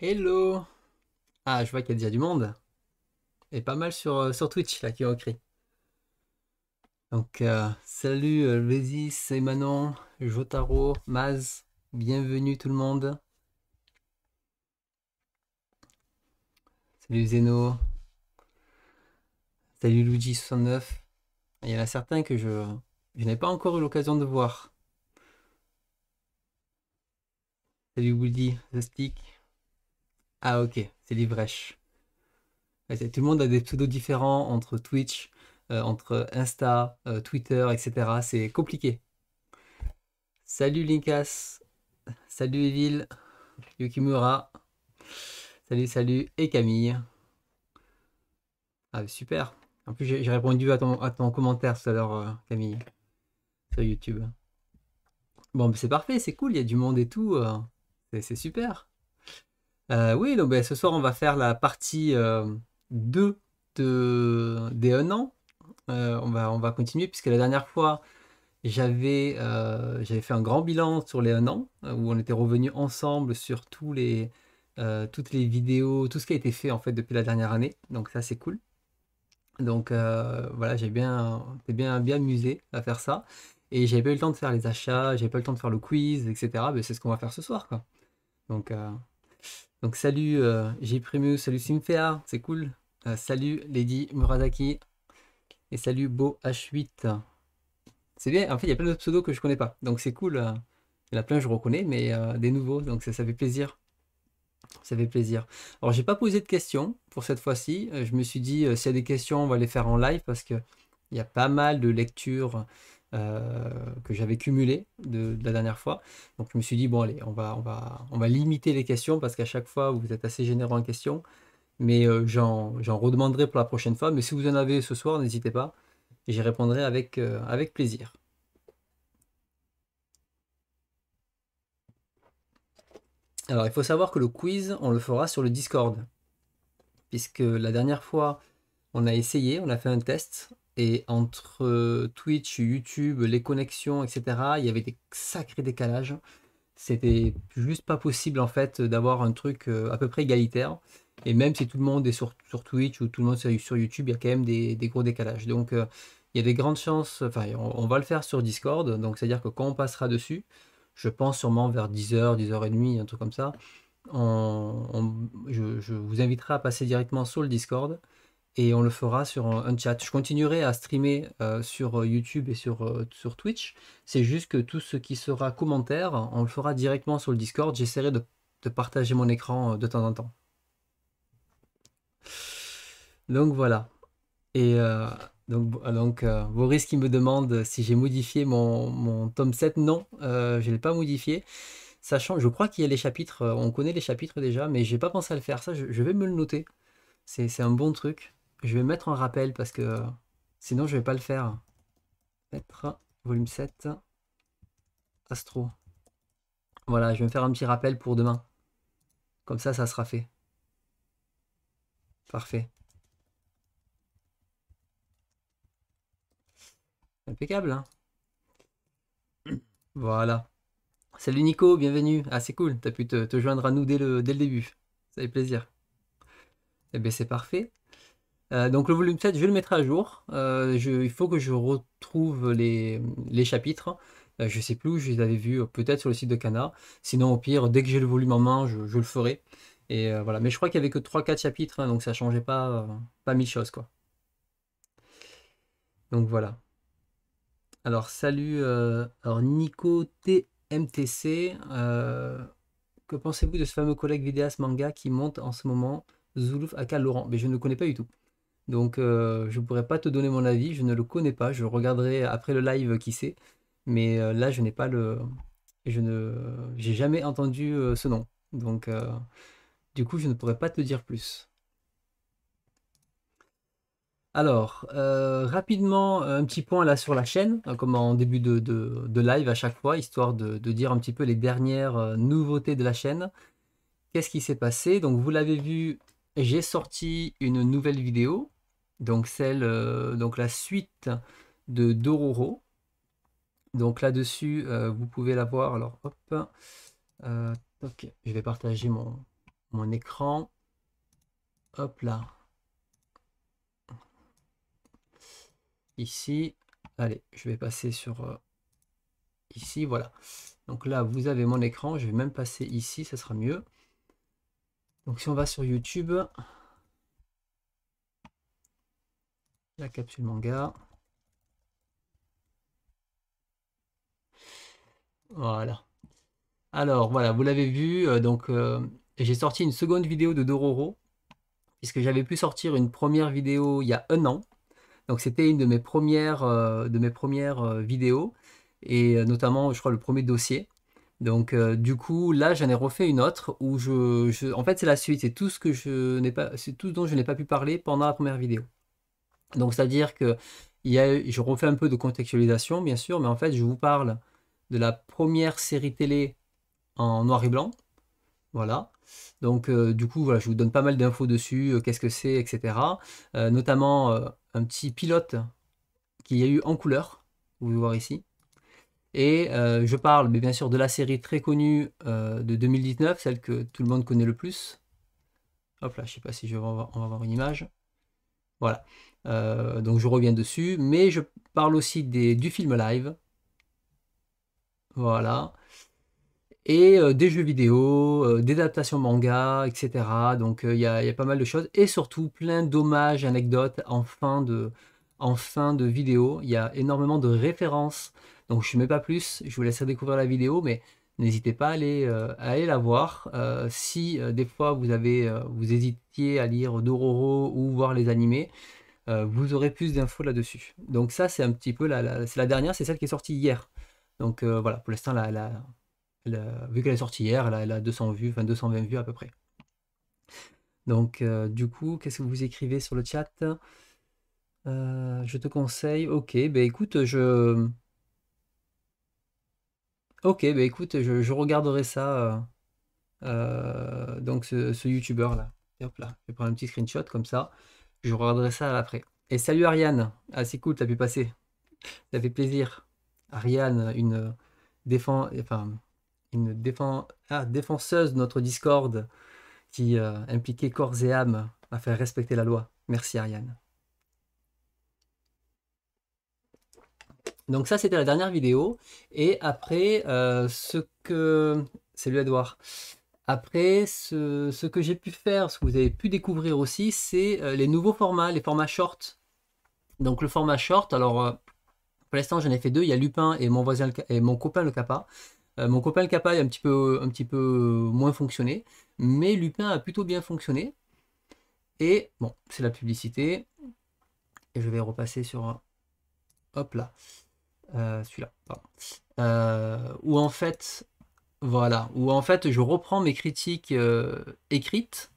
Hello Ah, je vois qu'il y a déjà du monde. Et pas mal sur, euh, sur Twitch, là, qui ont écrit. Donc, euh, salut euh, Lézis Emanon, Jotaro, Maz, bienvenue tout le monde. Salut Zeno. Salut Luigi69. Il y en a certains que je, je n'ai pas encore eu l'occasion de voir. Salut Woody, The Stick. Ah ok, c'est c'est Tout le monde a des pseudos différents entre Twitch, euh, entre Insta, euh, Twitter, etc. C'est compliqué. Salut Linkas. Salut Evil. Yukimura. Salut, salut. Et Camille. Ah, super. En plus, j'ai répondu à ton, ton commentaire tout à l'heure, euh, Camille, sur YouTube. Bon, c'est parfait, c'est cool, il y a du monde et tout. c'est super. Euh, oui, donc, ben, ce soir, on va faire la partie 2 euh, de, des 1 an. Euh, on, va, on va continuer, puisque la dernière fois, j'avais fait un grand bilan sur les 1 an, où on était revenu ensemble sur tous les, toutes les vidéos, tout ce qui a été fait en fait depuis la dernière année. Donc ça, c'est cool. Donc voilà, j'ai bien, bien, bien amusé à faire ça. Et j'avais pas eu le temps de faire les achats, j'avais pas eu le temps de faire le quiz, etc. Mais ben, c'est ce qu'on va faire ce soir. Quoi. Donc donc salut euh, J. salut Simfea, c'est cool. Euh, salut Lady Muradaki. Et salut Beau H8. C'est bien, en fait il y a plein de pseudos que je connais pas. Donc c'est cool. Euh, il y en a plein je reconnais, mais euh, des nouveaux, donc ça, fait plaisir. Ça fait plaisir. Alors j'ai pas posé de questions pour cette fois-ci. Je me suis dit s'il y a des questions, on va les faire en live parce que il y a pas mal de lectures euh, que j'avais cumulé de, la dernière fois. Donc je me suis dit, bon allez, on va, on va, on va limiter les questions parce qu'à chaque fois, vous êtes assez généreux en questions. Mais euh, j'en redemanderai pour la prochaine fois. Mais si vous en avez ce soir, n'hésitez pas. J'y répondrai avec, euh, avec plaisir. Alors il faut savoir que le quiz, on le fera sur le Discord. Puisque la dernière fois, on a essayé, on a fait un test et entre Twitch, YouTube, les connexions, etc., il y avait des sacrés décalages. C'était juste pas possible en fait d'avoir un truc à peu près égalitaire. Et même si tout le monde est sur, Twitch ou tout le monde est sur YouTube, il y a quand même des, gros décalages. Donc il y a des grandes chances, enfin on, va le faire sur Discord, donc c'est-à-dire que quand on passera dessus, je pense sûrement vers 10h, 10h30, un truc comme ça, je, je, vous inviterai à passer directement sur le Discord et on le fera sur un, chat. Je continuerai à streamer euh, sur euh, YouTube et sur, euh, sur Twitch. C'est juste que tout ce qui sera commentaire, on le fera directement sur le Discord. J'essaierai de, partager mon écran de temps en temps. Donc voilà. Et donc, donc Boris qui me demande si j'ai modifié mon, mon, tome 7. Non, je ne l'ai pas modifié. Sachant, je crois qu'il y a les chapitres, on connaît les chapitres déjà, mais j'ai pas pensé à le faire. Ça, je vais me le noter. C'est un bon truc. Je vais mettre un rappel parce que sinon je vais pas le faire. Mettre volume 7 Astro. Voilà, je vais me faire un petit rappel pour demain. Comme ça, ça sera fait. Parfait. Impeccable, hein. Voilà. Salut Nico, bienvenue. Ah, c'est cool, as pu te, joindre à nous dès le, dès le début. Ça fait plaisir. Eh bien, c'est parfait. Euh, donc le volume 7, je le mettrai à jour. Euh, il faut que je retrouve les, chapitres. Euh, je ne sais plus où je les avais vus, peut-être sur le site de Cana. Sinon, au pire, dès que j'ai le volume en main, je, le ferai. Et voilà. Mais je crois qu'il n'y avait que 3-4 chapitres, hein, donc ça ne changeait pas, pas mille choses. Quoi. Donc voilà. Alors salut, alors Nico TMTC. que pensez-vous de ce fameux collègue vidéaste manga qui monte en ce moment Zuluf Aka Laurent Mais je ne le connais pas du tout. Donc, euh, je ne pourrais pas te donner mon avis, je ne le connais pas. Je regarderai après le live euh, qui sait. Mais euh, là, je n'ai pas le. Je ne. J'ai jamais entendu ce nom. Donc, du coup, je ne pourrais pas te dire plus. Alors, rapidement, un petit point là sur la chaîne, hein, comme en début de, live à chaque fois, histoire de, dire un petit peu les dernières nouveautés de la chaîne. Qu'est-ce qui s'est passé Donc, vous l'avez vu, j'ai sorti une nouvelle vidéo donc celle, euh, donc la suite de Dororo. Donc là-dessus, euh, vous pouvez la voir. Alors, hop, euh, je vais partager mon, mon écran. Hop là. Ici, allez, je vais passer sur ici, voilà. Donc là, vous avez mon écran, je vais même passer ici, ça sera mieux. Donc si on va sur YouTube, la capsule manga. Voilà. Alors voilà, vous l'avez vu, euh, donc euh, j'ai sorti une seconde vidéo de Dororo, puisque j'avais pu sortir une première vidéo il y a un an. Donc c'était une de mes premières, euh, de mes premières vidéos, et notamment je crois le premier dossier. Donc du coup là j'en ai refait une autre où je, je en fait c'est la suite, c'est tout ce que je n'ai pas, c'est tout dont je n'ai pas pu parler pendant la première vidéo. Donc c'est-à-dire que il y je refais un peu de contextualisation, bien sûr, mais en fait, je vous parle de la première série télé en noir et blanc. Voilà. Donc, euh, du coup, voilà, je vous donne pas mal d'infos dessus, euh, qu'est-ce que c'est, etc. Euh, notamment un petit pilote qu'il y a eu en couleur, vous pouvez voir ici. Et je parle, mais bien sûr, de la série très connue de 2019, celle que tout le monde connaît le plus. Hop là, je ne sais pas si je vais, on va avoir une image. Voilà. Euh, donc je reviens dessus, mais je parle aussi du film live. Voilà. Et euh, des jeux vidéo, euh, des adaptations manga, etc. Donc il y, a pas mal de choses. Et surtout plein d'hommages, anecdotes en fin de, en fin de vidéo. Il y a énormément de références. Donc je ne mets pas plus, je vous laisserai découvrir la vidéo, mais n'hésitez pas à aller, aller la voir. si des fois vous, avez, vous hésitiez à lire Dororo ou voir les animés, euh, vous aurez plus d'infos là-dessus. Donc ça, c'est un petit peu la, c'est la dernière, c'est celle qui est sortie hier. Donc euh, voilà, pour l'instant, vu qu'elle est sortie hier, elle a, 200 vues, enfin 220 vues à peu près. Donc euh, du coup, qu'est-ce que vous écrivez sur le chat Je te conseille, ok, ben écoute, je... Ok, ben écoute, je, regarderai ça, donc ce, youtuber youtubeur là. hop là, je vais prendre un petit screenshot comme ça. Je regarderai ça après. Et salut Ariane. Ah, c'est cool, t'as pu passer. Ça fait plaisir. Ariane, une, défend, enfin, une défend, ah, défenseuse de notre Discord qui euh, impliquait corps et âme à faire respecter la loi. Merci Ariane. Donc ça, c'était la dernière vidéo. Et après, euh, ce que... Salut Edouard. Après, ce, que j'ai pu faire, ce que vous avez pu découvrir aussi, c'est euh, les nouveaux formats, les formats short. Donc le format short, alors euh, pour l'instant j'en ai fait deux, il y a Lupin et mon voisin et mon copain le Kappa. Euh, mon copain le Kappa est un petit peu, un petit peu moins fonctionné, mais Lupin a plutôt bien fonctionné. Et bon, c'est la publicité. Et je vais repasser sur Hop là. Celui-là, pardon. où en fait, voilà, où en fait je reprends mes critiques euh, écrites.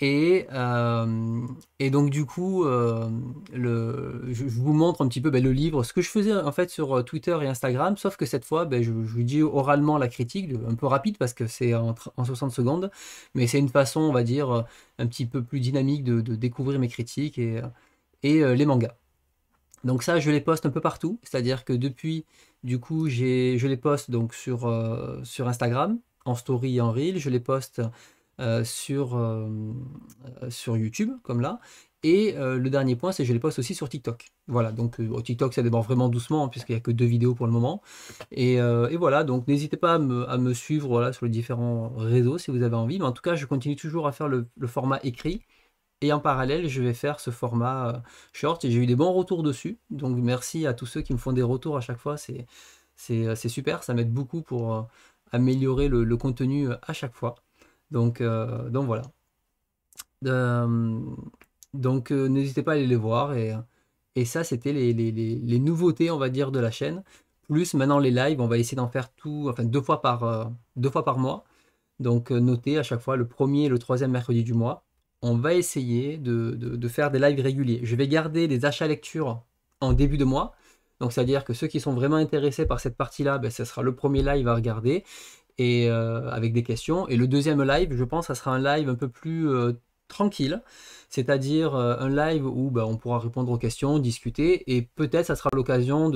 Euh, et, donc du coup, euh, je, vous montre un petit peu ben, le livre, ce que je faisais en fait sur Twitter et Instagram, sauf que cette fois, ben, je, vous dis oralement la critique, un peu rapide parce que c'est en, 60 secondes, mais c'est une façon, on va dire, un petit peu plus dynamique de, découvrir mes critiques et, et les mangas. Donc ça, je les poste un peu partout, c'est-à-dire que depuis du coup, je les poste donc sur, euh, sur Instagram, en story et en reel. Je les poste euh, sur, euh, sur YouTube, comme là. Et le dernier point, c'est que je les poste aussi sur TikTok. Voilà, donc au TikTok, ça démarre vraiment doucement, hein, puisqu'il n'y a que deux vidéos pour le moment. Et, voilà, donc n'hésitez pas à me, suivre voilà, sur les différents réseaux si vous avez envie. Mais en tout cas, je continue toujours à faire le format écrit. Et en parallèle, je vais faire ce format euh, short j'ai eu des bons retours dessus. Donc merci à tous ceux qui me font des retours à chaque fois. C'est, euh, super, ça m'aide beaucoup pour euh, améliorer le, contenu à chaque fois. Donc, donc voilà. donc n'hésitez pas à aller les voir. Et, et ça, c'était les, nouveautés, on va dire, de la chaîne. Plus maintenant les lives, on va essayer d'en faire tout, enfin deux fois par, deux fois par mois. Donc notez à chaque fois le premier et le troisième mercredi du mois on va essayer de, faire des lives réguliers. Je vais garder les achats lecture en début de mois. Donc, c'est-à-dire que ceux qui sont vraiment intéressés par cette partie-là, ben, ce sera le premier live à regarder et euh, avec des questions. Et le deuxième live, je pense, ça sera un live un peu plus euh, tranquille, c'est-à-dire euh, un live où ben, on pourra répondre aux questions, discuter, et peut-être ça sera l'occasion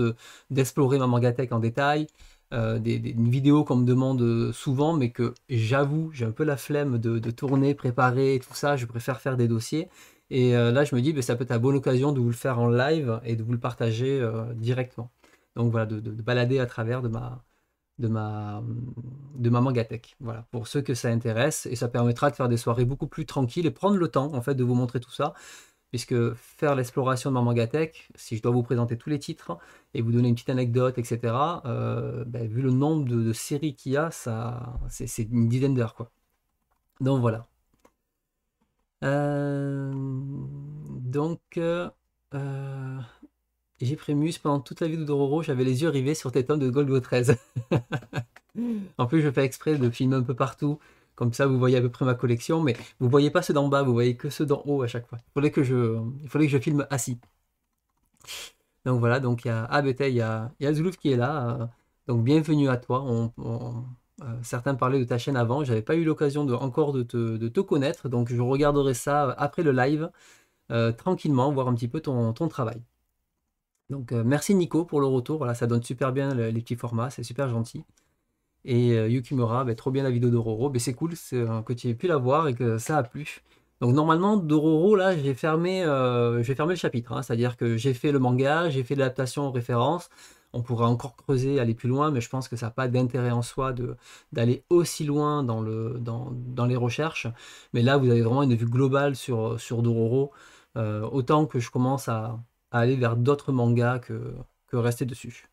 d'explorer ma mangatech en détail, euh, des, une vidéo qu'on me demande euh, souvent, mais que j'avoue, j'ai un peu la flemme de, tourner, préparer, tout ça. Je préfère faire des dossiers. Et euh, là, je me dis, bah, ça peut être la bonne occasion de vous le faire en live et de vous le partager directement. Donc voilà, de, balader à travers de ma, de ma, de ma mangatech. Voilà, pour ceux que ça intéresse. Et ça permettra de faire des soirées beaucoup plus tranquilles et prendre le temps, en fait, de vous montrer tout ça puisque faire l'exploration de ma mangatech, si je dois vous présenter tous les titres et vous donner une petite anecdote, etc., euh, ben, vu le nombre de, séries qu'il y a, ça, c'est, une dizaine d'heures, quoi. Donc voilà. Euh, donc, euh, j'ai prémus pendant toute la vie de Dororo, j'avais les yeux rivés sur tes de Golgo 13. en plus, je fais exprès de filmer un peu partout. Comme ça, vous voyez à peu près ma collection, mais vous voyez pas ceux d'en bas, vous voyez que ceux d'en haut à chaque fois. Il fallait que je, il fallait que je filme assis. Donc voilà, donc il y a Abete, il y a, qui est là. Euh, donc bienvenue à toi. On, euh, certains parlaient de ta chaîne avant, n'avais pas eu l'occasion de, encore de te, connaître, donc je regarderai ça euh, après le live, tranquillement, voir un petit peu ton, travail. Donc merci Nico pour le retour, voilà, ça donne super bien les petits formats, c'est super gentil. Et euh, Yukimura, ben, trop bien la vidéo d'Ororo, mais ben, c'est cool que tu aies pu la voir et que ça a plu. Donc normalement, Dororo, là, j'ai fermé, euh, le chapitre. Hein. C'est-à-dire que j'ai fait le manga, j'ai fait l'adaptation en référence. On pourrait encore creuser, aller plus loin, mais je pense que ça n'a pas d'intérêt en soi d'aller aussi loin dans, les recherches. Mais là, vous avez vraiment une vue globale sur, sur Dororo. Euh, autant que je commence à, aller vers d'autres mangas que, que rester dessus.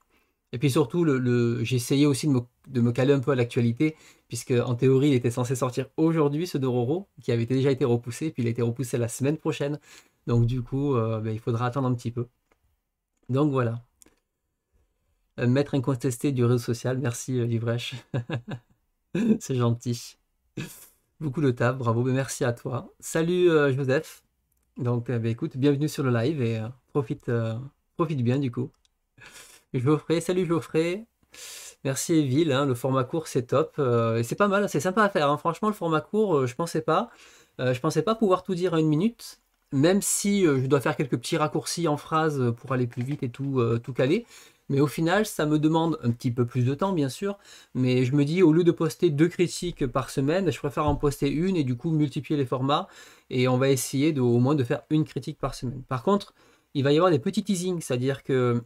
Et puis surtout, le, le essayé aussi de me, caler un peu à l'actualité, puisque en théorie, il était censé sortir aujourd'hui ce Dororo, qui avait déjà été repoussé, puis il a été repoussé la semaine prochaine. Donc du coup, euh, ben, il faudra attendre un petit peu. Donc voilà. Euh, maître incontesté du réseau social, merci euh, Livresh, C'est gentil. Beaucoup de taf, bravo, ben, merci à toi. Salut Joseph. Donc ben, écoute, bienvenue sur le live et profite, profite bien du coup. Geoffrey, salut Geoffrey. Merci Evil, hein, le format court c'est top. Euh, et c'est pas mal, c'est sympa à faire. Hein. Franchement, le format court, euh, je pensais pas. Euh, je pensais pas pouvoir tout dire en une minute, même si je dois faire quelques petits raccourcis en phrase pour aller plus vite et tout, tout caler. Mais au final, ça me demande un petit peu plus de temps, bien sûr. Mais je me dis, au lieu de poster deux critiques par semaine, je préfère en poster une et du coup multiplier les formats. Et on va essayer de, au moins de faire une critique par semaine. Par contre, il va y avoir des petits teasings, c'est-à-dire que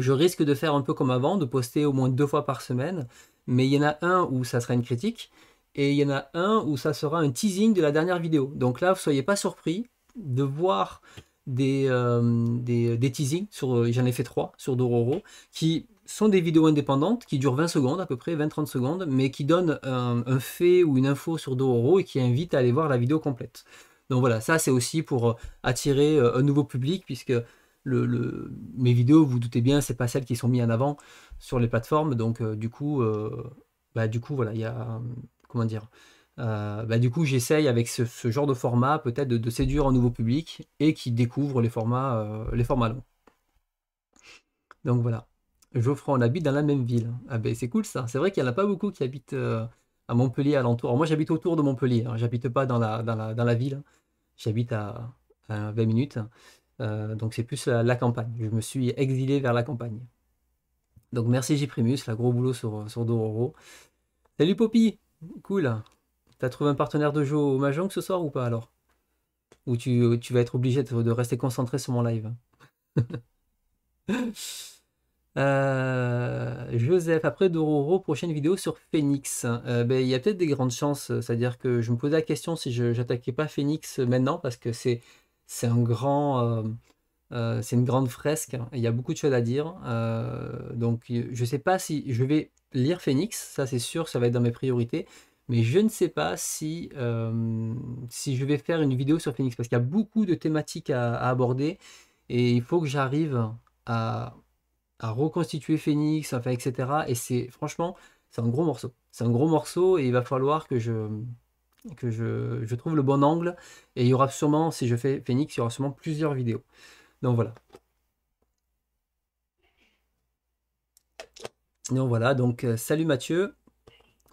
je risque de faire un peu comme avant, de poster au moins deux fois par semaine, mais il y en a un où ça sera une critique, et il y en a un où ça sera un teasing de la dernière vidéo. Donc là, soyez pas surpris de voir des, euh, euh, des, teasings, sur, euh, j'en ai fait trois sur Dororo, qui sont des vidéos indépendantes qui durent 20 secondes à peu près, 20-30 secondes, mais qui donnent un, un, fait ou une info sur Dororo et qui invitent à aller voir la vidéo complète. Donc voilà, ça c'est aussi pour attirer un nouveau public, puisque le, mes vidéos, vous, doutez bien, c'est pas celles qui sont mises en avant sur les plateformes. Donc euh, du coup, euh, bah, du coup, voilà, il y a euh, comment dire. Bah, du coup, j'essaye avec ce, genre de format peut-être de, séduire un nouveau public et qui découvre les formats, les formats longs. Donc voilà. Geoffroy, on habite dans la même ville. Ah ben c'est cool ça. C'est vrai qu'il n'y en a pas beaucoup qui habitent à Montpellier alentour. moi j'habite autour de Montpellier. Hein. J'habite pas dans la, dans la, dans la ville. Hein. J'habite à, à 20 minutes. Euh, donc c'est plus la, campagne. Je me suis exilé vers la campagne. Donc merci Jprimus, la gros boulot sur, sur Dororo. Salut Poppy, cool. T'as trouvé un partenaire de jeu au Mahjong ce soir ou pas alors Ou tu, vas être obligé de, rester concentré sur mon live euh, Joseph, après Dororo, prochaine vidéo sur Phoenix. Euh, ben, il y a peut-être des grandes chances, c'est-à-dire que je me posais la question si je n'attaquais pas Phoenix maintenant parce que c'est c'est un grand, euh, euh, c'est une grande fresque. Hein, il y a beaucoup de choses à dire. Euh, donc, je ne sais pas si je vais lire Phoenix, ça c'est sûr, ça va être dans mes priorités. Mais je ne sais pas si, si je vais faire une vidéo sur Phoenix parce qu'il y a beaucoup de thématiques à, aborder et il faut que j'arrive à, reconstituer Phoenix, enfin, etc. Et c'est franchement, c'est un gros morceau. C'est un gros morceau et il va falloir que je, que je, trouve le bon angle. Et il y aura sûrement, si je fais Phoenix, il y aura sûrement plusieurs vidéos. Donc voilà. Donc voilà, donc euh, salut Mathieu.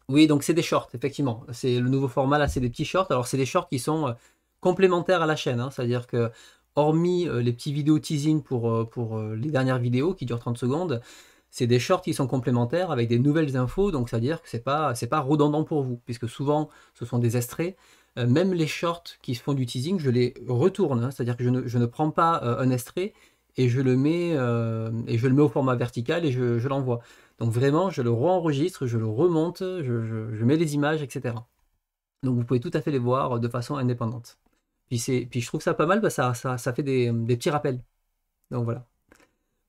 Oui, donc c'est des shorts, effectivement. C'est le nouveau format là, c'est des petits shorts. Alors c'est des shorts qui sont euh, complémentaires à la chaîne, hein. c'est-à-dire que hormis euh, les petits vidéos teasing pour, pour les dernières vidéos qui durent 30 secondes, c'est des shorts qui sont complémentaires avec des nouvelles infos, donc c'est-à-dire que c'est pas c'est pas redondant pour vous, puisque souvent ce sont des extraits. Euh, même les shorts qui font du teasing, je les retourne, hein, c'est-à-dire que je ne, prends pas euh, un extrait et je le mets euh, et je le mets au format vertical et je, l'envoie. Donc vraiment, je le re-enregistre, je le remonte, je, mets les images, etc. Donc vous pouvez tout à fait les voir de façon indépendante. Puis, puis je trouve ça pas mal, parce ça, ça, ça fait des, des petits rappels. Donc voilà.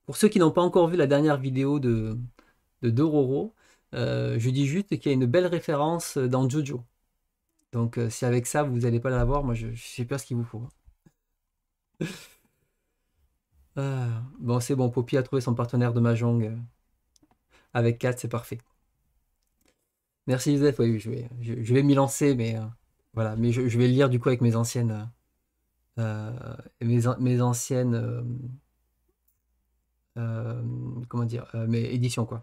Pour ceux qui n'ont pas encore vu la dernière vidéo de, de Dororo, euh, je dis juste qu'il y a une belle référence dans Jojo. Donc euh, si avec ça vous n'allez pas la voir, moi je, ne sais pas ce qu'il vous faut. Hein. Ah, bon c'est bon, Poppy a trouvé son partenaire de Mahjong. Euh, avec 4, c'est parfait. Merci Joseph, oui, je vais, m'y lancer, mais voilà, mais je, vais le lire du coup avec mes anciennes, mes, anciennes euh, comment dire, euh, mais édition quoi.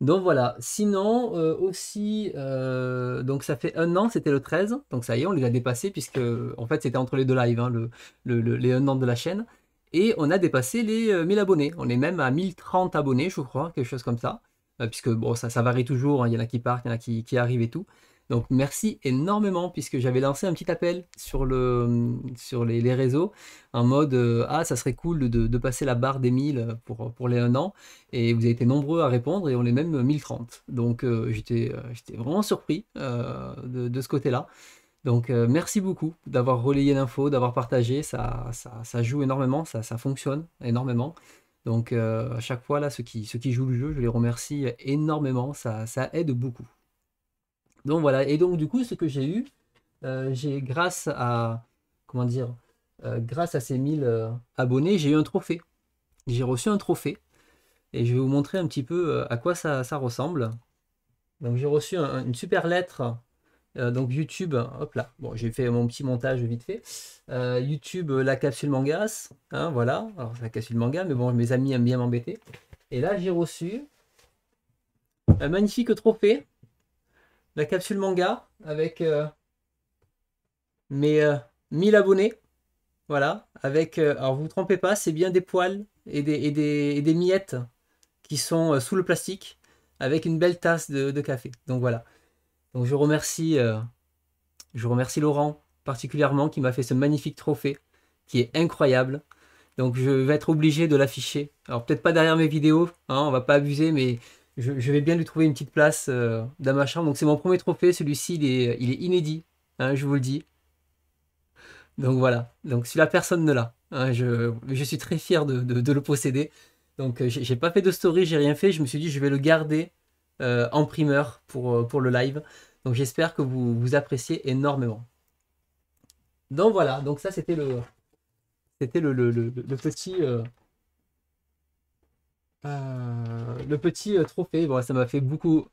Donc voilà, sinon euh, aussi, donc ça fait un an, c'était le 13, donc ça y est, on les a dépassés, puisque en fait c'était entre les deux lives, hein, le, les un an de la chaîne, et on a dépassé les 1000 abonnés, on est même à 1030 abonnés, je crois, quelque chose comme ça, puisque bon, ça, varie toujours, hein. il y en a qui partent, il y en a qui, qui arrivent et tout, donc merci énormément puisque j'avais lancé un petit appel sur, le, sur les, réseaux en mode euh, Ah, ça serait cool de, passer la barre des 1000 pour, pour les 1 an. Et vous avez été nombreux à répondre et on est même 1030. Donc euh, j'étais euh, j'étais vraiment surpris de, ce côté-là. Donc merci beaucoup d'avoir relayé l'info, d'avoir partagé. Ça, ça, joue énormément, ça, ça fonctionne énormément. Donc à chaque fois, là, ceux qui, ceux qui jouent le jeu, je les remercie énormément, ça aide beaucoup. Donc voilà, et donc du coup, ce que j'ai eu, euh, j'ai grâce à, comment dire, euh, grâce à ces 1000 euh, abonnés, j'ai eu un trophée. J'ai reçu un trophée, et je vais vous montrer un petit peu à quoi ça, ressemble. Donc j'ai reçu une super lettre donc YouTube, hop là, bon j'ai fait mon petit montage vite fait. YouTube, la capsule mangas, hein, voilà. Alors la capsule manga, mais bon mes amis aiment bien m'embêter. Et là j'ai reçu un magnifique trophée capsule manga avec euh, mes 1000 euh, abonnés. Voilà, avec, euh, alors vous vous trompez pas, c'est bien des poils et des, et des, des miettes qui sont sous le plastique avec une belle tasse de, café. Donc voilà. Donc je remercie, je remercie Laurent particulièrement qui m'a fait ce magnifique trophée qui est incroyable. Donc je vais être obligé de l'afficher. Alors peut-être pas derrière mes vidéos, hein, on va pas abuser, mais je, vais bien lui trouver une petite place euh, dans ma chambre. Donc c'est mon premier trophée, celui-ci il est, inédit, hein, je vous le dis. Donc voilà, donc celui-là personne ne l'a. Hein. je, suis très fier de, le posséder. Donc euh, j'ai pas fait de story, j'ai rien fait, je me suis dit je vais le garder euh, en primeur pour, le live. Donc j'espère que vous, vous appréciez énormément. Donc voilà, donc ça c'était le, c'était le, petit, euh, le petit euh, trophée, bon, ça m'a fait beaucoup,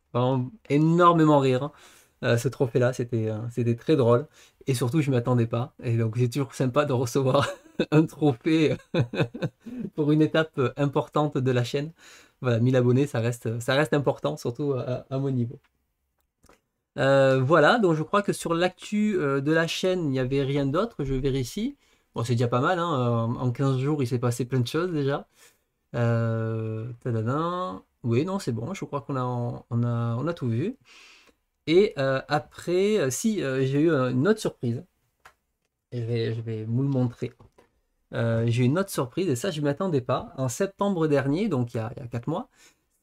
énormément rire. Hein. Euh, ce trophée-là, c'était très drôle. Et surtout, je ne m'attendais pas. Et donc, c'est toujours sympa de recevoir un trophée pour une étape importante de la chaîne. Voilà, 1000 abonnés, ça reste, ça reste important, surtout à, mon niveau. voilà, donc je crois que sur l'actu de la chaîne, il n'y avait rien d'autre, je vérifie. Bon, c'est déjà pas mal, hein, en 15 jours, il s'est passé plein de choses déjà. Euh, oui, non, c'est bon, je crois qu'on a, on a, tout vu. Et euh, après, euh, si, j'ai eu une autre surprise. Je vais, je vais vous le montrer. j'ai eu une autre surprise, et ça, je ne m'attendais pas. En septembre dernier, donc il y a, 4 mois,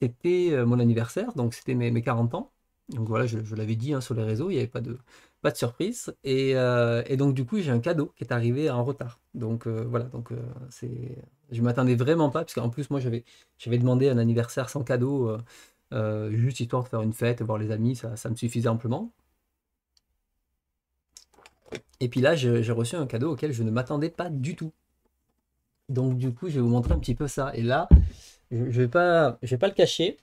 c'était mon anniversaire, donc c'était mes, mes, 40 ans. Donc voilà, je, l'avais dit hein, sur les réseaux, il n'y avait pas de, pas de surprise. Euh, et, donc, du coup, j'ai un cadeau qui est arrivé en retard. Donc, euh, voilà. Donc, euh, c'est je m'attendais vraiment pas, parce qu'en plus, moi, j'avais demandé un anniversaire sans cadeau, juste histoire de faire une fête, voir les amis, ça, me suffisait amplement. Et puis là, j'ai reçu un cadeau auquel je ne m'attendais pas du tout. Donc, du coup, je vais vous montrer un petit peu ça. Et là, je ne vais, pas, je vais pas le cacher.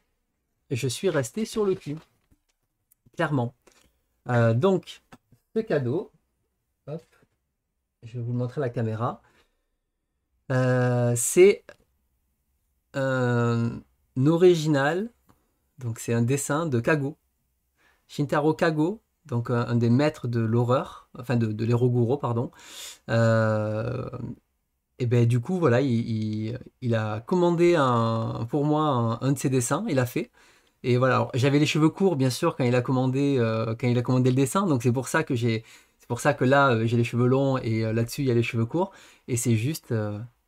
Je suis resté sur le cul. Clairement. donc, ce cadeau. Je vais vous le montrer à la caméra. Euh, c'est un original, donc c'est un dessin de Kago. Shintaro Kago, donc euh, un, des maîtres de l'horreur, enfin de, de pardon. Euh, et ben du coup, voilà, il, a commandé un, pour moi un, un, de ses dessins, il a fait. Et voilà, j'avais les cheveux courts, bien sûr, quand il a commandé, euh, quand il a commandé le dessin. Donc c'est pour ça que j'ai, c'est pour ça que là euh, j'ai les cheveux longs et euh, là-dessus il y a les cheveux courts. Et c'est juste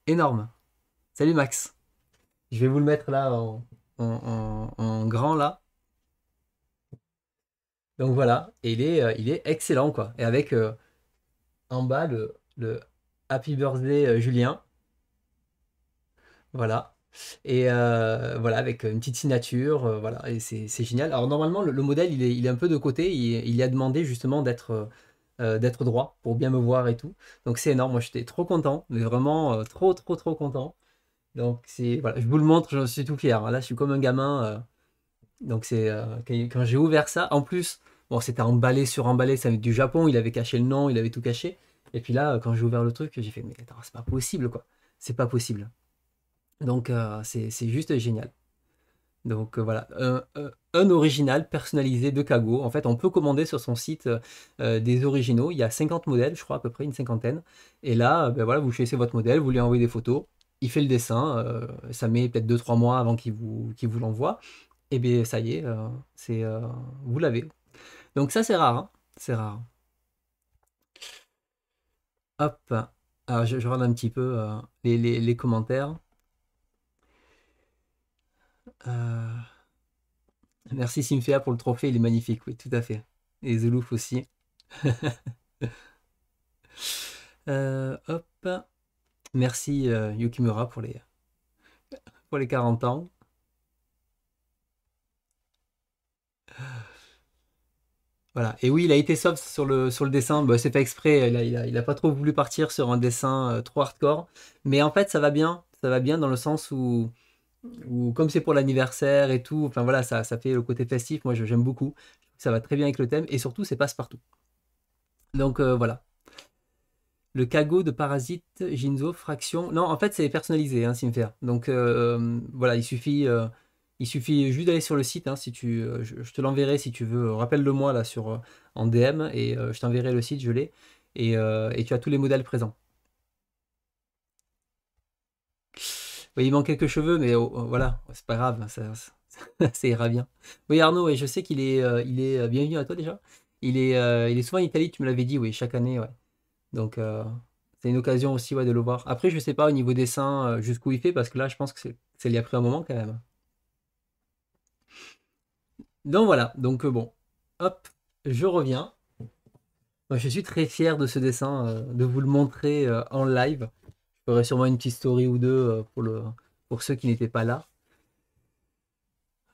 énorme. Salut Max. Je vais vous le mettre là en, grand là. Donc voilà, et il est, il est excellent quoi. Et avec en bas le, le Happy Birthday Julien. Voilà. Et euh, voilà, avec une petite signature, euh, voilà, et c'est génial. Alors normalement, le, modèle, il est, il un peu de côté, il, il a demandé justement d'être euh, d'être droit pour bien me voir et tout. Donc c'est énorme, moi j'étais trop content, mais vraiment trop, trop, trop content. Donc c'est, voilà, je vous le montre, je suis tout fier. Hein. Là, je suis comme un gamin. donc c'est, quand j'ai ouvert ça, en plus, bon, c'était emballé sur emballé, ça du Japon, il avait caché le nom, il avait tout caché. Et puis là, quand j'ai ouvert le truc, j'ai fait, mais attends, c'est pas possible, quoi. C'est pas possible. Donc euh, c'est juste génial. Donc euh, voilà, un, original personnalisé de Kago. En fait, on peut commander sur son site euh, des originaux. Il y a 50 modèles, je crois à peu près une cinquantaine. Et là, ben voilà, vous choisissez votre modèle, vous lui envoyez des photos, il fait le dessin. ça met peut-être 2-3 mois avant qu'il vous, vous l'envoie. Et bien ça y est, c'est vous l'avez. Donc ça c'est rare, hein. c'est rare. Hop, Alors, ah, je, regarde un petit peu les commentaires. Euh, merci Simfea pour le trophée, il est magnifique, oui, tout à fait. Et Zulouf aussi. Euh, hop. Merci euh, Yukimura pour les, pour les 40 ans. Voilà. Et oui, il a été soft sur le, sur le dessin. Bah, c'est pas exprès. Il a, il, a, pas trop voulu partir sur un dessin trop hardcore. Mais en fait, ça va bien. Ça va bien dans le sens où ou comme c'est pour l'anniversaire et tout, enfin voilà, ça, ça fait le côté festif, moi j'aime beaucoup, ça va très bien avec le thème, et surtout c'est passe-partout. Donc euh, voilà. Le cago de Parasite, Jinzo, Fraction. Non, en fait c'est personnalisé, hein, faire. Donc euh, voilà, il suffit, euh, il suffit juste d'aller sur le site, hein, tu, je, te l'enverrai si tu veux, rappelle-le moi là sur, en DM, et je t'enverrai le site, je l'ai, et tu as tous les modèles présents. Oui, il manque quelques cheveux, mais oh, oh, voilà, c'est pas grave, ça, ira bien. Oui, Arnaud, et je sais qu'il est, euh, il est euh, bienvenu à toi déjà. Euh, il est, souvent en Italie, tu me l'avais dit, oui, chaque année, ouais. Donc, c'est une occasion aussi ouais, de le voir. Après, je sais pas au niveau dessin jusqu'où il fait, parce que là, je pense que c'est lié après un moment quand même. Donc voilà, donc bon, hop, je reviens. je suis très fier de ce dessin, de vous le montrer en live sûrement une petite story ou deux euh, pour, le, pour ceux qui n'étaient pas là.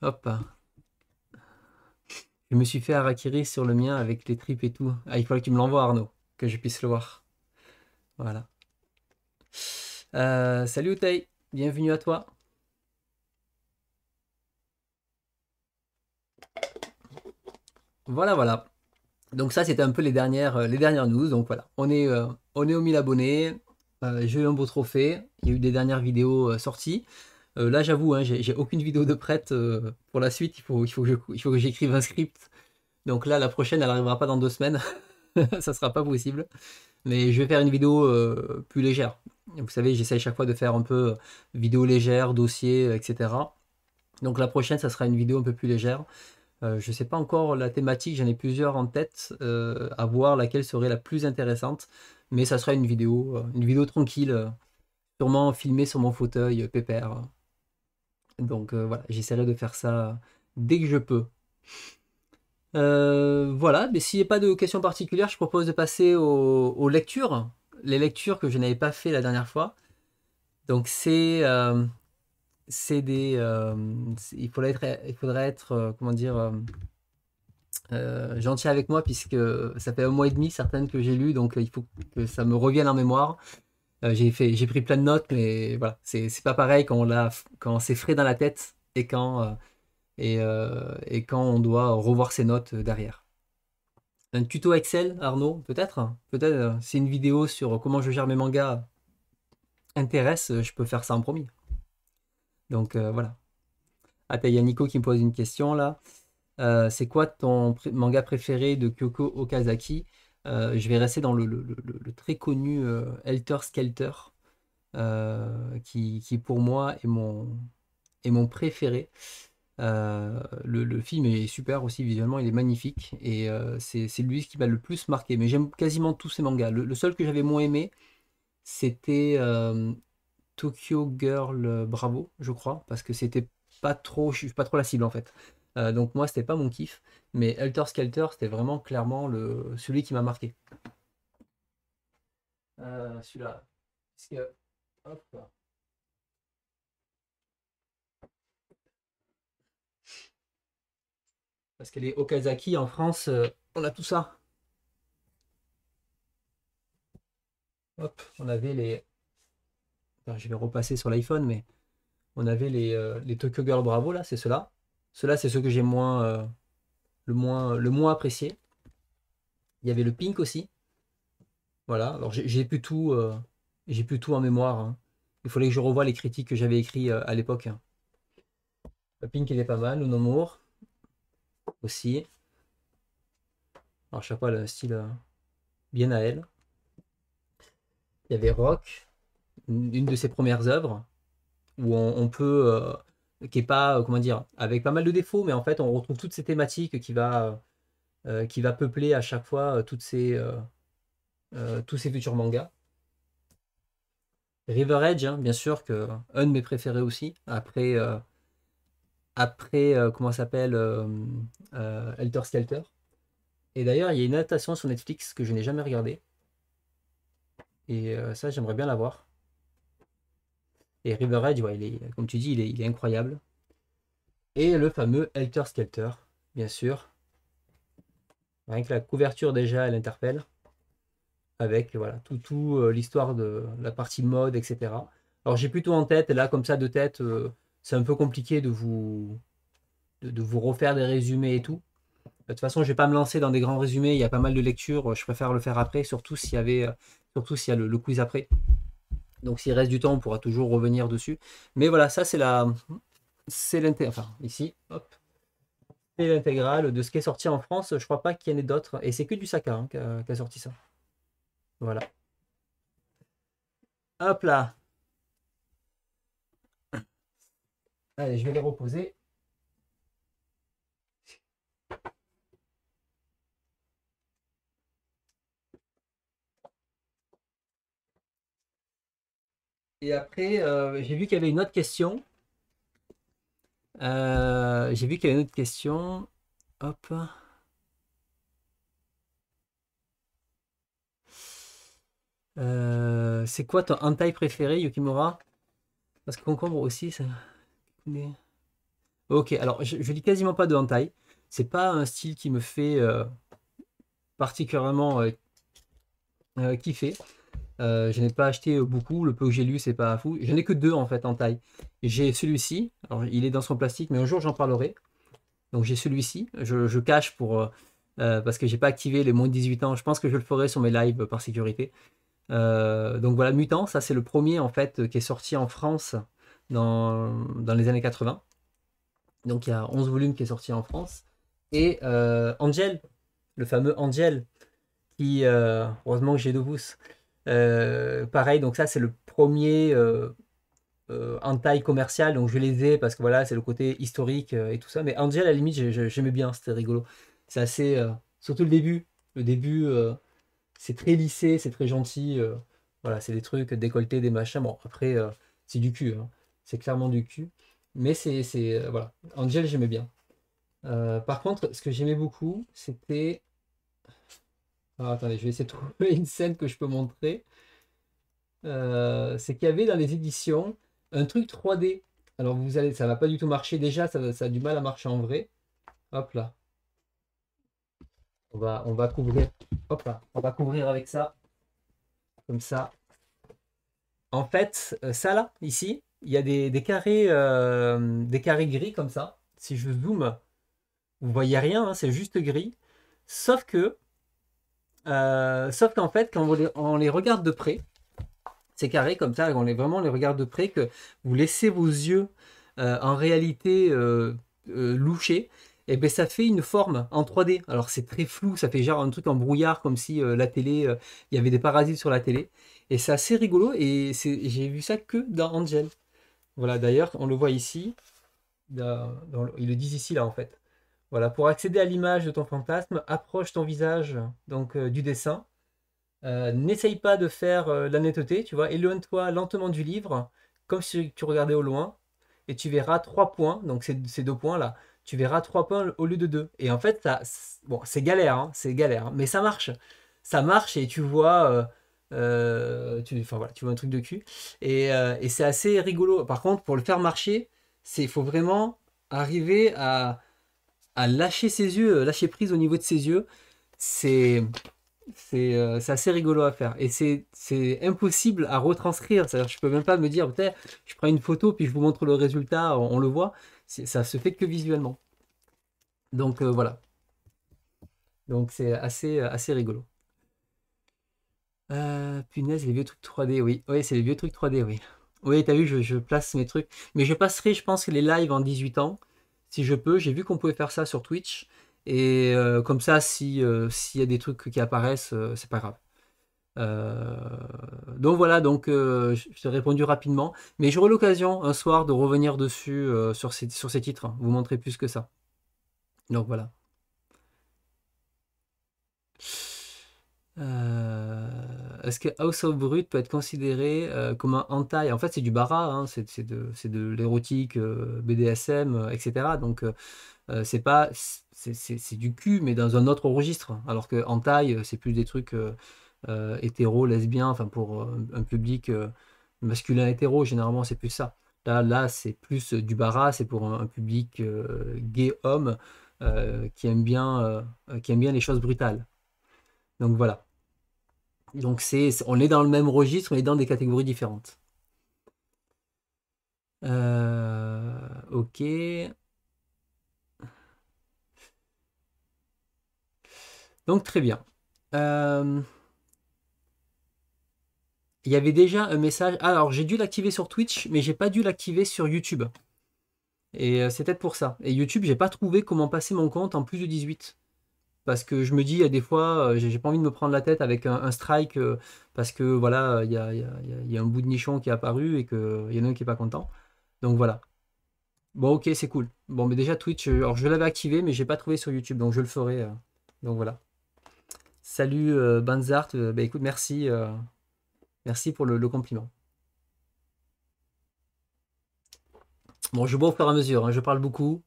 Hop. Je me suis fait arakiri sur le mien avec les tripes et tout. Ah, il faut que tu me l'envoies, Arnaud, que je puisse le voir. Voilà. Euh, salut Outei, bienvenue à toi. Voilà, voilà. Donc ça, c'était un peu les dernières, euh, les dernières news. Donc voilà, on est, on est aux 1000 abonnés, euh, j'ai eu un beau trophée. Il y a eu des dernières vidéos euh, sorties. Euh, là, j'avoue, hein, j'ai aucune vidéo de prête pour la suite. Il faut, que j'écrive un script. Donc là, la prochaine, elle n'arrivera pas dans deux semaines. ça sera pas possible. Mais je vais faire une vidéo plus légère. Vous savez, j'essaye chaque fois de faire un peu vidéo légère, dossier, etc. Donc la prochaine, ça sera une vidéo un peu plus légère. je ne sais pas encore la thématique, j'en ai plusieurs en tête, à voir laquelle serait la plus intéressante mais ça sera une vidéo, euh, une vidéo tranquille, euh, sûrement filmée sur mon fauteuil euh, pépère. Donc voilà, j'essaierai de faire ça dès que je peux. voilà, mais s'il n'y a pas de questions particulières, je propose de passer aux, lectures, les lectures que je n'avais pas fait la dernière fois. Donc c'est c'est des il être, il faudrait être comment dire J'en euh, tiens avec moi puisque ça fait un mois et demi certaines que j'ai lues, donc euh, il faut que ça me revienne en mémoire. Euh, j'ai pris plein de notes, mais voilà, c'est, pas pareil quand on l'a, c'est frais dans la tête et quand et, quand on doit revoir ses notes derrière. Un tuto Excel, Arnaud, peut-être, peut-être. si une vidéo sur comment je gère mes mangas intéresse, je peux faire ça en premier. Donc voilà. Ah, il y a Nico qui me pose une question là. Euh, c'est quoi ton manga préféré de Kyoko Okazaki euh, Je vais rester dans le, très connu euh, Helter Skelter, qui, pour moi est mon, préféré. le, film est super aussi visuellement, il est magnifique et c'est lui qui m'a le plus marqué. Mais j'aime quasiment tous ces mangas. Le, seul que j'avais moins aimé, c'était Tokyo Girl Bravo, je crois, parce que c'était pas trop, je suis pas trop la cible en fait. Euh, donc moi, c'était pas mon kiff, mais Helter Skelter, c'était vraiment clairement le, celui qui m'a marqué. Euh, celui-là. Parce que... Hop. Parce qu'elle les Okazaki en France, euh, on a tout ça. Hop, on avait les. je vais repasser sur l'iPhone, mais on avait les, les Tokyo Girl Bravo là, c'est cela c'est ce que j'ai moins, euh, le moins, le moins apprécié. Il y avait le pink aussi. Voilà. Alors j'ai plus tout, euh, j'ai plus tout en mémoire. Hein. Il fallait que je revoie les critiques que j'avais écrites euh, à l'époque. Le pink, il est pas mal. Le Nomour aussi. Alors sais pas, le style bien à elle. Il y avait Rock, une, de ses premières œuvres où on peut qui est pas, euh, comment dire, avec pas mal de défauts, mais en fait, on retrouve toutes ces thématiques qui va, euh, euh, qui va peupler à chaque fois toutes ces, tous ces futurs mangas. River Edge, hein, bien sûr, que un de mes préférés aussi, après, après comment s'appelle, Helter Skelter. Et d'ailleurs, il y a une adaptation sur Netflix que je n'ai jamais regardée. Et ça, j'aimerais bien la voir. Et River il est, comme tu dis, il est, incroyable. Et le fameux Helter Skelter, bien sûr. Avec la couverture déjà, elle interpelle. Avec voilà, tout, tout euh, l'histoire de la partie mode, etc. Alors j'ai plutôt en tête, là comme ça de tête, euh, c'est un peu compliqué de vous, de, vous refaire des résumés et tout. De toute façon, je ne vais pas me lancer dans des grands résumés, il y a pas mal de lectures, je préfère le faire après, surtout s'il y avait euh, surtout s'il y a le quiz après. Donc s'il reste du temps, on pourra toujours revenir dessus. Mais voilà, ça c'est la, c'est l'intégrale. Enfin, ici, hop, c'est l'intégrale de ce qui est sorti en France. Je crois pas qu'il y en ait d'autres. Et c'est que du Saka hein, qui a, sorti ça. Voilà. Hop là. Allez, je vais les reposer. Et après, euh, j'ai vu qu'il y avait une autre question. Euh, j'ai vu qu'il y avait une autre question. Hop. Euh, c'est quoi ton hentai préféré, Yukimura Parce que concombre aussi, ça. Ok, alors je, je lis quasiment pas de hentai. C'est pas un style qui me fait particulièrement kiffer. Euh, je n'ai pas acheté beaucoup, le peu que j'ai lu, c'est pas fou. Je n'ai que deux en fait en taille. J'ai celui-ci, il est dans son plastique, mais un jour j'en parlerai. Donc j'ai celui-ci, je, cache pour euh, euh, parce que j'ai pas activé les moins de 18 ans. Je pense que je le ferai sur mes lives par sécurité. donc voilà, Mutant, ça c'est le premier en fait qui est sorti en France dans, les années 80. Donc il y a 11 volumes qui est sorti en France. Et Angel, le fameux Angel, qui heureusement que j'ai deux pouces. Euh, pareil, donc ça c'est le premier euh, euh, commercial, donc je les ai parce que voilà, c'est le côté historique euh, et tout ça. Mais Angel, à la limite, j'aimais bien, c'était rigolo. C'est assez. Euh, surtout le début. Le début, c'est très lissé, c'est très gentil. voilà, c'est des trucs décolletés, des machins. Bon, après, c'est du cul. Hein. C'est clairement du cul. Mais c'est. Voilà. Angel, j'aimais bien. par contre, ce que j'aimais beaucoup, c'était ah, attendez, je vais essayer de trouver une scène que je peux montrer. Euh, c'est qu'il y avait dans les éditions un truc 3D. Alors vous allez, ça va pas du tout marcher déjà, ça, a du mal à marcher en vrai. Hop là. On va, on va couvrir. Hop là. On va couvrir avec ça. Comme ça. En fait, euh, ça là, ici, il y a des, carrés, euh, des carrés gris comme ça. Si je zoome, vous voyez rien, hein, c'est juste gris. Sauf que euh, sauf qu'en fait, quand on les, regarde de près, c'est carré comme ça, on les, vraiment les regarde de près, que vous laissez vos yeux euh, en réalité euh, loucher, et eh bien ça fait une forme en 3D. Alors c'est très flou, ça fait genre un truc en brouillard comme si la télé, il y avait des parasites sur la télé. Et c'est assez rigolo et j'ai vu ça que dans Angel. Voilà, d'ailleurs, on le voit ici. dans, ils le disent ici là en fait. Voilà, pour accéder à l'image de ton fantasme, approche ton visage donc euh, du dessin. Euh, n'essaye pas de faire euh, la netteté, tu vois, éloigne-toi lentement du livre, comme si tu regardais au loin, et tu verras trois points, donc ces, deux points-là, tu verras trois points au lieu de deux. Et en fait, ça, bon, c'est galère, hein, c'est galère, hein, mais ça marche. Ça marche et tu vois... tu, enfin voilà, tu vois un truc de cul. Et, et c'est assez rigolo. Par contre, pour le faire marcher, il faut vraiment arriver à, à lâcher ses yeux, euh, lâcher prise au niveau de ses yeux, c'est c'est euh, assez rigolo à faire. Et c'est impossible à retranscrire. -à je peux même pas me dire, peut-être, je prends une photo, puis je vous montre le résultat, on, le voit. Ça se fait que visuellement. Donc euh, voilà. Donc c'est assez, assez rigolo. punaise, les vieux trucs 3D, oui. Oui, c'est les vieux trucs 3D, oui. Oui, t'as vu, je, je, place mes trucs. Mais je passerai, je pense, les lives en 18 ans si je peux. J'ai vu qu'on pouvait faire ça sur Twitch. Et euh, comme ça, euh, s'il y a des trucs qui apparaissent, euh, c'est pas grave. donc voilà, donc je t'ai répondu rapidement. Mais j'aurai l'occasion un soir de revenir dessus sur, ces, sur ces titres. Hein, vous montrer plus que ça. Donc voilà. Euh est-ce que House of Brut peut être considéré euh, comme un hentai En fait, c'est du bara, hein, c'est de, l'érotique, euh, BDSM, etc. Euh, Donc, c'est pas. C'est du cul, mais dans un autre registre. Alors que hentai, c'est plus des trucs hétéro, lesbiens, enfin, pour un public masculin hétéro, généralement, c'est plus ça. Là, là c'est plus du bara, c'est pour un, un public gay homme qui, aime bien, qui aime bien les choses brutales. Donc voilà. Donc c'est, on est dans le même registre, on est dans des catégories différentes. Euh, ok. Donc très bien. Euh, il y avait déjà un message. Ah, alors j'ai dû l'activer sur Twitch, mais j'ai pas dû l'activer sur YouTube. Et euh, c'était pour ça. Et YouTube, j'ai pas trouvé comment passer mon compte en plus de 18 parce que je me dis, il y a des fois, euh, j'ai pas envie de me prendre la tête avec un, strike euh, parce que voilà, il y a, un bout de nichon qui est apparu et qu'il y en a un qui est pas content. Donc voilà. Bon, ok, c'est cool. Bon, mais déjà, Twitch, euh, alors je l'avais activé, mais j'ai pas trouvé sur YouTube, donc je le ferai. donc voilà. Salut Banzart, bah, écoute, merci. merci pour le, compliment. Bon, je bois au fur et à mesure, hein, je parle beaucoup.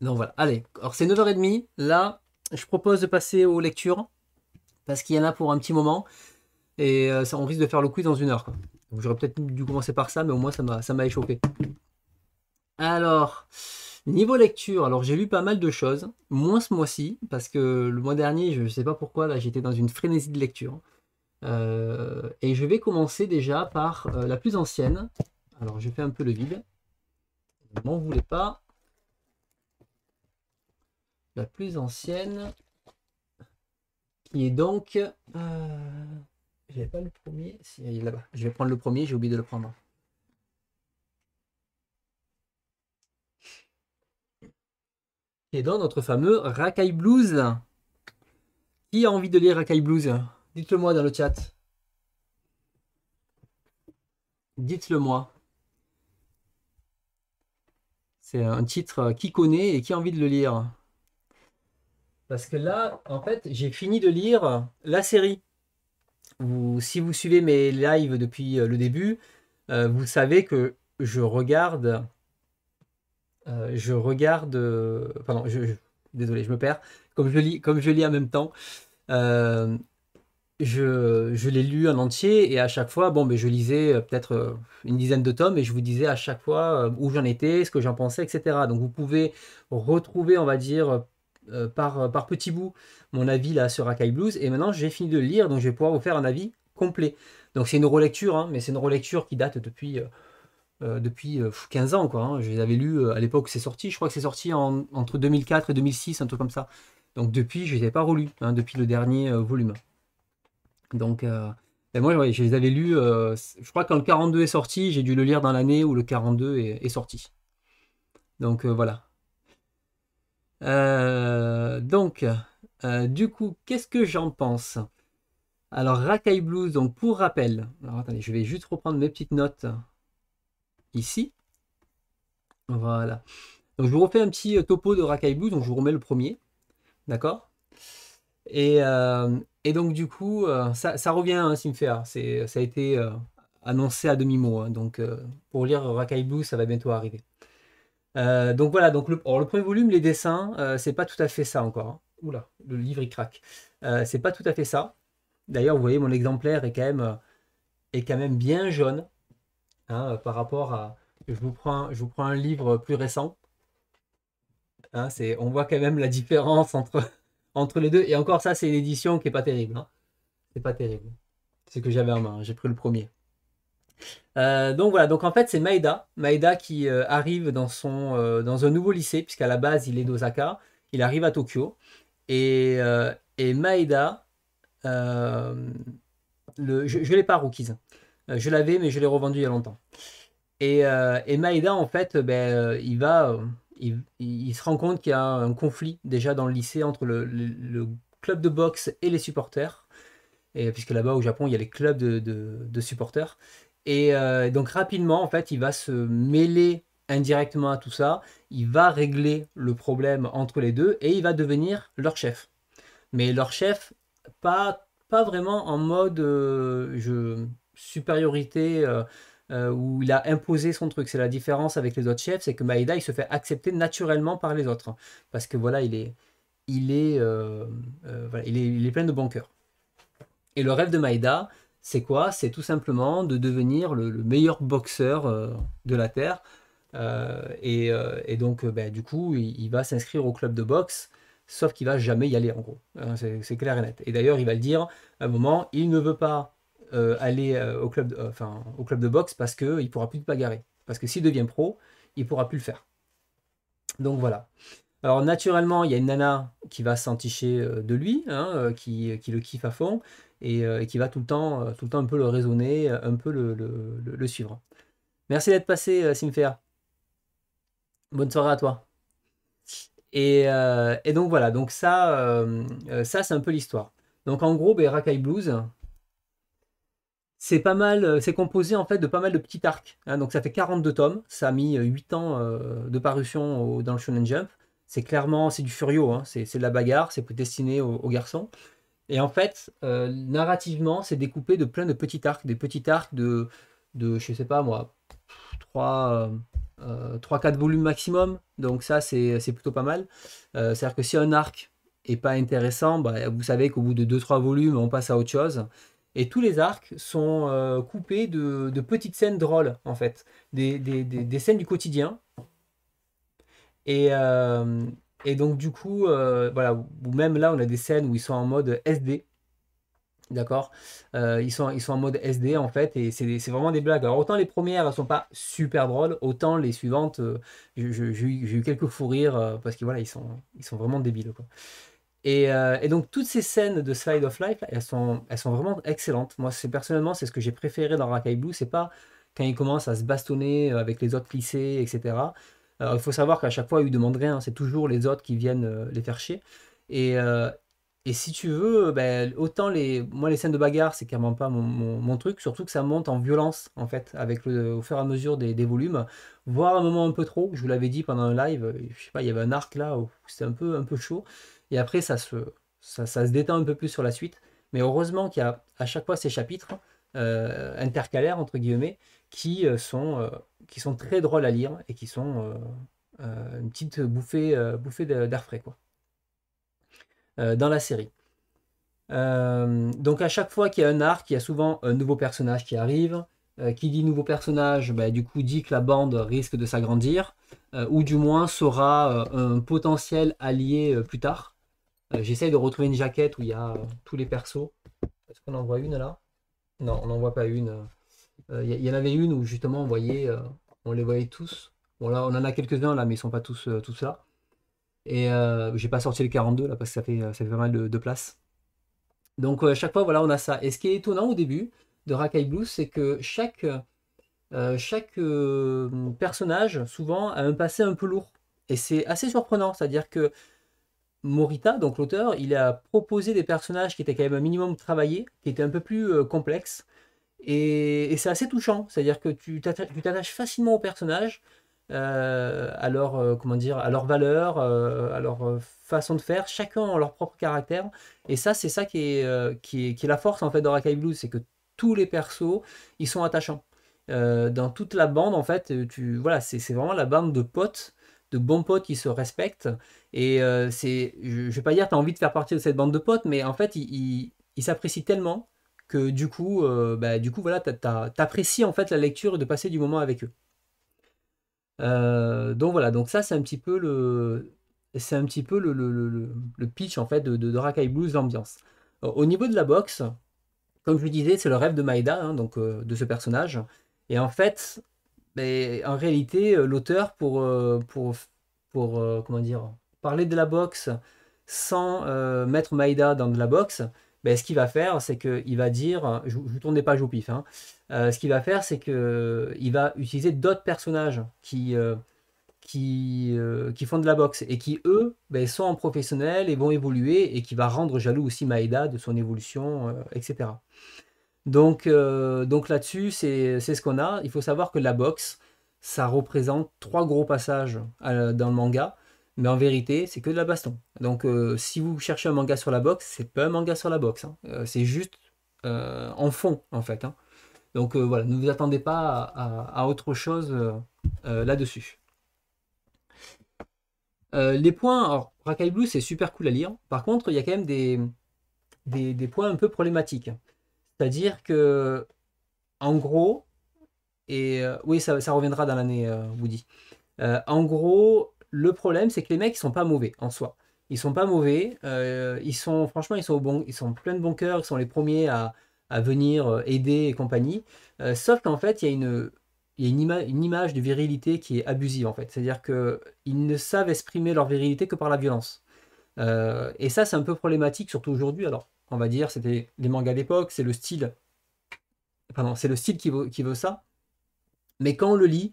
Donc voilà, allez, alors c'est 9h30, là, je propose de passer aux lectures, parce qu'il y en a pour un petit moment, et euh, ça, on risque de faire le quiz dans une heure. j'aurais peut-être dû commencer par ça, mais au moins ça m'a, Alors, niveau lecture, alors j'ai lu pas mal de choses, moins ce mois-ci, parce que le mois dernier, je ne sais pas pourquoi, là j'étais dans une frénésie de lecture. Euh, et je vais commencer déjà par euh, la plus ancienne. Alors je fais un peu le vide. Ne m'en voulez pas la plus ancienne, qui est donc... Euh, je pas le premier. là-bas. Je vais prendre le premier, j'ai oublié de le prendre. Et dans notre fameux racaille Blues. Qui a envie de lire racaille Blues Dites-le moi dans le chat. Dites-le moi. C'est un titre qui connaît et qui a envie de le lire. Parce que là, en fait, j'ai fini de lire la série. Ou si vous suivez mes lives depuis euh, le début, euh, vous savez que je regarde. Euh, je regarde. pardon, je, désolé, je me perds. Comme je lis, comme je lis en même temps, je, je l'ai lu en entier et à chaque fois, bon, mais ben, je lisais peut-être une dizaine de tomes et je vous disais à chaque fois où j'en étais, ce que j'en pensais, etc. Donc vous pouvez retrouver, on va dire, euh, par, euh, par petits bouts mon avis là sur Akai Blues et maintenant j'ai fini de le lire donc je vais pouvoir vous faire un avis complet. Donc c'est une relecture, hein, mais c'est une relecture qui date depuis, euh, depuis 15 ans. Quoi, hein. Je les avais lus à l'époque où c'est sorti, je crois que c'est sorti entre 2004 et 2006, un truc comme ça. Donc depuis, je ne les avais pas relus, hein, depuis le dernier volume. Donc ben moi, je les avais lus, je crois quand le 42 est sorti, j'ai dû le lire dans l'année où le 42 est, sorti. Donc voilà. Euh, donc, euh, du coup, qu'est-ce que j'en pense Alors, Rakai Blues, donc pour rappel, attendez, je vais juste reprendre mes petites notes ici. Voilà. Donc, je vous refais un petit euh, topo de Rakai Blues, donc je vous remets le premier. D'accord et, donc, du coup, ça, ça revient, hein, C'est Ça a été annoncé à demi-mot. Hein, donc, pour lire Rakai Blues, ça va bientôt arriver. Euh, donc voilà, donc le, le, premier volume, les dessins, euh, c'est pas tout à fait ça encore. Hein. Oula, le livre il craque. Euh, c'est pas tout à fait ça. D'ailleurs, vous voyez, mon exemplaire est quand même, est quand même bien jaune hein, par rapport à. Je vous, prends, je vous prends un livre plus récent. Hein, on voit quand même la différence entre, entre les deux. Et encore, ça, c'est une édition qui est pas terrible. C'est pas terrible. C'est ce que j'avais en main. J'ai pris le premier. Euh, donc voilà, donc en fait c'est Maeda, Maeda qui euh, arrive dans, son, euh, dans un nouveau lycée, puisqu'à la base il est d'Osaka, il arrive à Tokyo, et, et Maeda, je, ne l'ai pas Rookies, je l'avais mais je l'ai revendu il y a longtemps. Et, et Maeda en fait, ben, il va, il, se rend compte qu'il y a un conflit déjà dans le lycée entre le, club de boxe et les supporters, et, puisque là-bas au Japon il y a les clubs de, de supporters. Et euh, donc rapidement, en fait, il va se mêler indirectement à tout ça, il va régler le problème entre les deux et il va devenir leur chef. Mais leur chef, pas, pas vraiment en mode euh, supériorité euh, où il a imposé son truc. C'est la différence avec les autres chefs, c'est que Maïda, il se fait accepter naturellement par les autres. Parce que voilà, il est, il est, il est, plein de bon cœur. Et le rêve de Maïda... C'est quoi C'est tout simplement de devenir le, meilleur boxeur euh, de la Terre. Euh, euh, et, donc, bah, du coup, il, va s'inscrire au club de boxe, sauf qu'il va jamais y aller, en gros. Hein, c'est clair et net. Et d'ailleurs, il va le dire à un moment, il ne veut pas aller au, club, de boxe parce qu'il ne pourra plus te bagarrer. Parce que s'il devient pro, il ne pourra plus le faire. Donc voilà. Alors naturellement, il y a une nana qui va s'enticher de lui, hein, qui, qui, le kiffe à fond. Euh, et, qui va tout le, temps, euh, tout le temps un peu le raisonner, euh, un peu le, suivre. Merci d'être passé, Simfea. Bonne soirée à toi. Et, donc voilà, donc ça, ça c'est un peu l'histoire. Donc en gros, ben, Rakai Blues, c'est pas mal, c'est composé en fait de pas mal de petits arcs. Hein. donc ça fait 42 tomes, ça a mis 8 ans de parution dans le Shonen Jump. C'est clairement, c'est du furieux, hein, c'est de la bagarre, c'est destiné aux garçons. Et en fait, euh, narrativement, c'est découpé de plein de petits arcs, des petits arcs de, de je sais pas moi, 3, 4 euh, volumes maximum. Donc ça, c'est plutôt pas mal. Euh, c'est-à-dire que si un arc est pas intéressant, bah, vous savez qu'au bout de 2-3 volumes, on passe à autre chose. Et tous les arcs sont coupés de, petites scènes drôles, en fait. Des, des scènes du quotidien. Et, et donc, du coup, euh, voilà, ou même là, on a des scènes où ils sont en mode SD. D'accord euh, ils, sont, ils sont en mode SD en fait, et c'est vraiment des blagues. Alors, autant les premières, elles sont pas super drôles, autant les suivantes, euh, j'ai eu quelques fous rires parce qu'ils voilà, ils sont, ils sont vraiment débiles. Quoi. Et, donc toutes ces scènes de slide of life, elles sont, elles sont vraiment excellentes. Moi, c'est personnellement, c'est ce que j'ai préféré dans Rakai Blue. C'est pas quand ils commencent à se bastonner avec les autres lycées, etc il faut savoir qu'à chaque fois, ils lui demandent rien. Hein. c'est toujours les autres qui viennent euh, les faire chier. Et, euh, si tu veux, ben, autant les, moi les scènes de bagarre, c'est clairement pas mon, truc. Surtout que ça monte en violence en fait, avec au fur et à mesure des, volumes, voire un moment un peu trop. Je vous l'avais dit pendant un live. Je sais pas, il y avait un arc là où c'était un peu un peu chaud. Et après, ça se, ça, se détend un peu plus sur la suite. Mais heureusement qu'il y a à chaque fois ces chapitres euh, intercalaires entre guillemets qui sont qui sont très drôles à lire et qui sont euh, euh, une petite bouffée, euh, bouffée d'air frais quoi, dans la série. donc à chaque fois qu'il y a un arc, il y a souvent un nouveau personnage qui arrive. qui dit nouveau personnage, bah, du coup dit que la bande risque de s'agrandir, ou du moins sera un potentiel allié plus tard. J'essaie de retrouver une jaquette où il y a tous les persos. Est-ce qu'on en voit une là Non, on n'en voit pas une. Il euh, y, en avait une où justement on euh, on les voyait tous. Bon on en a quelques-uns là, mais ils sont pas tous euh, là. Et j'ai pas sorti les 42 là parce que ça fait pas mal de, place. Donc à chaque fois voilà on a ça. Et ce qui est étonnant au début de Rakai Blues, c'est que chaque chaque personnage, souvent, a un passé un peu lourd. Et c'est assez surprenant, c'est-à-dire que Morita, donc l'auteur, il a proposé des personnages qui étaient quand même un minimum travaillés, qui étaient un peu plus complexes, et, c'est assez touchant, c'est-à-dire que tu t'attaches facilement aux personnages, euh, à leur euh, comment dire à leur valeur euh, à leur façon de faire chacun a leur propre caractère et ça c'est ça qui est, qui qui est la force en fait d'Orakai Blue c'est que tous les persos ils sont attachants dans toute la bande en fait tu voilà c'est vraiment la bande de potes de bons potes qui se respectent et c'est je, ne vais pas dire tu as envie de faire partie de cette bande de potes mais en fait ils s'apprécient tellement que du coup, euh, bah, du coup voilà, t'apprécies en fait la lecture et de passer du moment avec eux. Euh, donc voilà, donc ça c'est un petit peu le, c'est un petit peu le, le, le, le, pitch en fait de, de, Blues, l'ambiance. Au niveau de la boxe, comme je le disais, c'est le rêve de Maïda, hein, donc euh, de ce personnage. Et en fait, mais en réalité, l'auteur pour pour pour comment dire, parler de la boxe sans mettre Maïda dans de la boxe, ben, ce qu'il va faire, c'est qu'il va dire, je ne tourne des pages au pif, hein. euh, ce qu'il va faire, c'est qu'il va utiliser d'autres personnages qui, euh, qui, euh, qui, font de la boxe et qui, eux, ben, sont en professionnel et vont évoluer et qui va rendre jaloux aussi Maeda de son évolution, etc. Donc, donc là-dessus, c'est ce qu'on a. Il faut savoir que la boxe, ça représente trois gros passages dans le manga mais en vérité, c'est que de la baston. Donc, euh, si vous cherchez un manga sur la boxe, c'est pas un manga sur la boxe. Hein. Euh, c'est juste euh, en fond, en fait. Hein. Donc, voilà, ne vous attendez pas à, autre chose là-dessus. les points, alors Rakai Blue c'est super cool à lire, par contre il y a quand même des, des, points un peu problématiques. C'est-à-dire que, en gros, et oui ça reviendra dans l'année Woody, en gros le problème, c'est que les mecs, ils sont pas mauvais en soi. Ils sont pas mauvais. Euh, ils sont, franchement, ils sont, pleins ils sont plein de bon cœur. Ils sont les premiers à, venir euh, aider et compagnie. Euh, sauf qu'en fait, il y a une, image de virilité qui est abusive en fait. C'est-à-dire qu'ils ne savent exprimer leur virilité que par la violence. et ça, c'est un peu problématique, surtout aujourd'hui. Alors, on va dire, c'était les mangas d'époque, c'est le style. Pardon, c'est le style qui qui veut ça. Mais quand on le lit,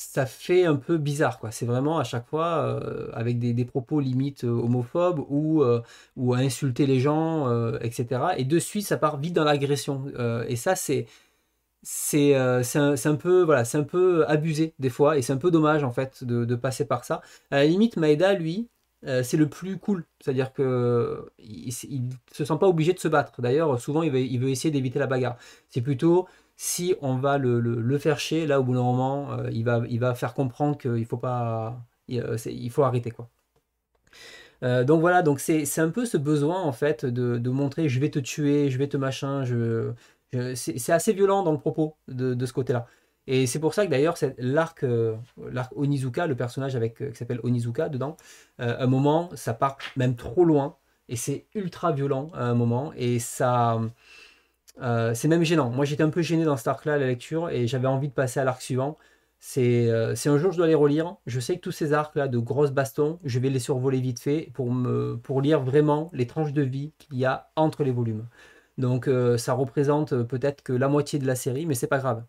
ça fait un peu bizarre, quoi. C'est vraiment à chaque fois euh, avec des, propos limites euh, homophobes ou, euh, ou à insulter les gens, etc. Et de suite, ça part vite dans l'agression. et ça, c'est c'est un, un, peu voilà c'est un peu abusé des fois et c'est un peu dommage en fait de, passer par ça à la limite Maeda lui c'est le plus cool c'est à dire que il, se sent pas obligé de se battre d'ailleurs souvent il veut, il veut essayer d'éviter la bagarre c'est plutôt si on va le, le, faire chier, là, au bout d'un moment, euh, il, va, il va faire comprendre qu'il faut pas. Il, euh, faut arrêter, quoi. Euh, donc voilà, donc c'est un peu ce besoin en fait de, de, montrer je vais te tuer, je vais te machin, je, c'est assez violent dans le propos de, de ce côté-là. Et c'est pour ça que d'ailleurs l'arc l'arc Onizuka, le personnage avec qui s'appelle Onizuka dedans, à un moment ça part même trop loin et c'est ultra violent à un moment et ça euh, c'est même gênant. Moi, j'étais un peu gêné dans cet arc-là, la lecture, et j'avais envie de passer à l'arc suivant. C'est euh, un jour, je dois les relire. Je sais que tous ces arcs-là de grosses bastons, je vais les survoler vite fait pour, me, pour lire vraiment les tranches de vie qu'il y a entre les volumes. Donc, euh, ça représente peut-être que la moitié de la série, mais c'est pas grave.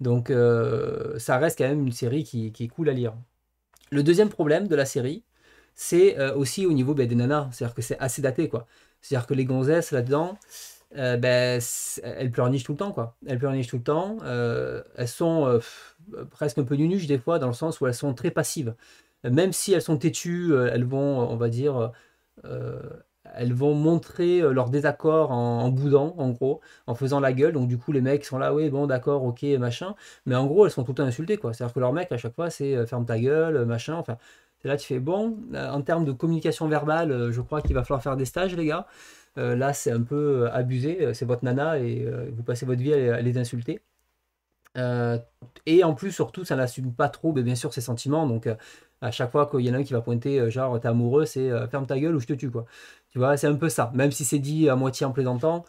Donc, ça reste quand même une série qui, qui est cool à lire. Le deuxième problème de la série, c'est aussi au niveau ben, des nanas. C'est-à-dire que c'est assez daté, quoi. C'est-à-dire que les gonzesses là-dedans, euh, ben, elles pleurnichent tout le temps, quoi. Elles pleurnichent tout le temps. Euh, elles sont euh, presque un peu nunuches des fois, dans le sens où elles sont très passives. Même si elles sont têtues, elles vont, on va dire, elles vont montrer leur désaccord en, boudant, en gros, en faisant la gueule. Donc du coup, les mecs sont là, oui, bon, d'accord, ok, machin. Mais en gros, elles sont tout le temps insultées, quoi. C'est-à-dire que leur mec, à chaque fois, c'est ferme ta gueule, machin. Enfin, c'est là, tu fais bon. en termes de communication verbale, je crois qu'il va falloir faire des stages, les gars. Euh, là, c'est un peu euh, abusé. Euh, c'est votre nana et vous passez votre vie à, les insulter. et en plus, surtout, ça n'assume pas trop, mais bien sûr, ses sentiments. Donc, à chaque fois qu'il y en a un qui va pointer, genre, t'es amoureux, c'est ferme ta gueule ou je te tue, quoi. Tu vois, c'est un peu ça. Même si c'est dit à moitié en plaisantant.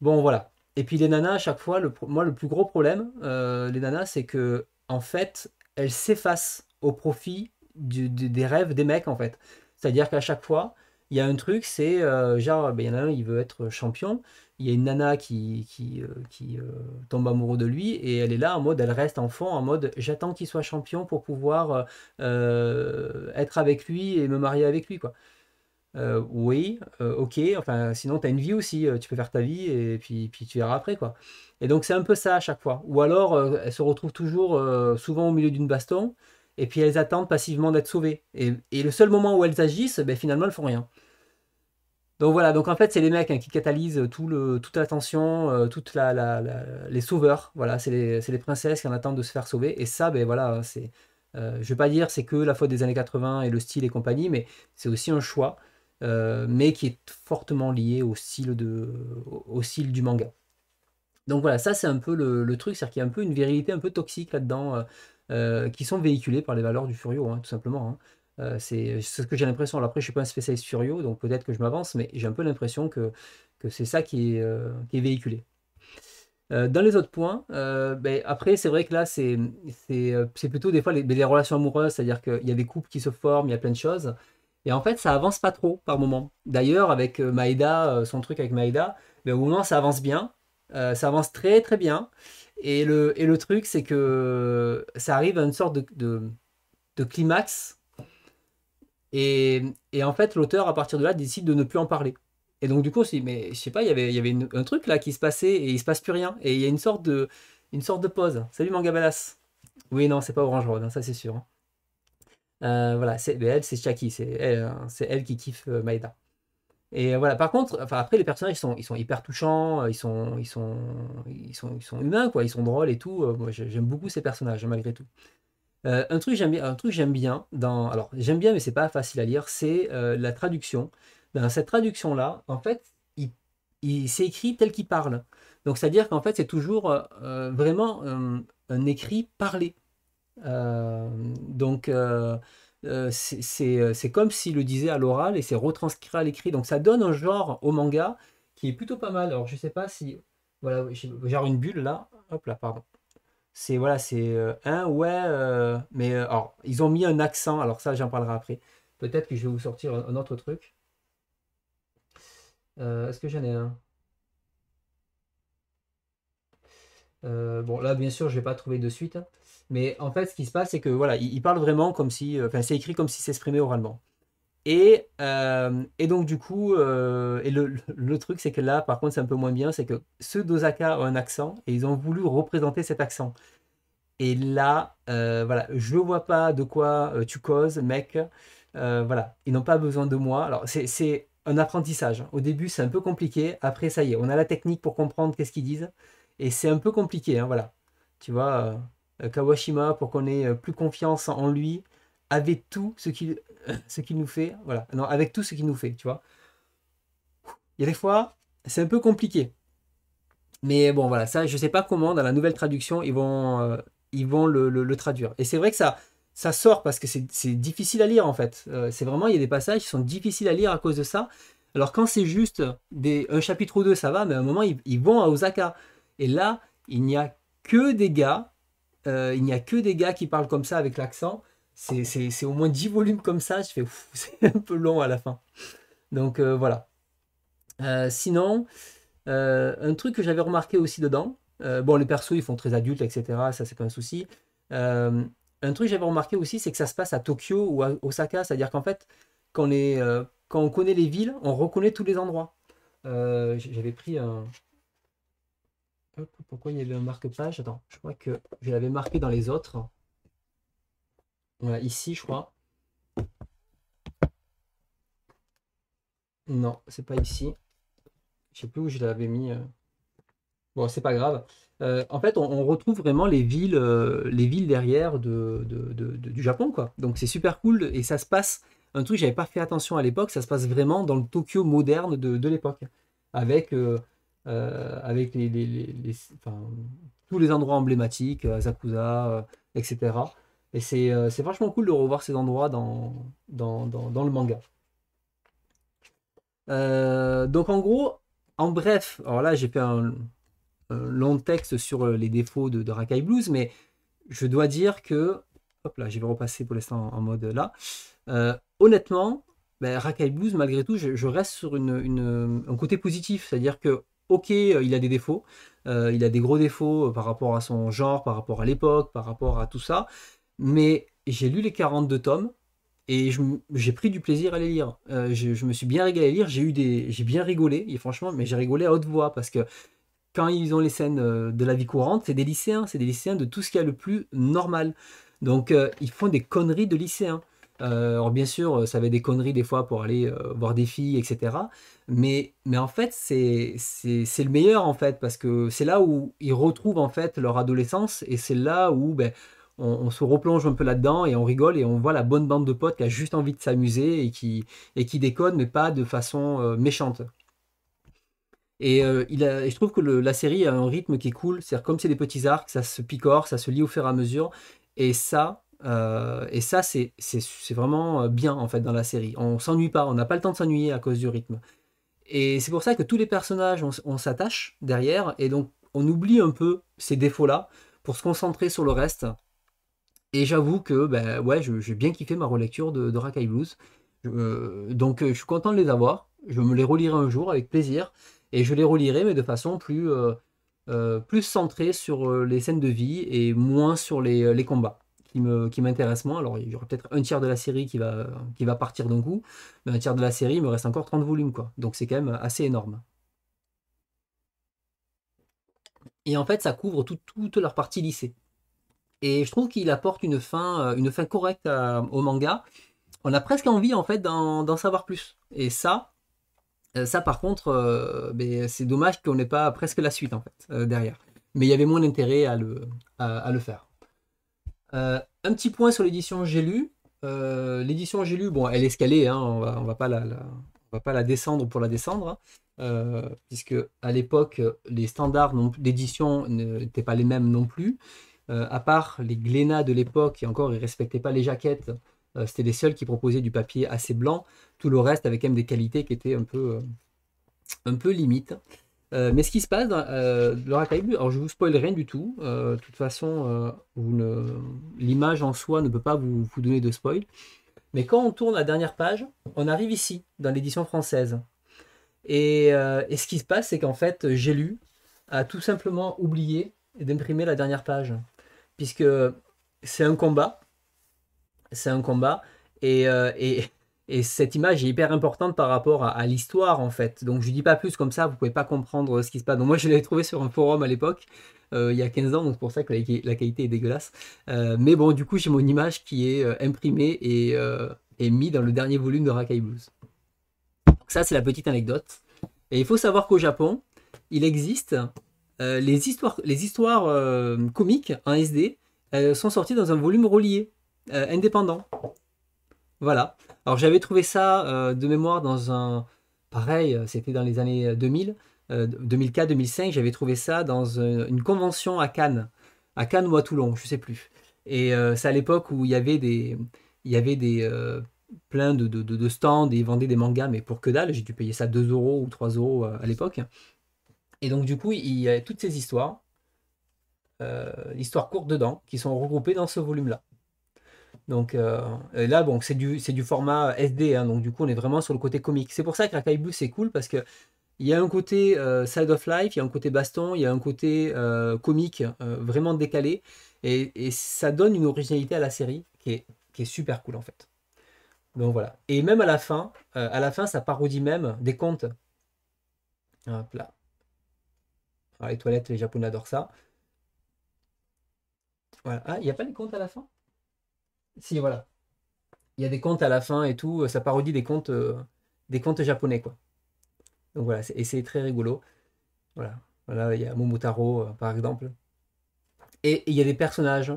Bon, voilà. Et puis, les nanas, à chaque fois, le, moi, le plus gros problème, les nanas, c'est que, en fait, elles s'effacent au profit des rêves des mecs, en fait. C'est-à-dire qu'à chaque fois, il y a un truc, c'est euh, genre, ben, il ben, y il veut être champion. Il y a une nana qui, qui, euh, euh, tombe amoureux de lui et elle est là en mode, elle reste enfant, en mode, j'attends qu'il soit champion pour pouvoir être avec lui et me marier avec lui. quoi. oui, ok, enfin, sinon tu as une vie aussi, tu peux faire ta vie et puis, puis tu verras après. quoi. Et donc c'est un peu ça à chaque fois. Ou alors, elle se retrouve toujours souvent au milieu d'une baston et puis elles attendent passivement d'être sauvées. Et, le seul moment où elles agissent, ben, finalement, elles font rien. Donc voilà, donc en fait, c'est les mecs hein, qui catalysent tout le, toute l'attention, euh, toute la, les sauveurs. Voilà, c'est les, princesses qui en attendent de se faire sauver. Et ça, ben voilà, hein, c'est, euh, je vais pas dire c'est que la faute des années 80 et le style et compagnie, mais c'est aussi un choix, euh, mais qui est fortement lié au style, de, style du manga. Donc voilà, ça c'est un peu le, le truc, c'est-à-dire qu'il y a un peu une virilité un peu toxique là-dedans. Euh, qui sont véhiculés par les valeurs du Furio, hein, tout simplement. Hein. Euh, c'est ce que j'ai l'impression. Après, je ne suis pas un spécialiste Furio, donc peut-être que je m'avance, mais j'ai un peu l'impression que, que c'est ça qui est, euh, qui est véhiculé. dans les autres points, ben, après, c'est vrai que là, c'est plutôt des fois les, relations amoureuses, c'est-à-dire qu'il y a des couples qui se forment, il y a plein de choses. Et en fait, ça avance pas trop par moment. D'ailleurs, avec Maeda, son truc avec Maeda, mais ben, au moment, ça avance bien. ça avance très très bien. Et le, et le truc, c'est que ça arrive à une sorte de, de, climax. Et, et, en fait, l'auteur, à partir de là, décide de ne plus en parler. Et donc, du coup, c'est, mais je sais pas, il y avait, il y avait un truc là qui se passait et il se passe plus rien. Et il y a une sorte de, une sorte de pause. Salut Mangabalas. Oui, non, c'est pas Orange Road, hein, ça c'est sûr. Hein. Euh, voilà, c'est, elle, c'est Chaki, c'est elle, hein, c'est elle qui kiffe euh, Maeda. Et euh, voilà, par contre, enfin après les personnages ils sont, ils sont hyper touchants, euh, ils sont, ils sont, ils sont, ils sont humains quoi, ils sont drôles et tout. Euh, moi j'aime beaucoup ces personnages hein, malgré tout. un truc j'aime un truc j'aime bien dans, alors j'aime bien mais c'est pas facile à lire, c'est la traduction. Dans ben, cette traduction là, en fait, il, il c'est écrit tel qu'il parle. Donc c'est à dire qu'en fait c'est toujours vraiment un écrit parlé. donc euh, euh, c'est comme s'il le disait à l'oral et c'est retranscrit à l'écrit. Donc ça donne un genre au manga qui est plutôt pas mal. Alors je sais pas si... Voilà, j'ai une bulle là. Hop là, pardon. C'est voilà, c'est euh, un ouais, mais alors ils ont mis un accent. Alors ça, j'en parlerai après. Peut-être que je vais vous sortir un, autre truc. Est-ce que j'en ai un Bon, là, bien sûr, je vais pas trouver de suite. Hein. Mais en fait, ce qui se passe, c'est que voilà, il, parle vraiment comme si, euh, enfin, c'est écrit comme si s'exprimait oralement. Et, euh, et, donc du coup, euh, et le, truc c'est que là, par contre, c'est un peu moins bien, c'est que ceux d'Osaka ont un accent et ils ont voulu représenter cet accent. Et là, voilà, je vois pas de quoi tu causes, mec. voilà, ils n'ont pas besoin de moi. Alors c'est un apprentissage. Au début, c'est un peu compliqué. Après, ça y est, on a la technique pour comprendre qu'est-ce qu'ils disent. Et c'est un peu compliqué, hein, voilà. Tu vois. Euh, Kawashima pour qu'on ait euh, plus confiance en lui avec tout ce qu'il ce qu'il nous fait. Voilà. Non, avec tout ce qu'il nous fait, tu vois. Il y a des fois, c'est un peu compliqué. Mais bon, voilà, ça, je sais pas comment, dans la nouvelle traduction, ils vont, euh, ils vont le, le, traduire. Et c'est vrai que ça, ça sort parce que c'est difficile à lire, en fait. c'est vraiment, il y a des passages qui sont difficiles à lire à cause de ça. Alors, quand c'est juste des, un chapitre ou deux, ça va, mais à un moment, ils, ils vont à Osaka. Et là, il n'y a que des gars euh, il n'y a que des gars qui parlent comme ça avec l'accent. C'est au moins 10 volumes comme ça. Je fais, c'est un peu long à la fin. Donc euh, voilà. Euh, sinon, un truc que j'avais remarqué aussi dedans, bon, les persos, ils font très adultes, etc. Ça, c'est pas un souci. un truc que j'avais remarqué aussi, c'est que ça se passe à Tokyo ou à Osaka. C'est-à-dire qu'en fait, est, quand on connaît les villes, on reconnaît tous les endroits. j'avais pris un, pourquoi il y avait un marque-page Attends, je crois que je l'avais marqué dans les autres. Voilà, ici, je crois. Non, c'est pas ici. Je sais plus où je l'avais mis. Euh. Bon, c'est pas grave. Euh, en fait, on, retrouve vraiment les villes, euh, les villes derrière de, du Japon, quoi. Donc c'est super cool et ça se passe. Un truc, j'avais pas fait attention à l'époque, ça se passe vraiment dans le Tokyo moderne de, l'époque, avec euh, avec les, tous les endroits emblématiques, Asakusa, euh, etc. Euh, et c'est franchement cool de revoir ces endroits dans, dans, le manga. donc en gros, en bref, alors là j'ai fait un, long texte sur les défauts de, de Rakai Blues, mais je dois dire que, hop là, je vais repasser pour l'instant en mode là. honnêtement, ben, Rakai Blues, malgré tout, je, reste sur une, un côté positif, c'est-à-dire que ok, euh, il a des défauts, euh, il a des gros défauts euh, par rapport à son genre, par rapport à l'époque, par rapport à tout ça, mais j'ai lu les 42 tomes et j'ai pris du plaisir à les lire. je, me suis bien régalé à lire, j'ai eu des, j'ai bien rigolé, et franchement, mais j'ai rigolé à haute voix parce que quand ils ont les scènes de la vie courante, c'est des lycéens, c'est des lycéens de tout ce qu'il y a le plus normal. Donc ils font des conneries de lycéens. Euh, alors bien sûr, euh, ça avait des conneries des fois pour aller euh, voir des filles, etc. Mais, mais en fait, c'est le meilleur en fait, parce que c'est là où ils retrouvent en fait leur adolescence et c'est là où ben, on, se replonge un peu là-dedans et on rigole et on voit la bonne bande de potes qui a juste envie de s'amuser et qui, et qui déconne, mais pas de façon méchante. Et, il a, je trouve que la série a un rythme qui est cool, c'est-à-dire comme c'est des petits arcs, ça se picore, ça se lit au fur et à mesure, et ça, euh, et ça, c'est vraiment euh, bien en fait dans la série. On s'ennuie pas, on n'a pas le temps de s'ennuyer à cause du rythme. Et c'est pour ça que tous les personnages, on, s'attache derrière, et donc on oublie un peu ces défauts-là pour se concentrer sur le reste. Et j'avoue que ben, ouais, j'ai bien kiffé ma relecture de, de Rakai Blues. Euh, donc je suis content de les avoir. Je me les relirai un jour avec plaisir. Et je les relirai, mais de façon plus, plus centrée sur les scènes de vie et moins sur les combats qui m'intéresse moins. Alors, il y aura peut-être un tiers de la série qui va, qui va partir d'un coup, mais un tiers de la série, il me reste encore 30 volumes, quoi. Donc, c'est quand même assez énorme. Et en fait, ça couvre toute leur partie lycée. Et je trouve qu'il apporte une fin, euh, une fin correcte au manga. On a presque envie, en fait, d'en savoir plus. Et ça, euh, ça, par contre, euh, ben, c'est dommage qu'on n'ait pas presque la suite en fait derrière. Mais il y avait moins d'intérêt à le, à le faire. Euh, un petit point sur l'édition J'ai lu. Euh, l'édition J'ai bon, elle est escalée, hein, on va, ne va, pas la, descendre pour la descendre, hein. euh, puisque à l'époque, les standards d'édition n'étaient pas les mêmes non plus. à part les Glénats de l'époque, et encore, ils respectaient pas les jaquettes, c'était les seuls qui proposaient du papier assez blanc. Tout le reste avait même des qualités qui étaient un peu, un peu limites. Euh, mais ce qui se passe dans euh, alors je vous spoil rien du tout. Euh, de toute façon, ne... l'image en soi ne peut pas vous, vous, donner de spoil. Mais quand on tourne la dernière page, on arrive ici, dans l'édition française. Et, ce qui se passe, c'est qu'en fait, j'ai lu a tout simplement oublié d'imprimer la dernière page. Puisque c'est un combat. C'est un combat. Et, et, et cette image est hyper importante par rapport à, l'histoire, en fait. Donc, je ne dis pas plus comme ça, vous ne pouvez pas comprendre euh, ce qui se passe. Donc, moi, je l'avais trouvé sur un forum à l'époque, euh, il y a 15 ans, donc c'est pour ça que la, qualité est dégueulasse. Euh, mais bon, du coup, j'ai mon image qui est imprimée et, mise dans le dernier volume de Rakai Blues. ça, c'est la petite anecdote. Et il faut savoir qu'au Japon, il existe les histoires, les histoires comiques en SD sont sorties dans un volume relié, indépendant. Voilà. Alors j'avais trouvé ça euh, de mémoire dans un... Pareil, euh, c'était dans les années 2000, euh, 2004-2005, j'avais trouvé ça dans une convention à Cannes, à Cannes ou à Toulon, je ne sais plus. Et c'est à l'époque où il y avait des... Il y avait des plein de, stands et ils vendaient des mangas, mais pour que dalle, j'ai dû payer ça 2 euros ou 3 euros à l'époque. Et donc du coup, il y a toutes ces histoires, l'histoire histoires courtes dedans, qui sont regroupées dans ce volume-là. Donc euh, là, bon, c'est du, du format SD, hein, donc du coup, on est vraiment sur le côté comique. C'est pour ça que Rakai c'est cool, parce que il y a un côté euh, side of life, il y a un côté baston, il y a un côté euh, comique, vraiment décalé, et, ça donne une originalité à la série qui est, super cool, en fait. Donc voilà. Et même à la fin, à la fin, ça parodie même des contes. Hop là. Ah, les toilettes, les Japonais adorent ça. Voilà. Ah, il n'y a pas les contes à la fin si, voilà. Il y a des contes à la fin et tout. Euh, ça parodie des contes, euh, des contes japonais, quoi. Donc voilà, et c'est très rigolo. Voilà. Voilà, il y a Momotaro, euh, par exemple. Et, il y a des personnages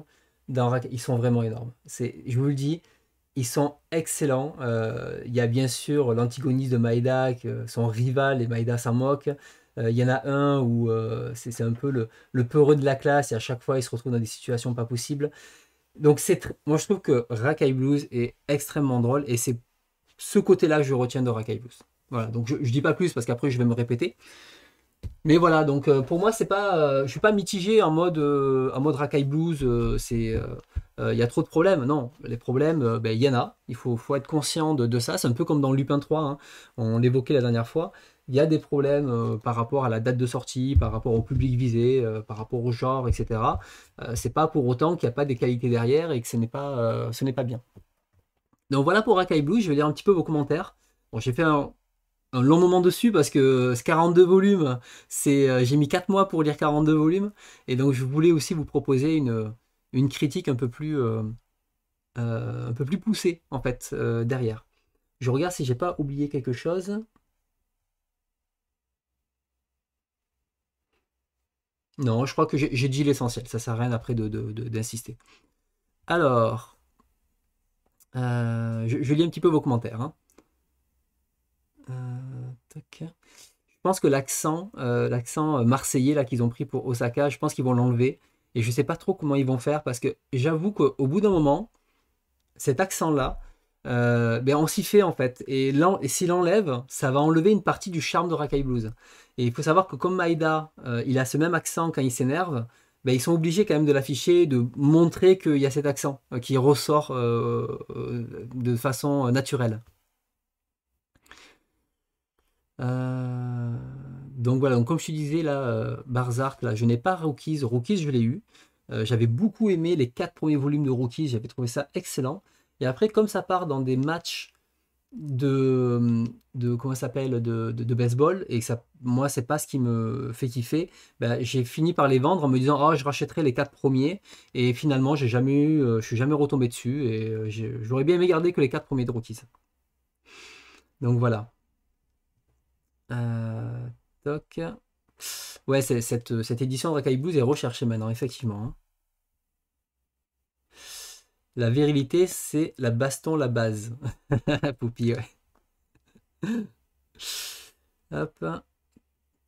dans Ils sont vraiment énormes. je vous le dis, ils sont excellents. il y a bien sûr l'antagoniste de Maeda, son rival, et Maeda s'en moque. il y en a un où c'est un peu le, le, peureux de la classe et à chaque fois il se retrouve dans des situations pas possibles. Donc c'est moi je trouve que Rakai Blues est extrêmement drôle et c'est ce côté-là que je retiens de Rakai Blues. Voilà, donc je, ne dis pas plus parce qu'après je vais me répéter. Mais voilà, donc euh, pour moi c'est pas, euh, je suis pas mitigé en mode euh, en mode Rakai Blues, c'est il y a trop de problèmes. Non, les problèmes, il ben, y en a. Il faut, faut être conscient de, ça. C'est un peu comme dans Lupin 3, hein. on l'évoquait la dernière fois il y a des problèmes euh, par rapport à la date de sortie, par rapport au public visé, euh, par rapport au genre, etc. Euh, c'est pas pour autant qu'il n'y a pas des qualités derrière et que ce n'est pas, ce n'est pas bien. Donc voilà pour Akai Blue, je vais lire un petit peu vos commentaires. Bon, j'ai fait un, long moment dessus parce que ce 42 volumes, c'est j'ai mis 4 mois pour lire 42 volumes et donc je voulais aussi vous proposer une, critique un peu plus un peu plus poussée en fait derrière. Je regarde si j'ai pas oublié quelque chose. Non, je crois que j'ai dit l'essentiel. Ça sert à rien après d'insister. Alors, euh, je, lis un petit peu vos commentaires. Hein. Euh, je pense que l'accent, euh, l'accent marseillais là qu'ils ont pris pour Osaka, je pense qu'ils vont l'enlever. Et je ne sais pas trop comment ils vont faire parce que j'avoue qu'au bout d'un moment, cet accent-là, euh, ben on s'y fait en fait. Et, et s'il enlève, ça va enlever une partie du charme de Rakai Blues. Et il faut savoir que comme Maïda, euh, il a ce même accent quand il s'énerve, ben ils sont obligés quand même de l'afficher, de montrer qu'il y a cet accent euh, qui ressort de façon naturelle. Donc voilà, donc comme je te disais là, Barzark, là, je n'ai pas Rookies. Rookies, je l'ai eu. J'avais beaucoup aimé les quatre premiers volumes de Rookies, j'avais trouvé ça excellent. Et après, comme ça part dans des matchs de, de comment s'appelle de, baseball et que ça moi c'est pas ce qui me fait kiffer bah, j'ai fini par les vendre en me disant oh, je rachèterai les quatre premiers et finalement j'ai jamais eu euh, je suis jamais retombé dessus et euh, j'aurais bien aimé garder que les quatre premiers de Rookies. donc voilà euh, toc ouais cette, cette édition de Rakai Blues est recherchée maintenant effectivement hein. La virilité, c'est la baston, la base. Poupie, ouais. Hop.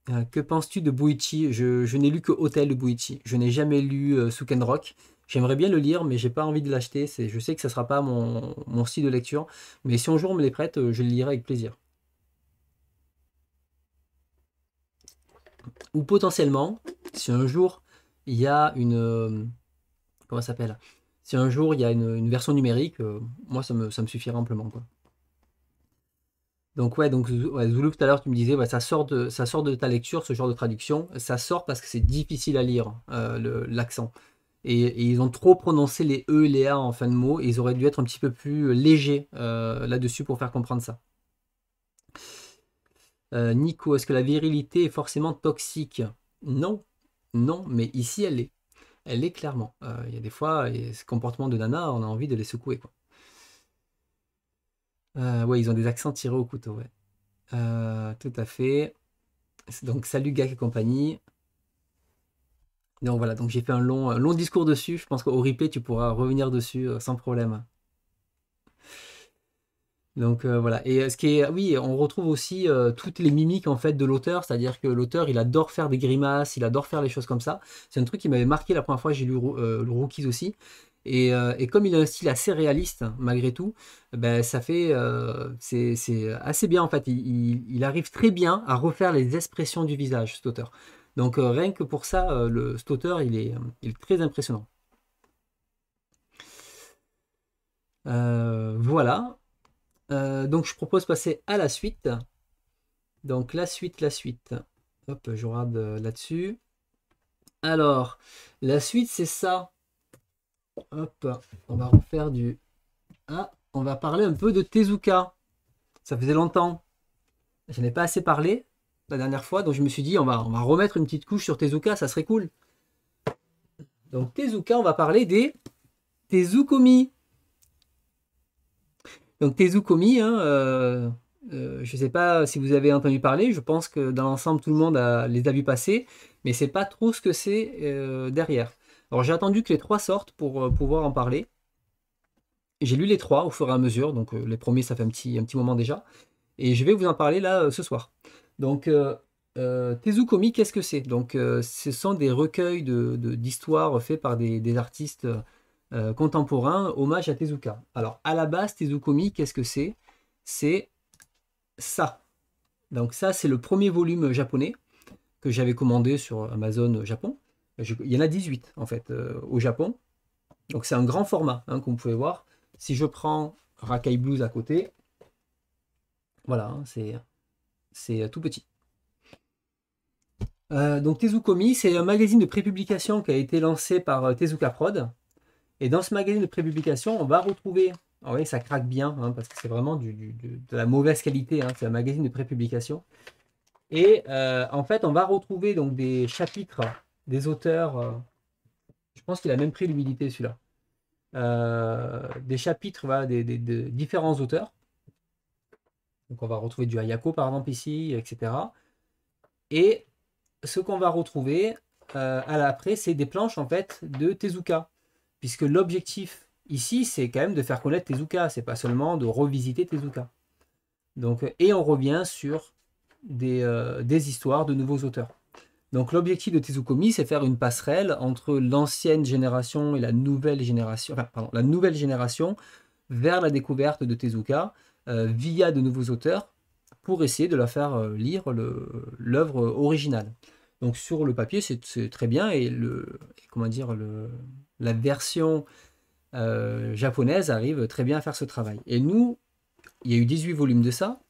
Euh, que penses-tu de Buichi Je, n'ai lu que Hôtel de Buichi. Je n'ai jamais lu euh, Souken Rock. J'aimerais bien le lire, mais j'ai pas envie de l'acheter. je sais que ça sera pas mon, mon, style de lecture. Mais si un jour on me les prête, euh, je le lirai avec plaisir. Ou potentiellement, si un jour il y a une. comment ça s'appelle si un jour il y a une, version numérique, euh, moi ça me, ça suffira amplement. Quoi. Donc ouais, donc Zulu tout à l'heure tu me disais, ça, sort de, ça de ta lecture, ce genre de traduction, ça sort parce que c'est difficile à lire euh, l'accent. Et, ils ont trop prononcé les E et les A en fin de mot, ils auraient dû être un petit peu plus légers euh, là-dessus pour faire comprendre ça. Nico, est-ce que la virilité est forcément toxique Non, non, mais ici elle est. Elle l'est clairement. Euh, il y a des fois, ce comportement de nana, on a envie de les secouer. Quoi. Euh, ouais, ils ont des accents tirés au couteau, ouais. Euh, tout à fait. Donc, salut Gak et compagnie. Donc voilà, donc j'ai fait un long, un long discours dessus. Je pense qu'au replay, tu pourras revenir dessus sans problème. Donc euh, voilà. Et euh, ce qui est, euh, oui, on retrouve aussi toutes les mimiques en fait de l'auteur, c'est-à-dire que l'auteur, il adore faire des grimaces, il adore faire les choses comme ça. C'est un truc qui m'avait marqué la première fois, j'ai lu le Rookies aussi. Et, comme il a un style assez réaliste hein, malgré tout, ben ça fait, c'est assez bien en fait. Il, arrive très bien à refaire les expressions du visage, cet auteur. Donc rien que pour ça, cet auteur, il est, il est très impressionnant. voilà. Euh, donc je propose de passer à la suite. Donc la suite, la suite. Hop, je regarde euh, là-dessus. Alors, la suite, c'est ça. Hop, on va refaire du... Ah, on va parler un peu de Tezuka. Ça faisait longtemps. Je n'ai pas assez parlé la dernière fois, donc je me suis dit, on va, on va remettre une petite couche sur Tezuka, ça serait cool. Donc Tezuka, on va parler des Tezukomi. Donc Tezukomi, hein, euh, euh, je ne sais pas si vous avez entendu parler, je pense que dans l'ensemble tout le monde a, les a vus passer, mais c'est pas trop ce que c'est euh, derrière. Alors j'ai attendu que les trois sortent pour pouvoir en parler. J'ai lu les trois au fur et à mesure, donc les premiers ça fait un petit, moment déjà, et je vais vous en parler là ce soir. Donc Tezukomi, qu'est-ce que c'est Donc ce sont des recueils d'histoires de, faits par des artistes euh, contemporain, hommage à Tezuka. Alors, à la base, Tezukomi, qu'est-ce que c'est C'est ça. Donc ça, c'est le premier volume japonais que j'avais commandé sur Amazon Japon. il y en a 18, en fait, euh, au Japon. Donc c'est un grand format, comme vous pouvez voir. Si je prends Rakai Blues à côté, voilà, hein, c'est euh, tout petit. donc Tezukomi, c'est un magazine de prépublication qui a été lancé par Tezuka Prod. Et dans ce magazine de prépublication, on va retrouver, vous ah ça craque bien, hein, parce que c'est vraiment de la mauvaise qualité, hein, c'est un magazine de prépublication. Et euh, en fait, on va retrouver donc des chapitres des auteurs. Euh, je pense qu'il a même pris l'humilité, celui-là. Euh, des chapitres de différents auteurs. Donc on va retrouver du Hayako par exemple ici, etc. Et ce qu'on va retrouver à l'après, c'est des planches en fait de Tezuka puisque l'objectif ici, c'est quand même de faire connaître Tezuka, c'est pas seulement de revisiter Tezuka. Donc, euh, et on revient sur euh, des, histoires de nouveaux auteurs. Donc l'objectif de Tezukomi, c'est faire une passerelle entre l'ancienne génération et la nouvelle génération, pardon, la nouvelle génération vers la découverte de Tezuka euh, via de nouveaux auteurs pour essayer de la faire lire l'œuvre originale. Donc sur le papier, c'est très bien et le comment dire le, la version euh, japonaise arrive très bien à faire ce travail. Et nous, il y a eu 18 volumes de ça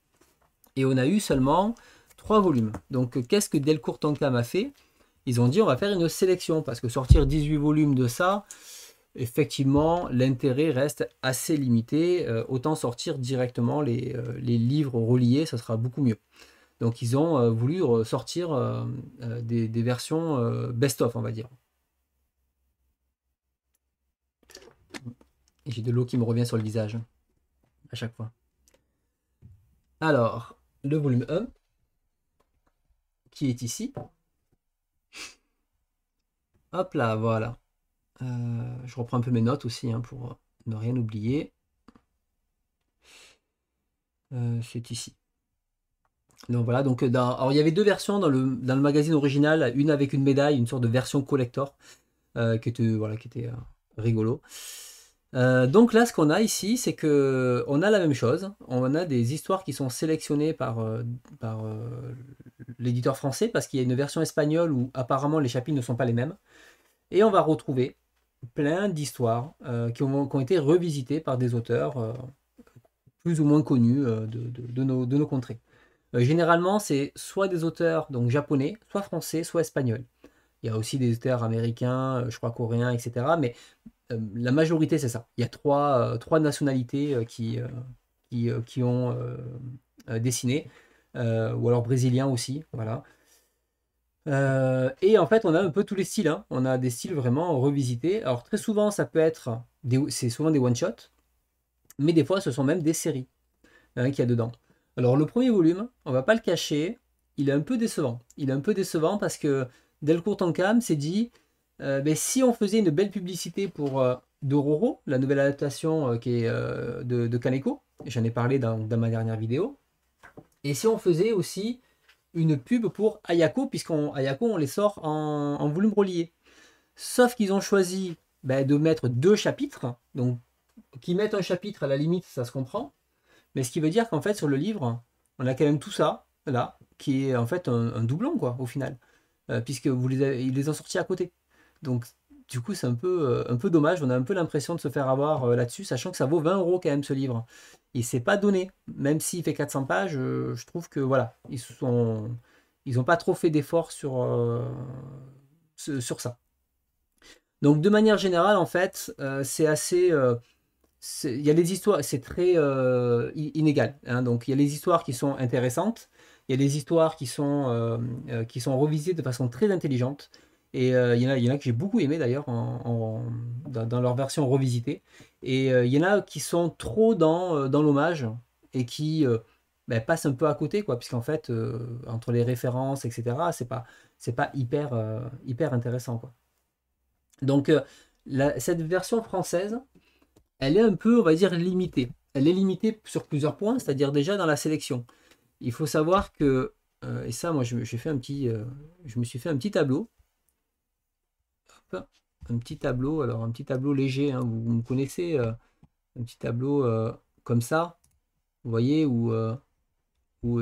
et on a eu seulement 3 volumes. Donc qu'est-ce que Delcourt Tonkam a fait Ils ont dit on va faire une sélection parce que sortir 18 volumes de ça, effectivement, l'intérêt reste assez limité. Euh, autant sortir directement euh, les livres reliés, ça sera beaucoup mieux. Donc ils ont euh, voulu sortir euh, euh, des, versions best-of, on va dire. J'ai de l'eau qui me revient sur le visage à chaque fois. Alors, le volume 1, qui est ici. Hop là, voilà. je reprends un peu mes notes aussi hein, pour ne rien oublier. C'est ici. Donc voilà, donc euh, il y avait deux versions dans le, magazine original, une avec une médaille, une sorte de version collector, euh, qui était, voilà, qui était euh, rigolo. donc là, ce qu'on a ici, c'est que on a la même chose. On a des histoires qui sont sélectionnées par, l'éditeur français parce qu'il y a une version espagnole où apparemment les chapitres ne sont pas les mêmes. Et on va retrouver plein d'histoires qui, ont, été revisitées par des auteurs plus ou moins connus nos, de nos contrées. Euh, généralement, c'est soit des auteurs donc japonais, soit français, soit espagnols. Il y a aussi des auteurs américains, euh, je crois coréens, etc. Mais euh, la majorité, c'est ça. Il y a trois, trois nationalités qui, qui, ont dessiné, ou alors brésiliens aussi, voilà. et en fait, on a un peu tous les styles. Hein. On a des styles vraiment revisités. Alors très souvent, ça peut être, c'est souvent des one shots, mais des fois, ce sont même des séries hein, qu'il y a dedans. Alors le premier volume, on va pas le cacher, il est un peu décevant. Il est un peu décevant parce que Delcourt en cam s'est dit, euh, ben, si on faisait une belle publicité pour euh, Dororo, la nouvelle adaptation euh, qui est de, Kaneko, j'en ai parlé dans, ma dernière vidéo, et si on faisait aussi une pub pour Ayako, puisqu'on on les sort en, volume relié. Sauf qu'ils ont choisi ben, de mettre deux chapitres, donc qui mettent un chapitre à la limite, ça se comprend, mais ce qui veut dire qu'en fait, sur le livre, on a quand même tout ça, là, qui est en fait un, doublon, quoi, au final. Puisqu'ils euh, puisque les ont sortis à côté. Donc, du coup, c'est un peu, euh, un peu dommage. On a un peu l'impression de se faire avoir euh, là-dessus, sachant que ça vaut 20 euros quand même, ce livre. Il s'est pas donné. Même s'il fait 400 pages, je trouve que, voilà, ils sont... Ils n'ont pas trop fait d'efforts sur, sur ça. Donc de manière générale, en fait, c'est assez, il y a des histoires, c'est très euh, inégal. Hein. donc il y a les histoires qui sont intéressantes, il y a des histoires qui sont, euh, euh, qui sont revisées de façon très intelligente. Et il, y en a, il y en a que j'ai beaucoup aimé d'ailleurs dans, leur version revisitée. Et il y en a qui sont trop dans, dans l'hommage et qui ben, passent un peu à côté, quoi, puisqu'en fait, entre les références, etc., c'est pas, c'est pas hyper, hyper intéressant. Quoi. Donc cette version française, elle est un peu, on va dire, limitée. Elle est limitée sur plusieurs points, c'est-à-dire déjà dans la sélection. Il faut savoir que, euh, et ça, moi, je, fait un petit, euh, je me suis fait un petit tableau. un petit tableau, alors un petit tableau léger, hein, vous, me connaissez, euh, un petit tableau comme ça, vous voyez, où,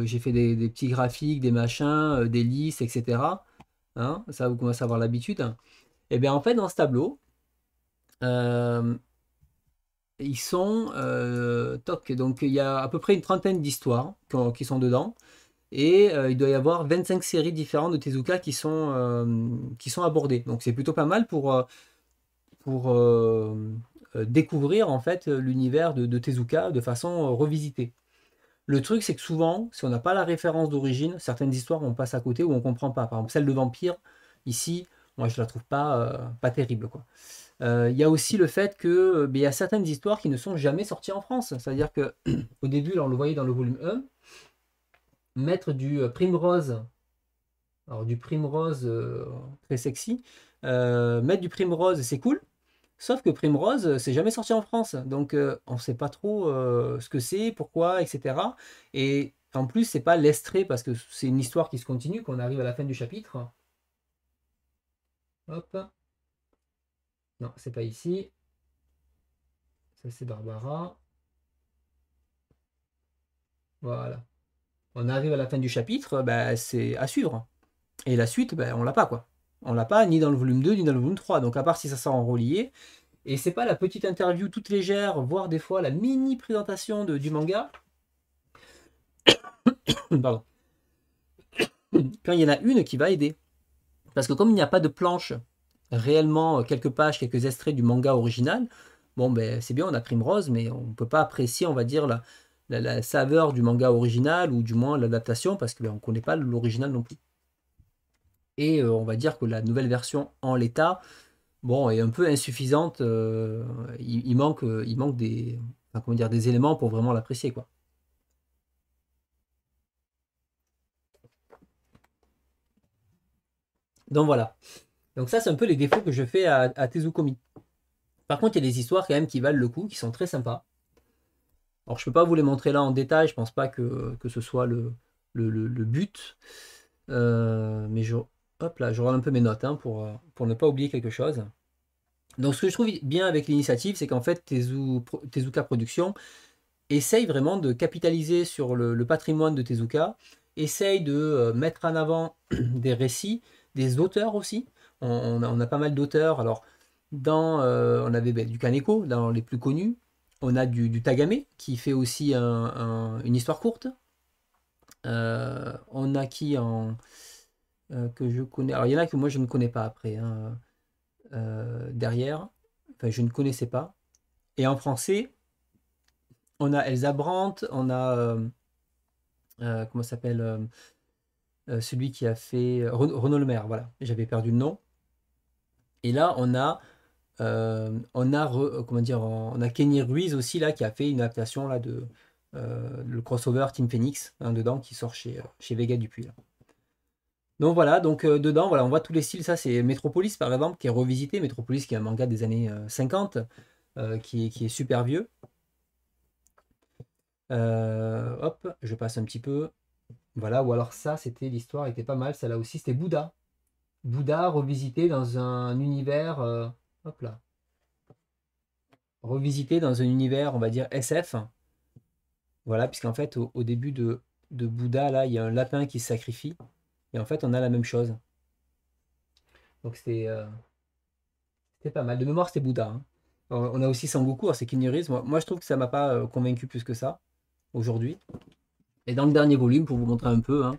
j'ai fait des, petits graphiques, des machins, des listes, etc. Hein. ça, vous commencez à avoir l'habitude. Et eh bien, en fait, dans ce tableau, ils sont euh, toc. Donc il y a à peu près une trentaine d'histoires qui, sont dedans. Et euh, il doit y avoir 25 séries différentes de Tezuka qui sont, euh, qui sont abordées. Donc c'est plutôt pas mal pour, pour découvrir en fait l'univers de, Tezuka de façon revisitée. Le truc c'est que souvent, si on n'a pas la référence d'origine, certaines histoires on passe à côté ou on ne comprend pas. Par exemple celle de Vampire, ici, moi je la trouve pas, pas terrible. quoi. Euh, il y a aussi le fait que euh, ben, il y a certaines histoires qui ne sont jamais sorties en France. C'est-à-dire que au début, là, on le voyait dans le volume 1, mettre du euh, primrose, alors du primrose très sexy, mettre du primrose, c'est cool. Sauf que Primrose, c'est jamais sorti en France. Donc, on ne sait pas trop ce que c'est, pourquoi, etc. Et en plus, c'est pas l'estrée, parce que c'est une histoire qui se continue, qu'on arrive à la fin du chapitre. Hop. Non, c'est pas ici. Ça, c'est Barbara. Voilà. On arrive à la fin du chapitre, bah, c'est à suivre. Et la suite, ben, on l'a pas, quoi. On l'a pas ni dans le volume 2, ni dans le volume 3. Donc, à part si ça sort en relié. Et c'est pas la petite interview toute légère, voire des fois la mini présentation de, du manga. Pardon. Quand il y en a une qui va aider. Parce que comme il n'y a pas de planche réellement euh, quelques pages, quelques extraits du manga original, bon, ben, c'est bien, on a Primrose, mais on ne peut pas apprécier, on va dire, la, la, saveur du manga original, ou du moins l'adaptation, parce qu'on ben, ne connaît pas l'original non plus. Et euh, on va dire que la nouvelle version en l'état, bon, est un peu insuffisante. Euh, il, manque, il manque des, comment dire, des éléments pour vraiment l'apprécier, quoi. Donc voilà. Donc ça, c'est un peu les défauts que je fais à, à Tezukomi. Par contre, il y a des histoires quand même qui valent le coup, qui sont très sympas. Alors, je ne peux pas vous les montrer là en détail, je ne pense pas que, ce soit le, le, but. Euh, mais je, hop là, je un peu mes notes hein, pour, pour ne pas oublier quelque chose. Donc, ce que je trouve bien avec l'initiative, c'est qu'en fait, Tezuka Productions essaye vraiment de capitaliser sur le, le patrimoine de Tezuka, essaye de euh, mettre en avant des récits, des auteurs aussi, on, a, pas mal d'auteurs. Alors, dans, euh, on avait ben, du Kaneko, dans les plus connus. On a du, Tagame, qui fait aussi une histoire courte. Euh, on a qui en. Euh, que je connais. Alors, il y en a que moi je ne connais pas après. Hein. derrière. Enfin, je ne connaissais pas. Et en français, on a Elsa Brandt, on a. comment s'appelle celui qui a fait Renaud maire, voilà, j'avais perdu le nom. Et là, on a, euh, on a comment dire, on a Kenny Ruiz aussi là qui a fait une adaptation là de euh, le crossover Team Phoenix hein, dedans qui sort chez chez Vega Dupuis. Donc voilà, donc euh, dedans, voilà, on voit tous les styles. Ça, c'est Metropolis par exemple qui est revisité. Metropolis qui est un manga des années 50 qui, qui, est super vieux. hop, je passe un petit peu. Voilà, ou alors ça, c'était l'histoire, était pas mal. Ça là aussi, c'était Bouddha Bouddha revisité dans un univers, euh, hop là, revisité dans un univers, on va dire SF. Voilà, puisqu'en fait, au, début de, de, Bouddha, là, il y a un lapin qui se sacrifie, et en fait, on a la même chose. Donc c'était euh, pas mal. De mémoire, c'était Bouddha. Hein. On a aussi Sangoku, hein, c'est Kinyuris. Moi, je trouve que ça m'a pas euh, convaincu plus que ça, aujourd'hui. Et dans le dernier volume, pour vous montrer un peu, hein,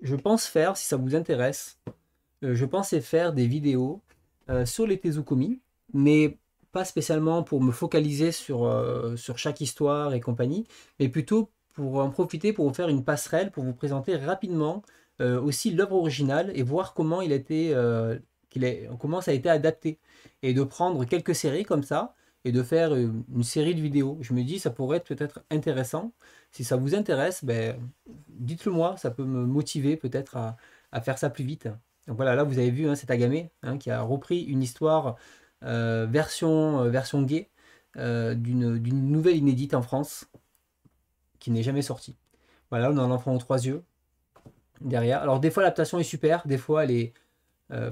je pense faire, si ça vous intéresse, euh, je pensais faire des vidéos euh, sur les Tezukomi, mais pas spécialement pour me focaliser sur, euh, sur chaque histoire et compagnie, mais plutôt pour en profiter pour vous faire une passerelle, pour vous présenter rapidement aussi l'œuvre originale et voir comment, il a qu'il comment ça a été adapté. Et de prendre quelques séries comme ça et de faire une série de vidéos. Je me dis, ça pourrait être peut-être intéressant. Si ça vous intéresse, ben, dites-le moi, ça peut me motiver peut-être à, faire ça plus vite. Donc voilà, là vous avez vu, hein, c'est Agamé hein, qui a repris une histoire euh, version, euh, version gay euh, d'une nouvelle inédite en France qui n'est jamais sortie. Voilà, on a un enfant aux trois yeux derrière. Alors des fois l'adaptation est super, des fois elle est un,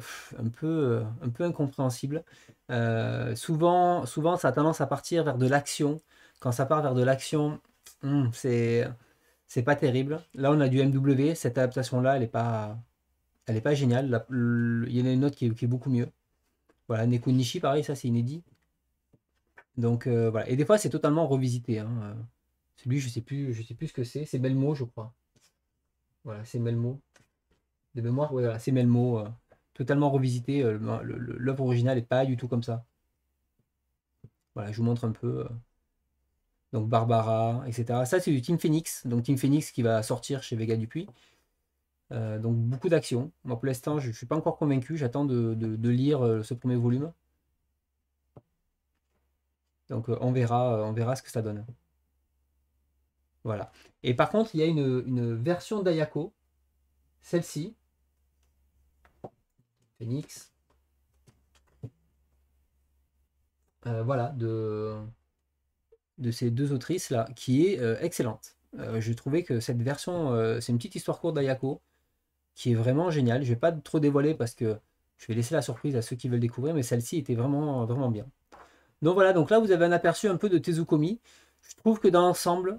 peu, un peu incompréhensible. souvent, souvent, ça a tendance à partir vers de l'action. Quand ça part vers de l'action, Hmm, c'est c'est pas terrible. Là, on a du MW. Cette adaptation-là, elle est pas, elle est pas géniale. Il y en a une autre qui est, beaucoup mieux. Voilà, Neko pareil, ça c'est inédit. Donc euh, voilà. Et des fois, c'est totalement revisité. Hein. Euh, Celui, je sais plus, je sais plus ce que c'est. C'est Melmo, je crois. Voilà, c'est Melmo. De mémoire, voilà, c'est Melmo. Euh, totalement revisité. L'œuvre originale n'est pas du tout comme ça. Voilà, je vous montre un peu donc Barbara, etc. Ça, c'est du Team Phoenix, donc Team Phoenix qui va sortir chez Vega Dupuis. Euh, donc beaucoup d'actions. Moi, pour l'instant, je ne suis pas encore convaincu. J'attends de, lire euh, ce premier volume. Donc euh, on verra, on verra ce que ça donne. Voilà. Et par contre, il y a une, version d'Ayako, celle-ci, Phoenix, voilà, de de ces deux autrices là, qui est euh, excellente. Euh, je trouvais que cette version, euh, c'est une petite histoire courte d'Ayako, qui est vraiment géniale. Je vais pas trop dévoiler parce que je vais laisser la surprise à ceux qui veulent découvrir, mais celle-ci était vraiment, vraiment bien. Donc voilà, donc là vous avez un aperçu un peu de Tezukomi. Je trouve que dans l'ensemble,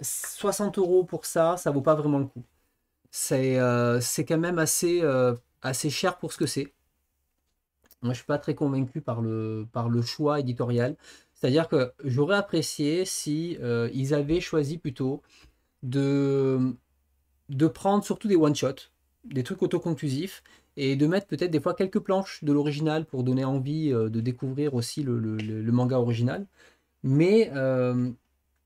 60 euros pour ça, ça vaut pas vraiment le coup. C'est quand même assez, assez cher pour ce que c'est. Moi, je suis pas très convaincu par le, par le choix éditorial. C'est-à-dire que j'aurais apprécié si euh, ils avaient choisi plutôt de, de prendre surtout des one-shots, des trucs autoconclusifs, et de mettre peut-être des fois quelques planches de l'original pour donner envie euh, de découvrir aussi le, manga original, mais, euh,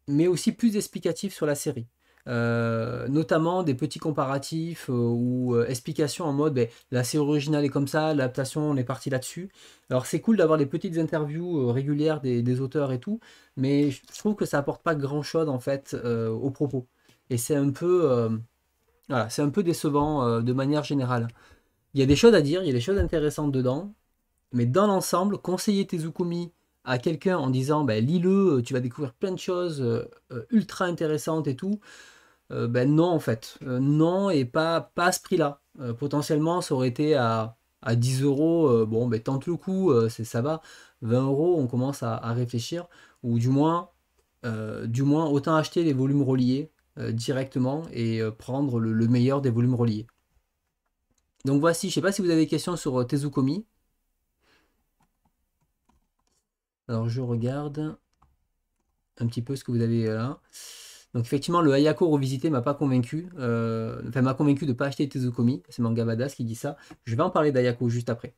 mais aussi plus explicatif sur la série. Euh, notamment des petits comparatifs euh, ou euh, explications en mode ben, la série originale est comme ça, l'adaptation on est parti là-dessus. Alors c'est cool d'avoir des petites interviews régulières des, auteurs et tout, mais je trouve que ça apporte pas grand-chose en fait au propos. Et c'est un peu, voilà, c'est un peu décevant de manière générale. Il y a des choses à dire, il y a des choses intéressantes dedans, mais dans l'ensemble, conseiller Tezukumi à quelqu'un en disant ben, lis-le, tu vas découvrir plein de choses ultra intéressantes et tout, euh, ben non en fait, euh, non et pas, pas à ce prix-là. Euh, potentiellement ça aurait été à, à 10 euros, bon ben tente le coup, c'est ça va. 20 euros, on commence à, réfléchir, ou du moins, du moins autant acheter les volumes reliés directement et prendre le, meilleur des volumes reliés. Donc voici, je sais pas si vous avez des questions sur Tezukomi. Alors je regarde un petit peu ce que vous avez là. Donc effectivement, le Hayako revisité m'a pas convaincu, euh, enfin m'a convaincu de pas acheter Tezukomi, c'est Manga qui dit ça. Je vais en parler d'Hayako juste après.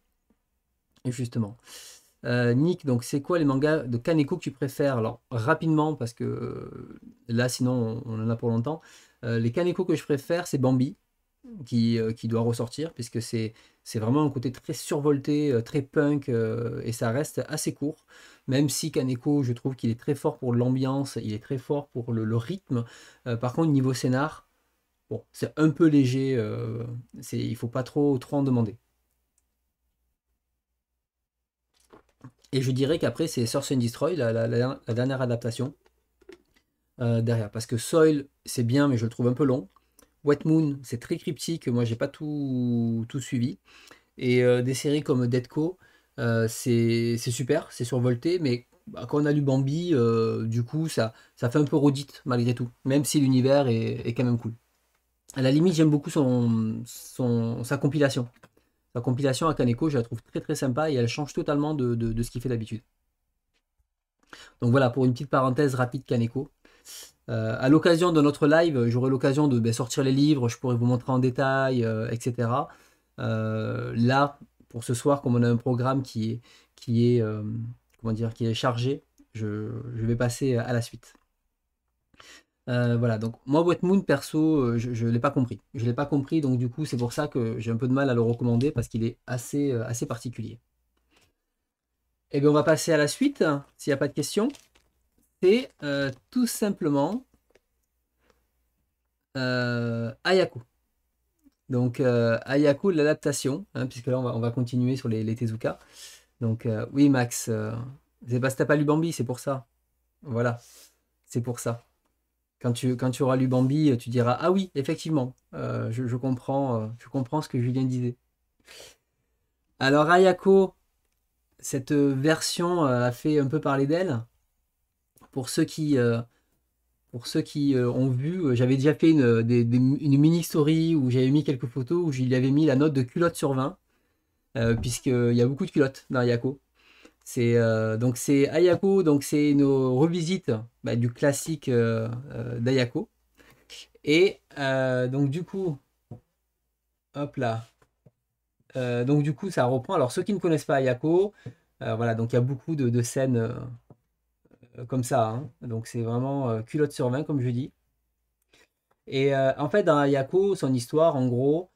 justement. Euh, Nick, donc c'est quoi les mangas de Kaneko que tu préfères Alors rapidement, parce que euh, là sinon on, en a pour longtemps. Euh, les Kaneko que je préfère, c'est Bambi, qui, qui doit ressortir, puisque c'est vraiment un côté très survolté, très punk, et ça reste assez court même si Kaneko, je trouve qu'il est très fort pour l'ambiance, il est très fort pour le, rythme. Euh, par contre, niveau scénar, bon, c'est un peu léger, euh, il ne faut pas trop, trop en demander. Et je dirais qu'après, c'est Source and Destroy, la, dernière adaptation. Euh, derrière, parce que Soil, c'est bien, mais je le trouve un peu long. Wet Moon, c'est très cryptique, moi j'ai pas tout, suivi. Et des séries comme Deadco, euh, c'est super, c'est survolté, mais bah, quand on a lu Bambi, euh, du coup, ça, ça fait un peu rodite malgré tout, même si l'univers est, quand même cool. À la limite, j'aime beaucoup son, son, sa compilation. Sa compilation à Kaneko, je la trouve très très sympa et elle change totalement de, ce qu'il fait d'habitude. Donc voilà, pour une petite parenthèse rapide Kaneko. Euh, à l'occasion de notre live, j'aurai l'occasion de ben, sortir les livres, je pourrai vous montrer en détail, euh, etc. là, pour ce soir, comme on a un programme qui est, qui est, euh, comment dire, qui est chargé, je, vais passer à la suite. Euh, voilà, donc moi, Wet Moon, perso, euh, je ne l'ai pas compris. Je ne l'ai pas compris, donc du coup, c'est pour ça que j'ai un peu de mal à le recommander parce qu'il est assez, assez particulier. Eh bien, on va passer à la suite, hein, s'il n'y a pas de questions. C'est tout simplement Ayako. Donc euh, Ayako, l'adaptation, hein, puisque là on va, continuer sur les, Tezuka. Donc euh, oui Max, euh, c'est parce pas lu Bambi, c'est pour ça. Voilà, c'est pour ça. Quand tu, quand tu auras lu Bambi, tu diras ah oui, effectivement, je, comprends, je comprends ce que Julien disait. Alors Ayako, cette version a fait un peu parler d'elle. Pour ceux qui, pour ceux qui euh, ont vu, euh, j'avais déjà fait euh, une, mini-story où j'avais mis quelques photos où j'y avais mis la note de culotte sur 20, puisqu'il y a beaucoup de culottes dans Ayako. donc c'est Ayako, donc c'est nos revisites bah, du classique d'Ayako. Et donc du coup, hop là, donc du coup, ça reprend. Alors ceux qui ne connaissent pas Ayako, voilà, donc il y a beaucoup de, de scènes euh, comme ça. Hein. Donc c'est vraiment euh, culotte sur vin comme je dis. Et euh, en fait, dans Ayako, son histoire, en gros,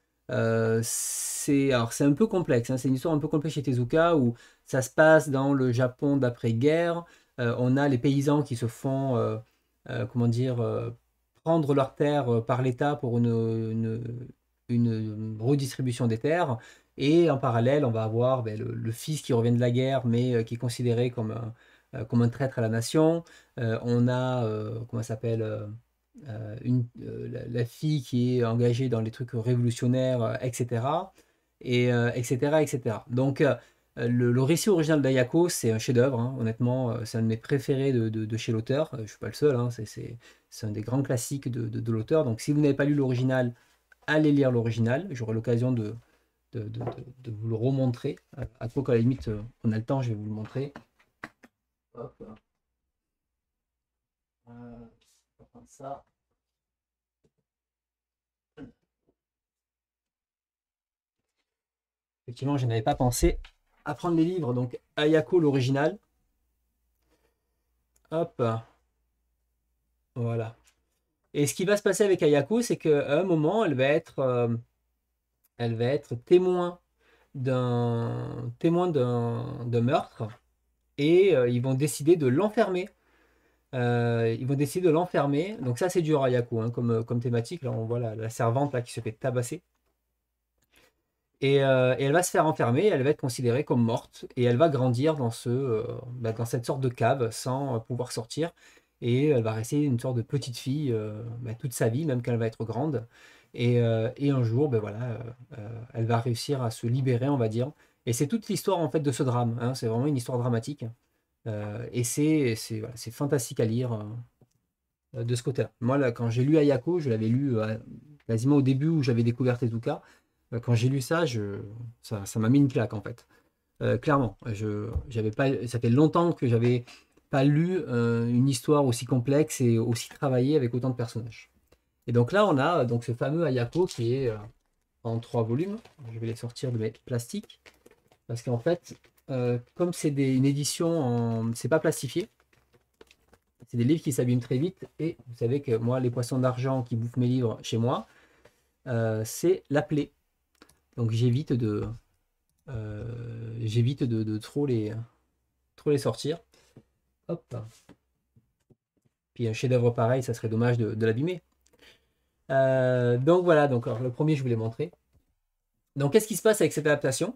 c'est alors c'est un peu complexe. Hein. c'est une histoire un peu complexe chez Tezuka où ça se passe dans le Japon d'après-guerre. on a les paysans qui se font comment dire prendre leurs terres par l'État pour une, redistribution des terres. Et en parallèle, on va avoir ben, le, fils qui revient de la guerre, mais qui est considéré comme euh, comme un traître à la nation. Euh, on a, euh, comment s'appelle la, fille qui est engagée dans les trucs révolutionnaires, etc. Et, etc., etc. Donc, le, récit original d'Ayako, c'est un chef-d'œuvre, hein. honnêtement, c'est un de mes préférés de, chez l'auteur. Je ne suis pas le seul, hein, c'est un des grands classiques de, de l'auteur. Donc si vous n'avez pas lu l'original, allez lire l'original. J'aurai l'occasion de, vous le remontrer. À quoi, à la limite, on a le temps, je vais vous le montrer. Euh, ça. Effectivement, je n'avais pas pensé à prendre les livres. Donc, Ayako, l'original. Hop. Voilà. Et ce qui va se passer avec Ayako, c'est qu'à un moment, elle va être, euh, elle va être témoin d'un témoin d'un meurtre et euh, ils vont décider de l'enfermer. Euh, ils vont décider de l'enfermer. Donc ça, c'est du Rayaku hein, hein, comme, comme thématique. Là, on voit la, servante là, qui se fait tabasser. Euh, et, elle va se faire enfermer, elle va être considérée comme morte, et elle va grandir dans, ce, bah, dans cette sorte de cave sans pouvoir sortir. Et elle va rester une sorte de petite fille bah, toute sa vie, même quand elle va être grande. Et, un jour, ben voilà, elle va réussir à se libérer, on va dire, et c'est toute l'histoire en fait de ce drame. Hein. C'est vraiment une histoire dramatique. Euh, et c'est voilà, fantastique à lire euh, de ce côté-là. Moi, là, quand j'ai lu Ayako, je l'avais lu euh, quasiment au début où j'avais découvert Tezuka. quand j'ai lu ça, je, ça m'a mis une claque en fait. clairement, je, pas, ça fait longtemps que j'avais pas lu une histoire aussi complexe et aussi travaillée avec autant de personnages. Et donc là, on a donc ce fameux Ayako qui est en trois volumes. Je vais les sortir de mes plastiques. Parce qu'en fait, euh, comme c'est une édition, en... c'est pas plastifié. C'est des livres qui s'abîment très vite. Et vous savez que moi, les poissons d'argent qui bouffent mes livres chez moi, euh, c'est la plaie. Donc j'évite de, euh, j'évite de, trop les, trop les sortir. Hop. Puis un chef-d'œuvre pareil, ça serait dommage de, l'abîmer. donc voilà. Donc le premier, je vous l'ai montré. Donc qu'est-ce qui se passe avec cette adaptation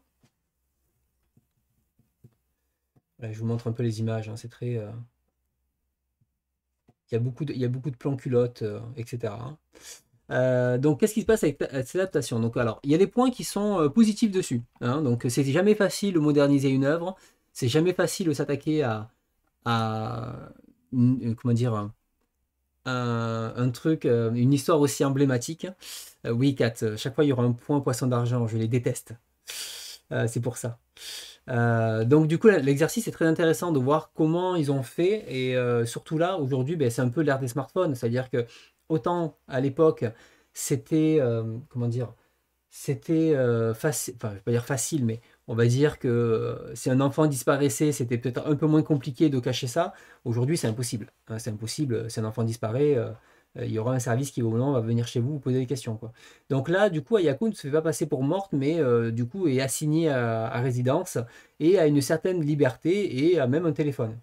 je vous montre un peu les images, hein, c'est très... Euh, il, y a beaucoup de, il beaucoup de plans culottes, euh, etc. Euh, donc, qu'est-ce qui se passe avec, cette adaptation Donc, alors, il y a des points qui sont positifs dessus. Hein, donc, c'est jamais facile de moderniser une œuvre, c'est jamais facile de s'attaquer à, à comment dire, un, truc, une histoire aussi emblématique. oui, Kat, chaque fois il y aura un point poisson d'argent, je les déteste. c'est pour ça. Euh, donc du coup, l'exercice est très intéressant de voir comment ils ont fait. Et euh, surtout là, aujourd'hui, ben, c'est un peu l'ère des smartphones. C'est-à-dire que autant à l'époque, c'était, euh, comment dire, c'était facile, enfin je vais pas dire facile, mais on va dire que si un enfant disparaissait, c'était peut-être un peu moins compliqué de cacher ça. Aujourd'hui, c'est impossible. Hein. c'est impossible, si un enfant disparaît euh, il y aura un service qui va venir chez vous vous poser des questions. Quoi. Donc là, du coup, Ayako ne se fait pas passer pour morte, mais euh, du coup est assignée à, résidence et à une certaine liberté et à même un téléphone.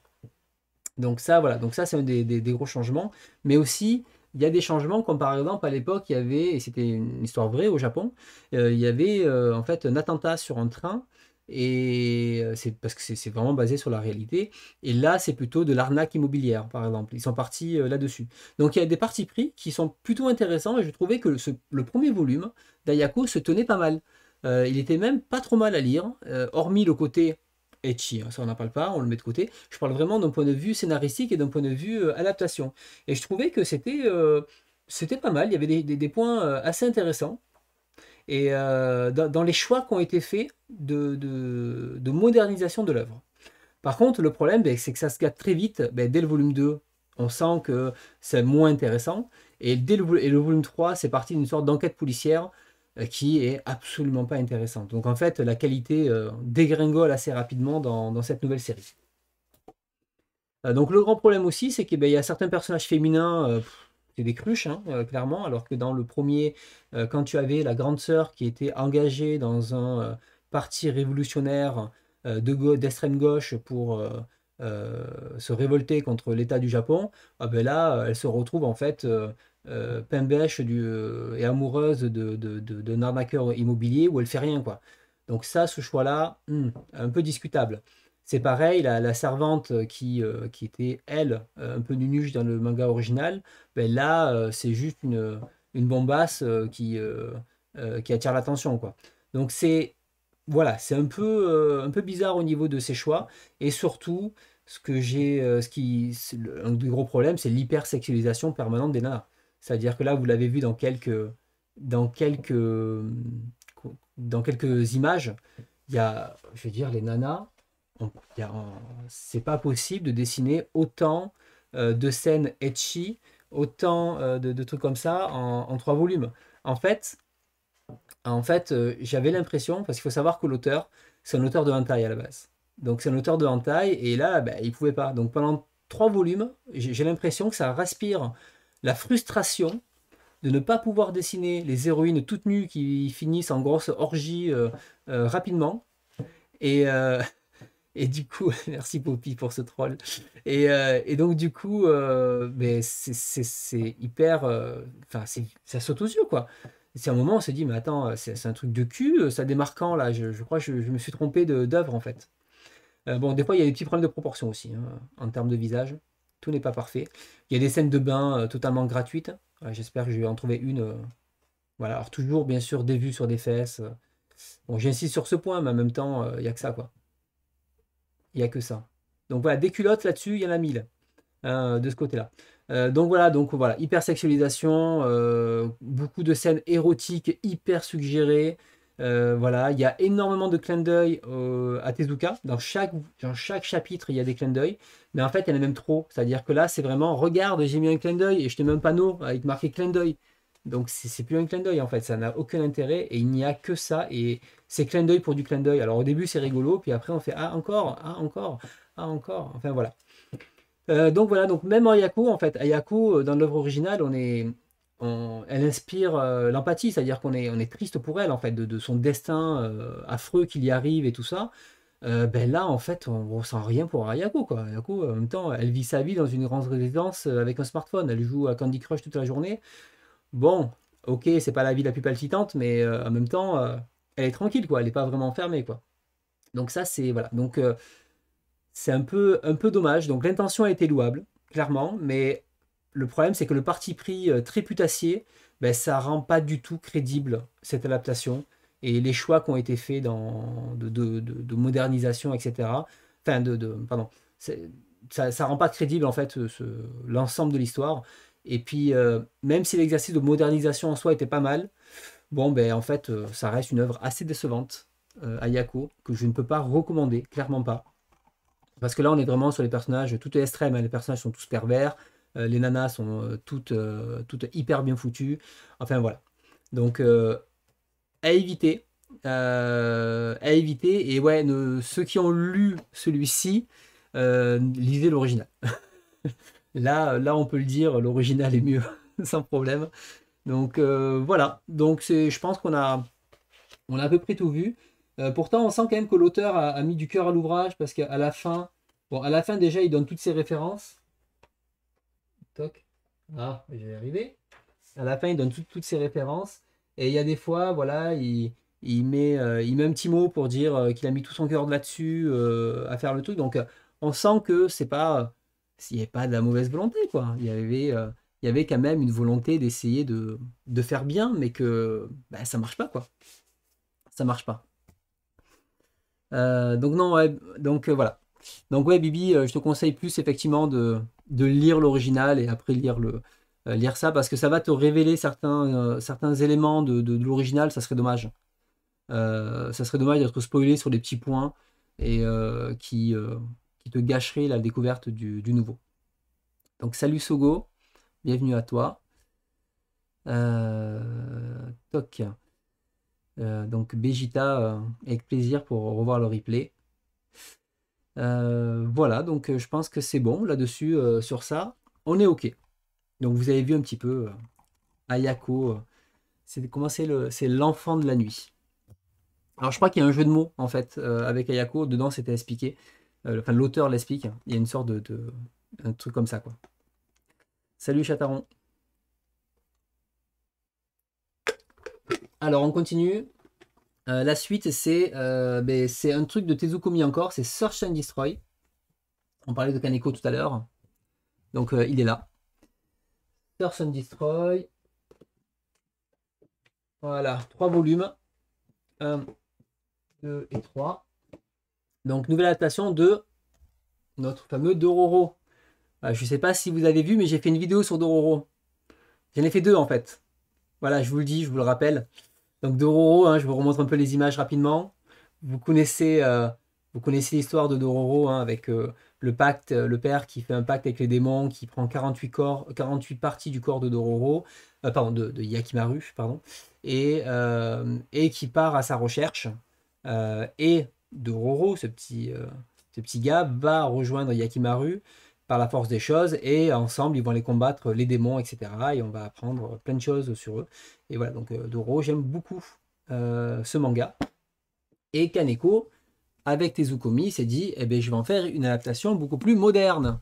Donc ça, voilà, donc ça c'est un des, gros changements. Mais aussi, il y a des changements comme par exemple à l'époque, il y avait, et c'était une histoire vraie au Japon, euh, il y avait en fait un attentat sur un train et c'est parce que c'est vraiment basé sur la réalité. Et là, c'est plutôt de l'arnaque immobilière, par exemple. Ils sont partis là-dessus. Donc il y a des parties pris qui sont plutôt intéressants, et je trouvais que le premier volume d'Ayako se tenait pas mal. il était même pas trop mal à lire, hormis le côté etchi, hein, ça on n'en parle pas, on le met de côté. Je parle vraiment d'un point de vue scénaristique et d'un point de vue adaptation. Et je trouvais que c'était pas mal, il y avait des points assez intéressants et euh, dans, les choix qui ont été faits de, modernisation de l'œuvre. Par contre, le problème, ben, c'est que ça se gâte très vite. Ben, dès le volume 2, on sent que c'est moins intéressant. Et dès le, volume 3, c'est parti d'une sorte d'enquête policière euh, qui est absolument pas intéressante. Donc en fait, la qualité euh, dégringole assez rapidement dans, cette nouvelle série. donc le grand problème aussi, c'est qu'il ben, y a certains personnages féminins, c'est des cruches, hein, euh, clairement, alors que dans le premier, euh, quand tu avais la grande sœur qui était engagée dans un euh, parti révolutionnaire d'extrême gauche pour se révolter contre l'État du Japon, ah ben là, elle se retrouve en fait pimbèche du, et amoureuse d'un de, de, de arnaqueur immobilier où elle fait rien. quoi. Donc ça, ce choix-là, hmm, un peu discutable. C'est pareil, la, servante euh, euh, qui, était, elle, euh, un peu nunuche dans le manga original, ben là, c'est juste une, une bombasse qui, qui attire l'attention. quoi. Donc c'est voilà, c'est un, peu un peu bizarre au niveau de ses choix. Et surtout, ce que j'ai, ce qui, un des gros problèmes, c'est l'hypersexualisation permanente des nanas. C'est-à-dire que là, vous l'avez vu dans quelques, hum, images, il y a, je veux dire, les nanas, c'est pas possible de dessiner autant euh, de scènes etchy autant euh, de, trucs comme ça en, trois volumes. En fait, en fait euh, j'avais l'impression, parce qu'il faut savoir que l'auteur, c'est un auteur de hentai à la base. Donc c'est un auteur de hentai, et là, bah, il pouvait pas. Donc pendant trois volumes, j'ai l'impression que ça respire la frustration de ne pas pouvoir dessiner les héroïnes toutes nues qui finissent en grosse orgie rapidement. Et Et du coup, merci Poppy pour ce troll. Et, euh, donc, du coup, euh, ben, c'est hyper. Euh, enfin, ça saute aux yeux, quoi. C'est un moment, où on se dit, mais attends, c'est un truc de cul, ça démarquant, là je, crois que je, me suis trompé d'œuvre, en fait. bon, des fois, il y a des petits problèmes de proportion aussi, hein, en termes de visage. Tout n'est pas parfait. Il y a des scènes de bain totalement gratuites. J'espère que je vais en trouver une. Voilà, alors toujours, bien sûr, des vues sur des fesses. Bon, j'insiste sur ce point, mais en même temps, il n'y a que ça, quoi il a que ça. Donc voilà, des culottes là-dessus, il y en a mille euh, de ce côté-là. Euh, donc voilà, donc voilà, hyper sexualisation euh, beaucoup de scènes érotiques hyper suggérées. voilà, il y a énormément de clins d'œil à Tezuka. Dans chaque, dans chaque chapitre, il y a des clins d'œil. Mais en fait, il y en a même trop. C'est-à-dire que là, c'est vraiment, regarde, j'ai mis un clin d'œil et je t'ai même un panneau avec marqué clin d'œil. Donc c'est plus un clin d'œil en fait, ça n'a aucun intérêt et il n'y a que ça. Et c'est clin d'œil pour du clin d'œil. Alors au début c'est rigolo, puis après on fait ah encore, ah encore, ah encore, enfin voilà. Euh, donc voilà, donc même Ayako, en fait, Ayako, euh, dans l'œuvre originale, on est, elle inspire euh, l'empathie, c'est-à-dire qu'on est, on est triste pour elle, en fait, de, son destin affreux qui lui arrive et tout ça. ben là, en fait, on ne ressent rien pour Ayako, quoi. Ayako, en même temps, elle vit sa vie dans une grande résidence avec un smartphone, elle joue à Candy Crush toute la journée. Bon, ok, c'est pas la vie la plus palpitante, mais en même temps elle est tranquille, quoi. Elle n'est pas vraiment fermée, quoi. Donc ça, c'est voilà. Donc euh, c'est un peu, un peu dommage. Donc l'intention a été louable, clairement, mais le problème, c'est que le parti pris euh, très putassier, ben, ça rend pas du tout crédible cette adaptation et les choix qui ont été faits dans, de, modernisation, etc. Enfin, de, pardon, ça, ça rend pas crédible en fait euh, l'ensemble de l'histoire. Et puis, même si l'exercice de modernisation en soi était pas mal, Bon, ben en fait, euh, ça reste une œuvre assez décevante, Ayako, euh, que je ne peux pas recommander, clairement pas. Parce que là, on est vraiment sur les personnages, tout est extrême, hein. les personnages sont tous pervers, euh, les nanas sont toutes, toutes hyper bien foutues, enfin voilà. Donc, à éviter, à éviter. Et ouais, ceux qui ont lu celui-ci, lisez l'original. là, là, on peut le dire, l'original est mieux, sans problème. Donc euh, voilà, donc je pense qu'on a, on a à peu près tout vu. Euh, pourtant, on sent quand même que l'auteur a, mis du cœur à l'ouvrage parce qu'à la fin, bon, à la fin déjà, il donne toutes ses références. Toc. Ah, j'y arrivé. À la fin, il donne toutes ses références. Et il y a des fois, voilà, il, met, euh, il met un petit mot pour dire qu'il a mis tout son cœur là-dessus à faire le truc. Donc, on sent que c'est pas, s'il n'y avait pas de la mauvaise volonté, quoi. Il y avait, il y avait quand même une volonté d'essayer de, faire bien, mais que bah, ça marche pas, quoi. Ça marche pas. Euh, donc non, ouais, donc euh, voilà. Donc ouais, Bibi, euh, je te conseille plus effectivement de, de lire l'original et après lire le lire ça parce que ça va te révéler certains certains éléments de, l'original. Ça serait dommage. ça serait dommage d'être spoilé sur des petits points et qui, qui te gâcherait la découverte du nouveau. Donc salut Sogo. Bienvenue à toi. Euh, toc. Euh, donc Béjita, euh, avec plaisir pour revoir le replay. voilà, donc je pense que c'est bon là-dessus, sur ça, on est OK. Donc vous avez vu un petit peu Ayako, c'est comment c'est le c'est l'enfant de la nuit. Alors je crois qu'il y a un jeu de mots en fait avec Ayako, dedans c'était expliqué, enfin l'auteur l'explique, il y a une sorte de, de un truc comme ça quoi. Salut Chataron. Alors on continue. Euh, la suite, euh, ben, c'est un truc de Tezukumi encore, c'est Search and Destroy. On parlait de Kaneko tout à l'heure. Donc euh, il est là. Search and Destroy. Voilà, trois volumes. 1, 2 et 3. Donc nouvelle adaptation de notre fameux Dororo. Euh, je ne sais pas si vous avez vu, mais j'ai fait une vidéo sur Dororo. J'en ai fait deux en fait. Voilà, je vous le dis, je vous le rappelle. Donc Dororo, hein, je vous remontre un peu les images rapidement. Vous connaissez, euh, l'histoire de Dororo hein, avec euh, le pacte, le père qui fait un pacte avec les démons, qui prend 48, corps, 48 parties du corps de Dororo, pardon, de, Yakimaru, pardon, et, qui part à sa recherche. et Dororo, ce petit, ce petit gars, va rejoindre Yakimaru par la force des choses et ensemble ils vont aller combattre les démons, etc. Et on va apprendre plein de choses sur eux. Et voilà, donc euh, Doro, j'aime beaucoup euh, ce manga. Et Kaneko, avec Tezukomi, s'est dit, eh bien, je vais en faire une adaptation beaucoup plus moderne.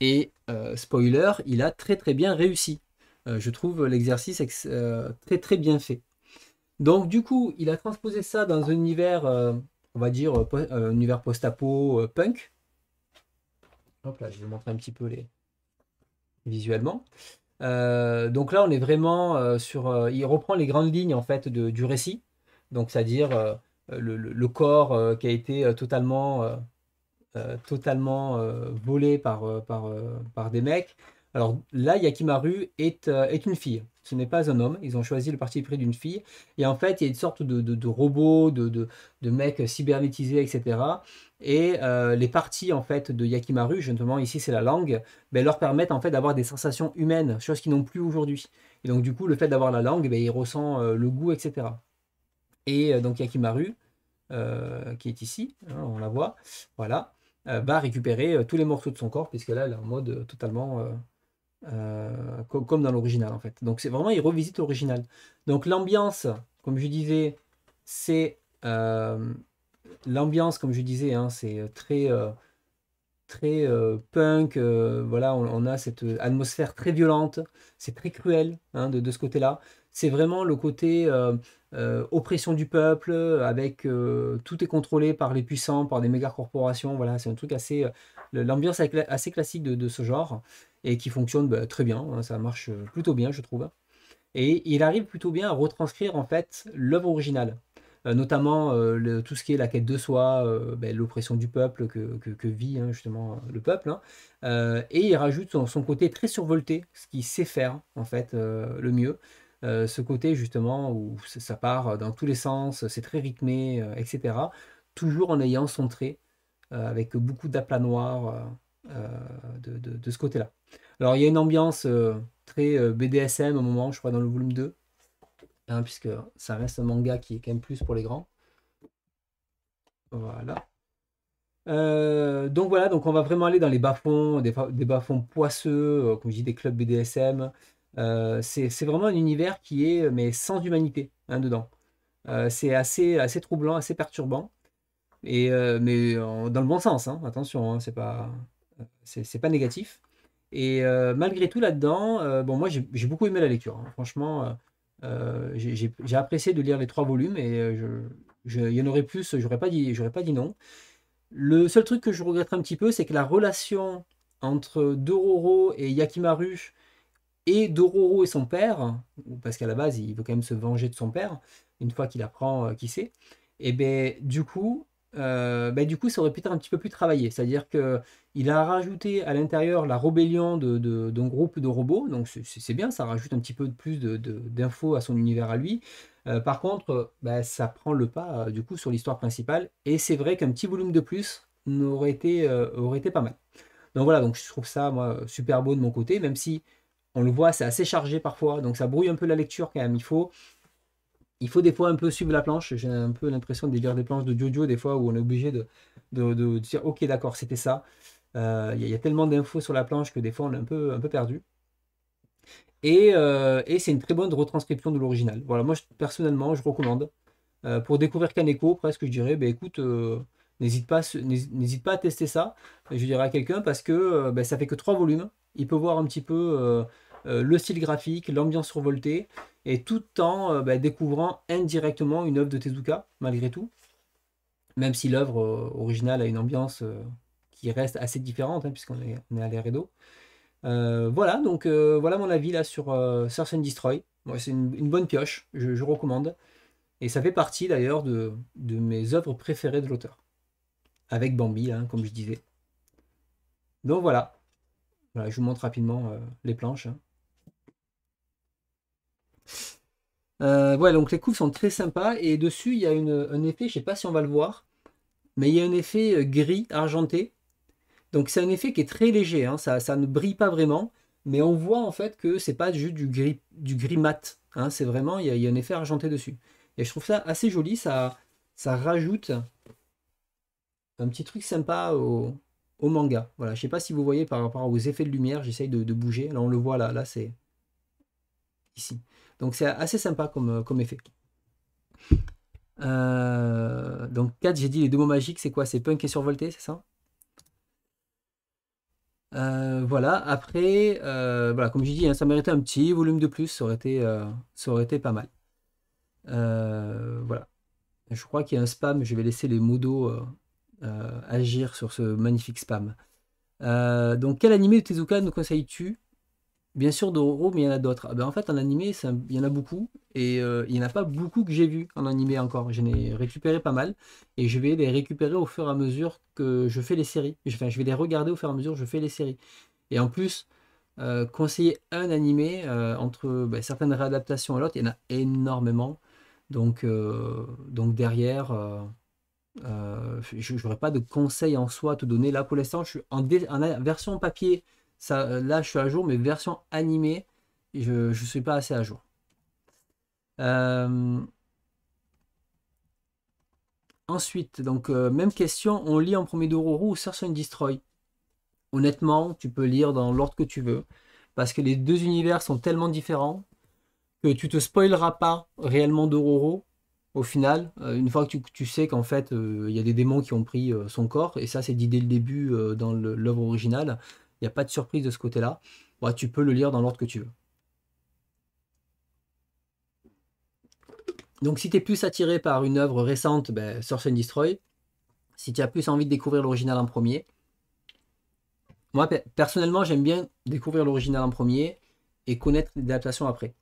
Et euh, spoiler, il a très très bien réussi. je trouve l'exercice très très bien fait. Donc du coup, il a transposé ça dans un univers, on va dire, un univers post-apo punk, Hop là, je vais vous montrer un petit peu les visuellement. Euh, donc là, on est vraiment euh, sur. Euh, il reprend les grandes lignes en fait du récit, donc c'est-à-dire le, corps qui a été totalement, totalement volé par, par des mecs. Alors là, Yakimaru euh, est, une fille. Ce n'est pas un homme. Ils ont choisi le parti pris d'une fille. Et en fait, il y a une sorte de, robot, de, mec cybernétisé, etc. Et euh, les parties en fait de Yakimaru, justement ici c'est la langue, ben, leur permettent en fait d'avoir des sensations humaines, choses qu'ils n'ont plus aujourd'hui. Et donc du coup, le fait d'avoir la langue, ben, il ressent euh, le goût, etc. Et donc Yakimaru, qui est ici, hein, on la voit, voilà, va récupérer tous les morceaux de son corps, puisque là, elle est en mode totalement euh, comme dans l'original en fait. Donc c'est vraiment, il revisite l'original. Donc l'ambiance, comme je disais, c'est euh, l'ambiance, comme je disais, hein, c'est euh, très très punk. voilà, on, a cette atmosphère très violente, c'est très cruel hein, de, ce côté-là. C'est vraiment le côté oppression du peuple, avec tout est contrôlé par les puissants, par des méga corporations. Voilà, c'est un truc assez l'ambiance assez classique de, de ce genre et qui fonctionne bah, très bien. Hein, ça marche euh, plutôt bien, je trouve. Et il arrive plutôt bien à retranscrire en fait l'œuvre originale, euh, notamment euh, le, tout ce qui est la quête de soi, ben, l'oppression du peuple que, vit hein, justement le peuple. Hein. et il rajoute son, côté très survolté, ce qu'il sait faire en fait le mieux. ce côté justement où ça part dans tous les sens, c'est très rythmé, etc. Toujours en ayant son trait, avec beaucoup d'aplats noirs euh, de, de, de, ce côté-là. Alors il y a une ambiance euh, très euh, BDSM au moment, je crois, dans le volume 2, hein, puisque ça reste un manga qui est quand même plus pour les grands. Voilà. donc voilà, donc on va vraiment aller dans les bas-fonds, des, bas-fonds poisseux, comme je dis, des clubs BDSM. c'est vraiment un univers qui est, mais sans humanité hein, dedans. c'est assez, assez troublant, assez perturbant. Et, mais dans le bon sens, hein, attention, c'est pas, c'est pas négatif. Et euh, malgré tout, là-dedans, euh, bon, moi, j'ai beaucoup aimé la lecture. Hein. Franchement, euh, j'ai apprécié de lire les trois volumes et je, il y en aurait plus, j'aurais pas dit, j'aurais pas dit non. Le seul truc que je regrette un petit peu, c'est que la relation entre Dororo et Yakimaru et Dororo et son père, parce qu'à la base, il veut quand même se venger de son père, une fois qu'il apprend qui c'est, et eh bien du coup, euh, bah, du coup, ça aurait pu être un petit peu plus travaillé. C'est-à-dire qu'il a rajouté à l'intérieur la rébellion d'un groupe de robots, donc c'est bien, ça rajoute un petit peu plus d'infos à son univers à lui. Euh, par contre, bah, ça prend le pas euh, du coup sur l'histoire principale, et c'est vrai qu'un petit volume de plus aurait été, aurait été pas mal. Donc voilà, donc je trouve ça super beau de mon côté, même si on le voit, c'est assez chargé parfois, donc ça brouille un peu la lecture quand même. Il faut, il faut des fois un peu suivre la planche. J'ai un peu l'impression de lire des planches de Jojo, des fois, où on est obligé de, dire Ok, d'accord, c'était ça. Euh, il y, a tellement d'infos sur la planche que des fois, on est un peu, un peu perdu. Et, euh, c'est une très bonne retranscription de l'original. Voilà, moi, personnellement, je recommande. Euh, pour découvrir Kaneko, presque, je dirais ben, écoute, n'hésite pas, n'hésite pas à tester ça, je dirais à quelqu'un, parce que ben, ça fait que trois volumes. Il peut voir un petit peu euh, le style graphique, l'ambiance survoltée, et tout en euh, bah, découvrant indirectement une œuvre de Tezuka, malgré tout. Même si l'œuvre euh, originale a une ambiance qui reste assez différente, hein, puisqu'on est, on à l'ère voilà, donc voilà mon avis là sur Search and Destroy. c'est une, bonne pioche, je, recommande. Et ça fait partie d'ailleurs de, mes œuvres préférées de l'auteur. Avec Bambi, hein, comme je disais. Donc voilà. je vous montre rapidement les planches. Hein voilà, euh, donc les coups sont très sympas. Et dessus, il y a un effet, je sais pas si on va le voir, mais il y a un effet euh, gris, argenté. Donc c'est un effet qui est très léger, hein. ça, ne brille pas vraiment. Mais on voit en fait que c'est pas juste du gris, du gris mat. Hein. c'est vraiment, il y, a, un effet argenté dessus. Et je trouve ça assez joli, ça, ça rajoute un petit truc sympa au, manga. Voilà, je sais pas si vous voyez par rapport aux effets de lumière, j'essaye de, de, bouger. Là, on le voit là, là c'est ici. Donc c'est assez sympa comme, euh, comme effet. Euh, donc 4, j'ai dit les deux mots magiques, c'est quoi C'est punk et survolté, c'est ça euh, voilà, après, voilà, comme j'ai dit, hein, ça méritait un petit volume de plus, ça aurait été, ça aurait été pas mal. voilà. Je crois qu'il y a un spam, je vais laisser les modos agir sur ce magnifique spam. donc, quel animé de Tezuka nous conseilles-tu Bien sûr, Dororo, mais il y en a d'autres. Ah ben, en fait, en animé, ça, il y en a beaucoup. Et euh, il n'y en a pas beaucoup que j'ai vu en animé encore. Je n'ai récupéré pas mal. Et je vais les récupérer au fur et à mesure que je fais les séries. je vais les regarder au fur et à mesure que je fais les séries. Et en plus, euh, conseiller un animé euh, entre ben, certaines réadaptations et l'autre, il y en a énormément. Donc, donc derrière, je n'aurais pas de conseil en soi à te donner. Là, pour l'instant, je suis en version papier euh, là, je suis à jour, mais version animée, je ne suis pas assez à jour. Euh, ensuite, donc euh, même question, on lit en premier Dororo ou Search and Destroy. Honnêtement, tu peux lire dans l'ordre que tu veux, parce que les deux univers sont tellement différents que tu te spoileras pas réellement Dororo au final, une fois que tu, sais qu'en fait il y a des démons qui ont pris son corps, et ça c'est dit dès le début dans l'œuvre originale, il n'y a pas de surprise de ce côté-là. Bah, tu peux le lire dans l'ordre que tu veux. Donc si tu es plus attiré par une œuvre récente, ben, Source and Destroy. Si tu as plus envie de découvrir l'original en premier. Moi, personnellement, j'aime bien découvrir l'original en premier et connaître adaptations après.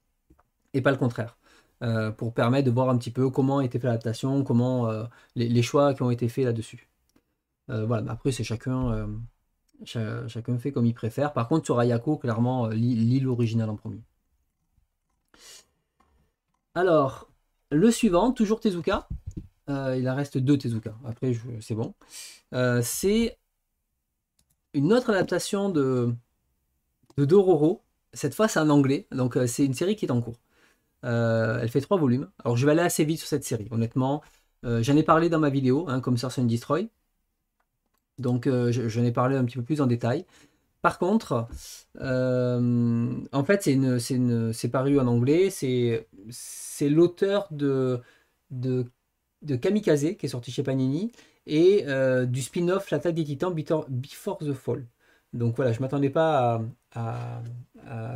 Et pas le contraire. Euh, pour permettre de voir un petit peu comment été fait l'adaptation, comment euh, les, choix qui ont été faits là-dessus. Euh, voilà, après, c'est chacun chacun fait comme il préfère. Par contre, sur ayako clairement, euh, l'île originale en premier. Alors, le suivant, toujours Tezuka. Euh, il en reste deux Tezuka. Après, c'est bon. Euh, c'est une autre adaptation de, Dororo. Cette fois, c'est en anglais. Donc, c'est une série qui est en cours. elle fait trois volumes. Alors, je vais aller assez vite sur cette série, honnêtement. J'en ai parlé dans ma vidéo, hein, comme Source and Destroy. Donc euh, je, n'ai parlé un petit peu plus en détail. Par contre, euh, en fait, c'est paru en anglais. C'est l'auteur de, de, Kamikaze qui est sorti chez Panini et euh, du spin-off L'attaque des Titans Before the Fall. Donc voilà, je m'attendais pas à,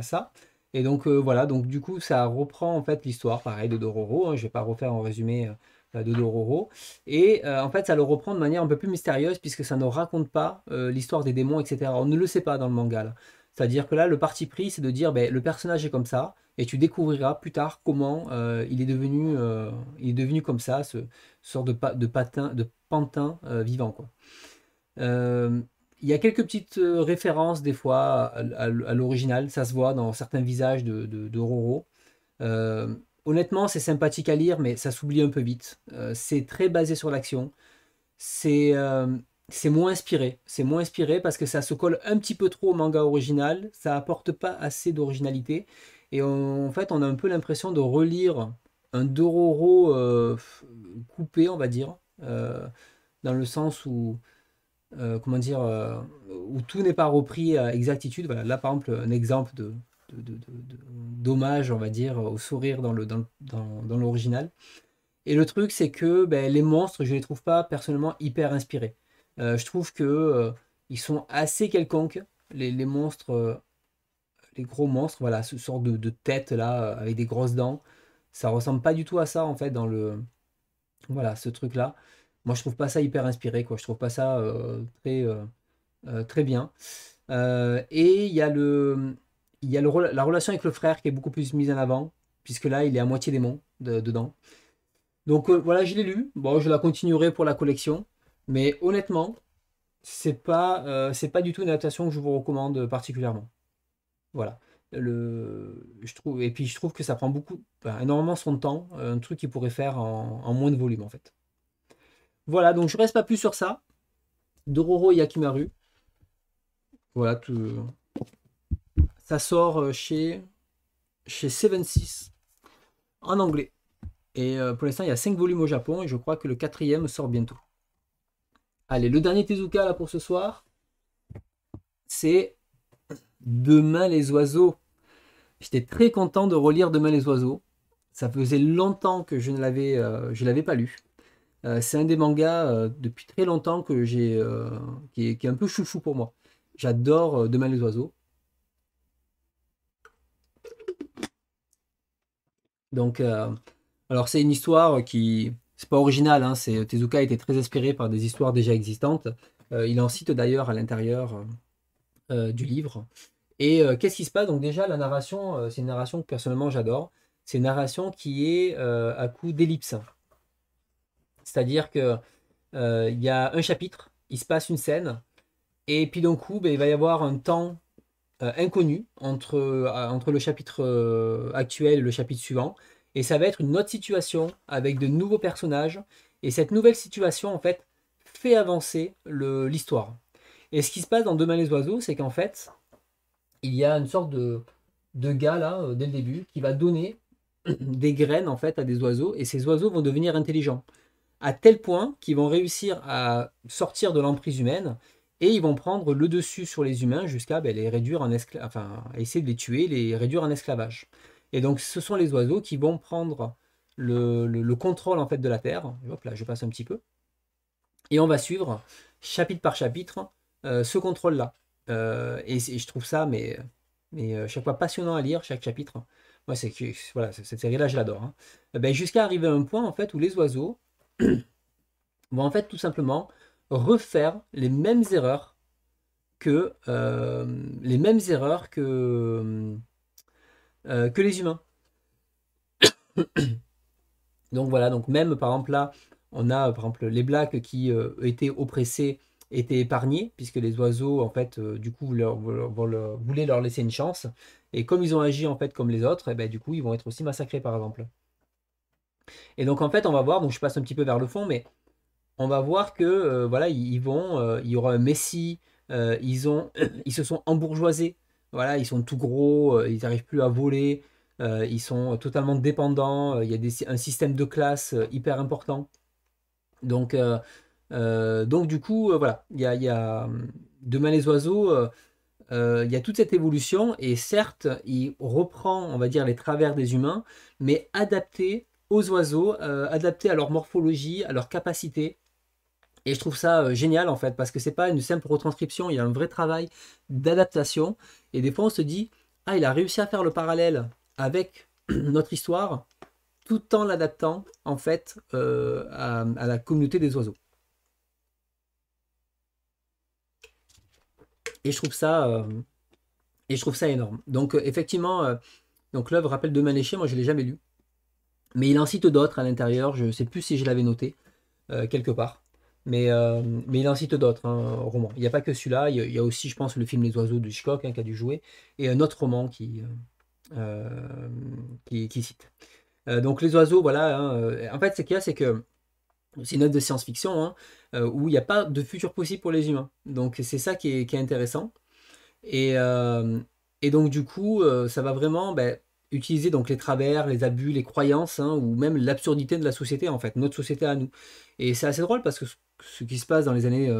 ça. Et donc voilà, donc du coup, ça reprend en fait l'histoire, pareil de Dororo. Je hein. je vais pas refaire en résumé euh, de Roro Et euh, en fait, ça le reprend de manière un peu plus mystérieuse puisque ça ne raconte pas euh, l'histoire des démons, etc. On ne le sait pas dans le manga. C'est-à-dire que là, le parti pris, c'est de dire ben, le personnage est comme ça et tu découvriras plus tard comment il, est devenu, il est devenu comme ça, ce, sort de, de, patin, de pantin vivant. quoi. Il y a quelques petites références des fois à, l'original, ça se voit dans certains visages de, de Roro honnêtement, c'est sympathique à lire, mais ça s'oublie un peu vite. Euh, c'est très basé sur l'action. Euh, c'est moins inspiré. C'est moins inspiré parce que ça se colle un petit peu trop au manga original. Ça apporte pas assez d'originalité. Et en fait, on a un peu l'impression de relire un Dororo euh, coupé, on va dire, dans le sens où. comment dire, où tout n'est pas repris à exactitude. Voilà, là, par exemple, un exemple de, dommage on va dire, au sourire dans le dans, l'original. Et le truc, c'est que ben, les monstres, je les trouve pas personnellement hyper inspirés. Euh, je trouve que euh, ils sont assez quelconques. Les, monstres, euh, les gros monstres, voilà, ce sort de, tête là avec des grosses dents, ça ressemble pas du tout à ça en fait dans le, voilà, ce truc là. Moi, je trouve pas ça hyper inspiré, quoi. Je trouve pas ça très, très bien. et il y a le, il y a la relation avec le frère qui est beaucoup plus mise en avant, puisque là, il est à moitié démon dedans. Donc euh, voilà, je l'ai lu. Bon, je la continuerai pour la collection. Mais honnêtement, c'est pas, euh, pas du tout une adaptation que je vous recommande particulièrement. Voilà. je trouve, et puis je trouve que ça prend beaucoup, énormément son temps, euh, un truc qu'il pourrait faire en, moins de volume en fait. Voilà, donc je ne reste pas plus sur ça. Dororo Yakimaru. Voilà, tout, ça sort euh, chez, chez Seven en anglais. Et euh, pour l'instant, il y a 5 volumes au Japon et je crois que le quatrième sort bientôt. Allez, le dernier Tezuka là pour ce soir, c'est Demain les oiseaux. J'étais très content de relire Demain les oiseaux. Ça faisait longtemps que je ne l'avais, euh, pas lu. c'est un des mangas depuis très longtemps que j'ai, qui est, qui, est, un peu chouchou pour moi. J'adore Demain les oiseaux. Donc, euh, alors c'est une histoire qui, c'est pas original, hein, c'est, Tezuka était très inspiré par des histoires déjà existantes. Euh, il en cite d'ailleurs à l'intérieur euh, du livre. Et qu'est-ce qui se passe Donc déjà, la narration, c'est une narration que personnellement j'adore. C'est une narration qui est à coup d'ellipse. C'est-à-dire que il y a un chapitre, il se passe une scène, et puis d'un coup, ben, il va y avoir un temps euh, inconnu euh, entre, le chapitre euh, actuel et le chapitre suivant. Et ça va être une autre situation avec de nouveaux personnages. Et cette nouvelle situation, en fait, fait avancer l'histoire. Et ce qui se passe dans Demain les oiseaux, c'est qu'en fait, il y a une sorte de, de gars là, dès le début, qui va donner des graines en fait à des oiseaux. Et ces oiseaux vont devenir intelligents. À tel point qu'ils vont réussir à sortir de l'emprise humaine et ils vont prendre le dessus sur les humains jusqu'à ben, les réduire en esclavage, essayer de les tuer, les réduire en esclavage. Et donc ce sont les oiseaux qui vont prendre le, contrôle en fait de la terre. hop là, je passe un petit peu. Et on va suivre chapitre par chapitre euh, ce contrôle là. Euh, et, je trouve ça mais mais euh, chaque fois passionnant à lire chaque chapitre. Moi c'est voilà cette série là je l'adore. Hein. Ben, jusqu'à arriver à un point en fait où les oiseaux vont en fait tout simplement refaire les mêmes erreurs que euh, les mêmes erreurs que, euh, que les humains. donc voilà, donc même par exemple là, on a par exemple les blacks qui euh, étaient oppressés étaient épargnés, puisque les oiseaux, en fait, du coup, voulaient leur laisser une chance. Et comme ils ont agi, en fait, comme les autres, et eh ben, du coup, ils vont être aussi massacrés, par exemple. Et donc, en fait, on va voir, donc je passe un petit peu vers le fond, mais on va voir que euh, voilà, ils, vont, euh, il y aura Messi, euh, ils, ont, ils se sont embourgeoisés, voilà, ils sont tout gros, ils n'arrivent plus à voler, ils sont totalement dépendants, il y a un système de classe hyper important. Donc, donc du coup, voilà, il y a, hum, demain les oiseaux il y a toute cette évolution et certes il reprend on va dire les travers des humains mais adapté aux oiseaux adapté à leur morphologie à leur capacité et je trouve ça euh, génial en fait, parce que c'est pas une simple retranscription, il y a un vrai travail d'adaptation. Et des fois on se dit, ah il a réussi à faire le parallèle avec notre histoire, tout en l'adaptant en fait euh, à, la communauté des oiseaux. Et je trouve ça, euh, et je trouve ça énorme. Donc effectivement, donc l'œuvre rappelle de Manéché, moi je ne l'ai jamais lu. Mais il en cite d'autres à l'intérieur, je ne sais plus si je l'avais noté quelque part. Mais, euh, mais il en cite d'autres, hein, romans. Il n'y a pas que celui-là, il, y, a aussi, je pense, le film Les Oiseaux de Hitchcock hein, qui a dû jouer, et un autre roman qui, euh, euh, qui, cite. donc Les Oiseaux, voilà. Hein, en fait, ce qu'il y a, c'est que c'est une œuvre de science-fiction où il n'y a pas de futur possible pour les humains. Donc c'est ça qui est, qui est, intéressant. Et, et donc, du coup, ça va vraiment. Ben, utiliser donc les travers, les abus, les croyances, ou même l'absurdité de la société, en fait, notre société à nous. Et c'est assez drôle parce que ce qui se passe dans les années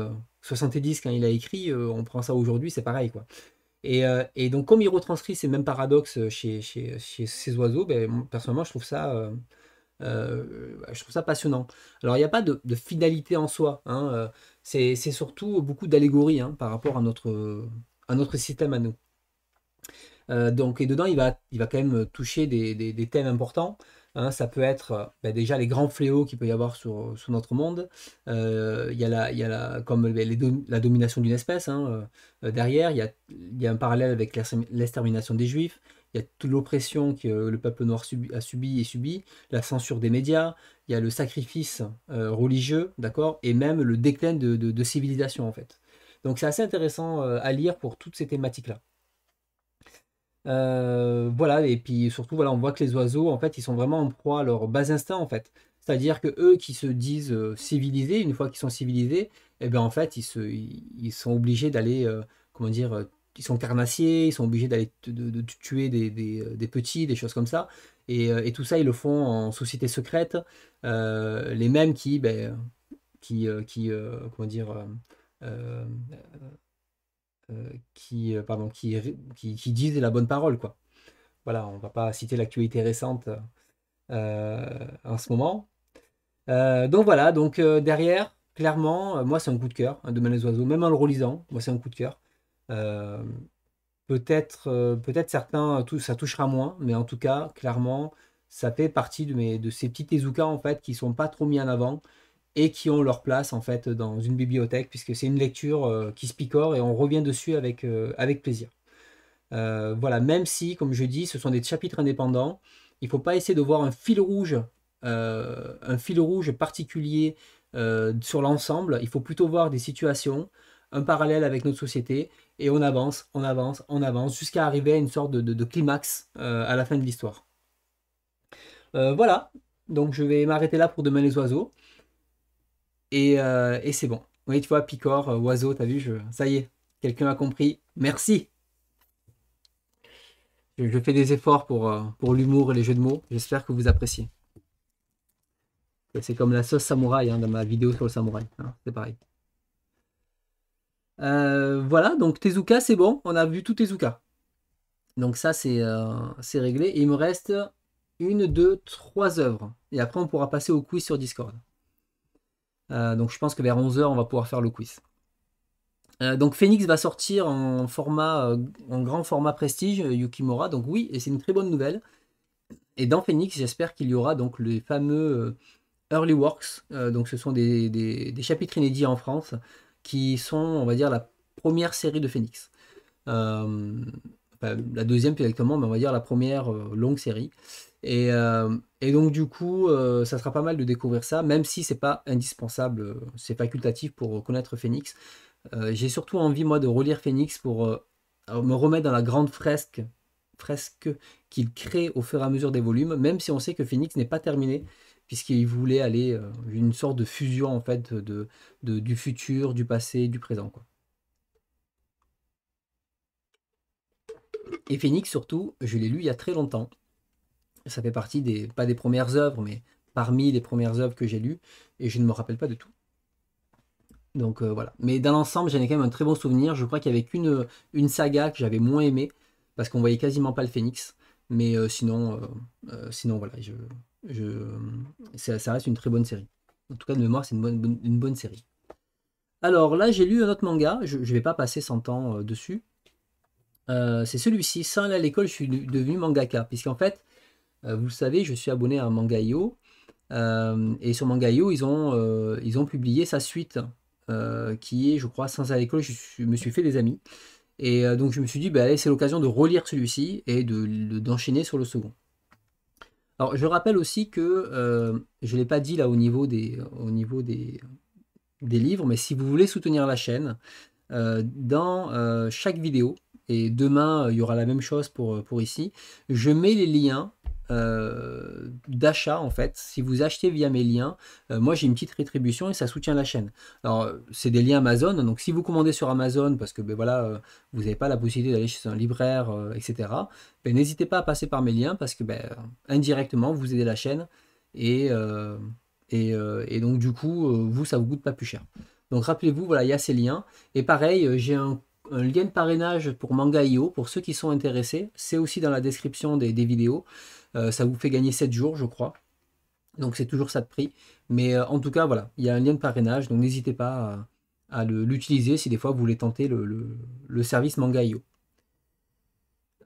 70 euh, quand il a écrit, euh, on prend ça aujourd'hui, c'est pareil. quoi. Euh, et, donc, comme il retranscrit ces mêmes paradoxes chez, ces oiseaux, ben, personnellement, je trouve ça. ça passionnant. Alors, il n'y a pas de, fidélité finalité en soi. Hein, c'est surtout beaucoup d'allégories hein, par rapport à notre, système à nous. donc, et dedans, il va, il va quand même toucher des thèmes importants. Hein, ça peut être euh, bah, déjà les grands fléaux qu'il peut y avoir sur, euh, notre monde. Euh, il y a, la, comme la domination d'une espèce. Hein, derrière, il y a, un parallèle avec l'extermination des juifs. Il y a toute l'oppression que le peuple noir a subi et subit, la censure des médias, il y a le sacrifice religieux, d'accord, et même le déclin de, de civilisation en fait. Donc c'est assez intéressant à lire pour toutes ces thématiques-là. Euh, voilà, et puis surtout, voilà, on voit que les oiseaux, en fait, ils sont vraiment en proie à leur bas instinct, en fait. C'est-à-dire que eux qui se disent euh, civilisés, une fois qu'ils sont civilisés, eh bien, en fait, ils, se, ils, sont obligés d'aller, euh, comment dire, ils sont carnassiers, ils sont obligés d'aller de, tuer des, petits, des choses comme ça. Et, tout ça, ils le font en société secrète. les mêmes qui, ben, qui, qui comment dire, euh, euh, qui, qui, disent la bonne parole. Quoi. Voilà, on ne va pas citer l'actualité récente euh, en ce moment. donc voilà, donc derrière, clairement, moi c'est un coup de cœur, un hein, les oiseaux, même en le relisant, moi c'est un coup de cœur. peut-être, peut-être certains, tout, ça touchera moins, mais en tout cas, clairement, ça fait partie de, de ces petits Tezuka en fait qui sont pas trop mis en avant, et qui ont leur place en fait dans une bibliothèque puisque c'est une lecture euh, qui se picore et on revient dessus avec, euh, avec plaisir. Euh, voilà, même si, comme je dis, ce sont des chapitres indépendants, il ne faut pas essayer de voir un fil rouge, un fil rouge particulier sur l'ensemble. Il faut plutôt voir des situations, un parallèle avec notre société, et on avance, on avance, on avance, jusqu'à arriver à une sorte de climax à la fin de l'histoire. voilà, donc je vais m'arrêter là pour demain les oiseaux. Euh, et, c'est bon. Oui, tu vois, Picor, euh, Oiseau, t'as vu, ça y est, quelqu'un a compris. Merci. Je, fais des efforts pour, euh, pour l'humour et les jeux de mots. J'espère que vous appréciez. C'est comme la sauce samouraï hein, dans ma vidéo sur le samouraï. Hein, c'est pareil. voilà, donc Tezuka, c'est bon. On a vu tout Tezuka. Donc ça, c'est réglé. il me reste une, deux, trois œuvres. Et après, on pourra passer au quiz sur Discord. Euh, donc je pense que vers 11h, on va pouvoir faire le quiz. Euh, donc Phoenix va sortir en format, euh, en grand format prestige Yukimura. Donc oui, et c'est une très bonne nouvelle. Et dans Phoenix, j'espère qu'il y aura donc les fameux Early Works. donc ce sont des, chapitres inédits en France qui sont, on va dire, la première série de Phoenix. la deuxième plus mais on va dire la première longue série. Euh, et, donc du coup, euh, ça sera pas mal de découvrir ça, même si c'est pas indispensable, euh, c'est facultatif pour connaître Phoenix. J'ai surtout envie moi de relire Phoenix pour me remettre dans la grande fresque fresque qu'il crée au fur et à mesure des volumes, même si on sait que Phoenix n'est pas terminé, puisqu'il voulait aller une sorte de fusion en fait de, du futur, du passé, du présent. Et Phoenix surtout, je l'ai lu il y a très longtemps ça fait partie des, pas des premières œuvres, mais parmi les premières œuvres que j'ai lues, et je ne me rappelle pas de tout. Donc euh, voilà. Mais dans l'ensemble, j'en ai quand même un très bon souvenir. Je crois qu'il n'y avait qu'une une saga que j'avais moins aimée, parce qu'on voyait quasiment pas le phénix. Mais euh, sinon, euh, sinon, voilà, je, je, ça, reste une très bonne série. En tout cas, de mémoire, c'est une bonne, une bonne série. Alors là, j'ai lu un autre manga. Je ne vais pas passer 100 ans dessus. c'est celui-ci. Ça, là, à l'école, je suis devenu mangaka. Puisqu'en fait, euh, vous le savez, je suis abonné à Mangaio. Euh, et sur Mangaio, ils ont, euh, ils ont publié sa suite, qui est, je crois, Sans à l'école, je, me suis fait des amis. Et donc je me suis dit, bah, c'est l'occasion de relire celui-ci et d'enchaîner de, d'enchaîner sur le second. Alors je rappelle aussi que, je ne l'ai pas dit là au niveau, des, au niveau des, des, livres, mais si vous voulez soutenir la chaîne, dans chaque vidéo, et demain il y aura la même chose pour, pour ici, je mets les liens euh, d'achat en fait. Si vous achetez via mes liens, euh, moi j'ai une petite rétribution et ça soutient la chaîne. Alors euh, c'est des liens Amazon, donc si vous commandez sur Amazon parce que ben voilà vous n'avez pas la possibilité d'aller chez un libraire, etc. Ben, n'hésitez pas à passer par mes liens parce que ben, indirectement vous aidez la chaîne et et, donc du coup vous ça vous coûte pas plus cher. Donc rappelez-vous voilà il y a ces liens et pareil j'ai un lien de parrainage pour Manga.io, pour ceux qui sont intéressés, c'est aussi dans la description des vidéos. Euh, ça vous fait gagner 7 jours, je crois. Donc c'est toujours ça de prix. Mais euh, en tout cas, voilà, il y a un lien de parrainage, donc n'hésitez pas à, l'utiliser si des fois vous voulez tenter le, service Mangaio.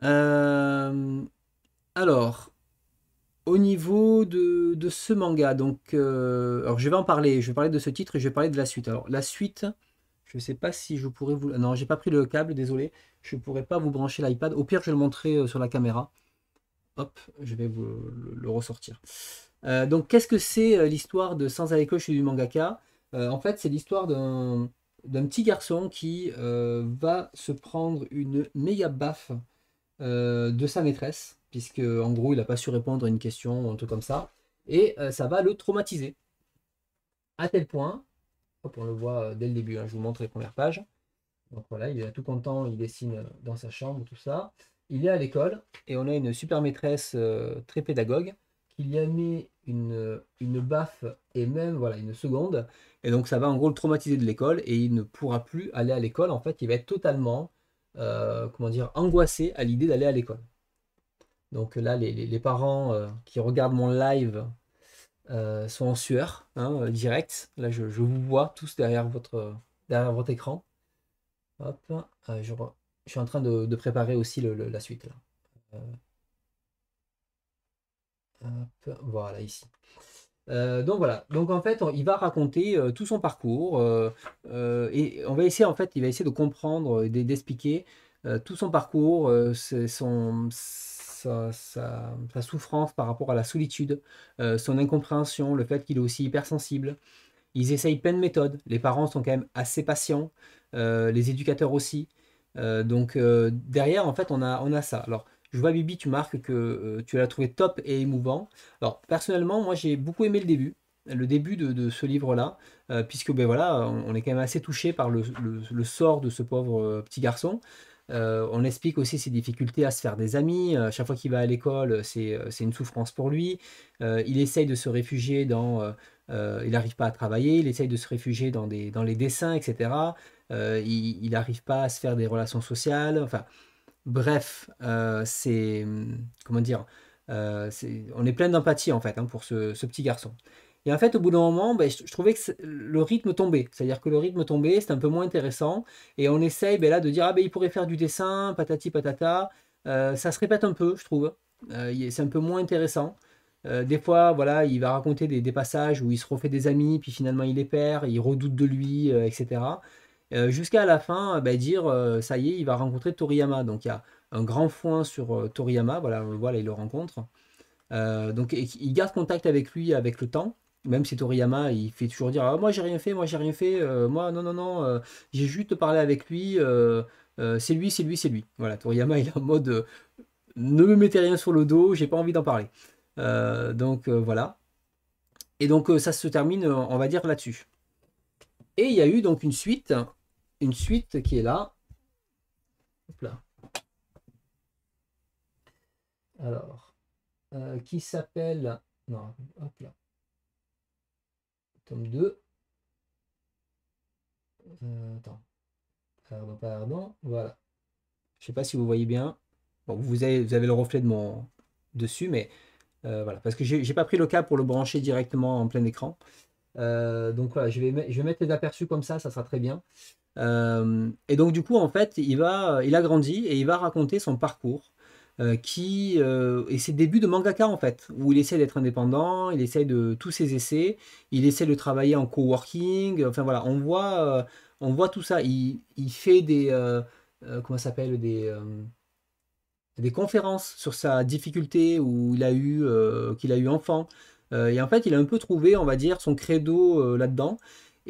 Euh, alors, au niveau de, ce manga, donc, euh, alors je vais en parler, je vais parler de ce titre et je vais parler de la suite. Alors la suite, je ne sais pas si je pourrais vous... Non, j'ai pas pris le câble, désolé, je ne pourrais pas vous brancher l'iPad. Au pire, je vais le montrer sur la caméra. Hop, je vais vous le, ressortir. Euh, donc, qu'est-ce que c'est euh, l'histoire de Sans et du mangaka euh, En fait, c'est l'histoire d'un petit garçon qui va se prendre une méga baffe de sa maîtresse, puisque en gros, il n'a pas su répondre à une question, ou un truc comme ça, et ça va le traumatiser. À tel point, hop, on le voit dès le début, hein, je vous montre les premières pages. Donc voilà, il est tout content, il dessine dans sa chambre, tout ça il est à l'école et on a une super maîtresse euh, très pédagogue qui lui a mis une, une baffe et même voilà une seconde. Et donc ça va en gros le traumatiser de l'école et il ne pourra plus aller à l'école. En fait, il va être totalement euh, comment dire angoissé à l'idée d'aller à l'école. Donc là, les, parents euh, qui regardent mon live sont en sueur, hein, direct. Là, je, vous vois tous derrière votre, derrière votre écran. Hop, je, vois je suis en train de, préparer aussi la suite. Euh, voilà, ici. Euh, donc voilà, donc en fait, il va raconter euh, tout son parcours et on va essayer en fait, il va essayer de comprendre, et d'expliquer tout son parcours, son, sa, souffrance par rapport à la solitude, son incompréhension, le fait qu'il est aussi hypersensible. Ils essayent plein de méthodes. Les parents sont quand même assez patients, les éducateurs aussi. Euh, donc euh, derrière, en fait, on a, on a ça. Alors, je vois Bibi, tu marques que euh, tu l'as trouvé top et émouvant. Alors, personnellement, moi, j'ai beaucoup aimé le début le début de, de ce livre-là, puisque ben voilà, on, est quand même assez touché par le, le, sort de ce pauvre petit garçon. on explique aussi ses difficultés à se faire des amis. chaque fois qu'il va à l'école, c'est une souffrance pour lui. il essaye de se réfugier dans... il n'arrive pas à travailler, il essaye de se réfugier dans, des, dans les dessins, etc. Euh, il n'arrive pas à se faire des relations sociales. Enfin, bref, euh, c'est. Comment dire euh, On est plein d'empathie, en fait, hein, pour ce, petit garçon. Et en fait, au bout d'un moment, ben, je, trouvais que le rythme tombait. C'est-à-dire que le rythme tombait, c'était un peu moins intéressant. Et on essaye ben, là de dire, ah ben il pourrait faire du dessin, patati patata. ça se répète un peu, je trouve. c'est un peu moins intéressant. des fois, voilà, il va raconter des, des, passages où il se refait des amis, puis finalement il les perd, il redoute de lui, etc. Euh, jusqu'à la fin euh, bah, dire euh, ça y est, il va rencontrer Toriyama. Donc il y a un grand foin sur Toriyama, voilà, il le rencontre. donc il garde contact avec lui avec le temps même si Toriyama il fait toujours dire ah, moi j'ai rien fait moi j'ai rien fait moi non non non j'ai juste parlé avec lui c'est lui c'est lui c'est lui voilà Toriyama il est en mode ne me mettez rien sur le dos j'ai pas envie d'en parler donc voilà et donc ça se termine on va dire là-dessus et il y a eu donc une suite une suite qui est là. là. Alors, euh, qui s'appelle... Non, hop là. Tome 2. Euh, attends. Pardon, pardon. Voilà. Je sais pas si vous voyez bien. vous avez, vous avez le reflet de mon dessus, mais euh, voilà. Parce que j'ai pas pris le cas pour le brancher directement en plein écran. donc voilà, je vais, je vais mettre les aperçus comme ça, ça sera très bien. Euh, et donc du coup, en fait, il, va, il a grandi et il va raconter son parcours euh, qui, euh, et ses débuts de mangaka en fait, où il essaie d'être indépendant, il essaie de tous ses essais, il essaie de travailler en coworking, enfin voilà, on voit, on voit tout ça. Il, il fait des... comment s'appelle des, des conférences sur sa difficulté où il a eu, qu'il a eu enfant. et en fait, il a un peu trouvé, on va dire, son credo là-dedans.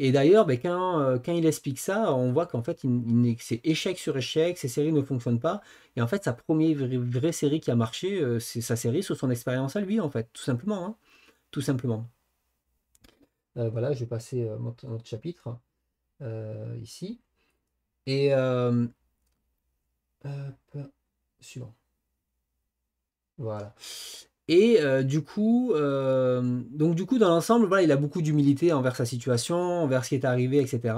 Et d'ailleurs, ben, euh, quand, il explique ça, on voit qu'en fait, il, c'est échec sur échec, ces séries ne fonctionnent pas. Et en fait, sa première vraie, série qui a marché, euh, c'est sa série sur son expérience à lui, en fait, tout simplement. Hein. Tout simplement. Euh, voilà, je passé passer notre, chapitre ici. Et suivant. Voilà. Et euh, du coup, euh, donc du coup, dans l'ensemble, il a beaucoup d'humilité envers sa situation, envers ce qui est arrivé, etc.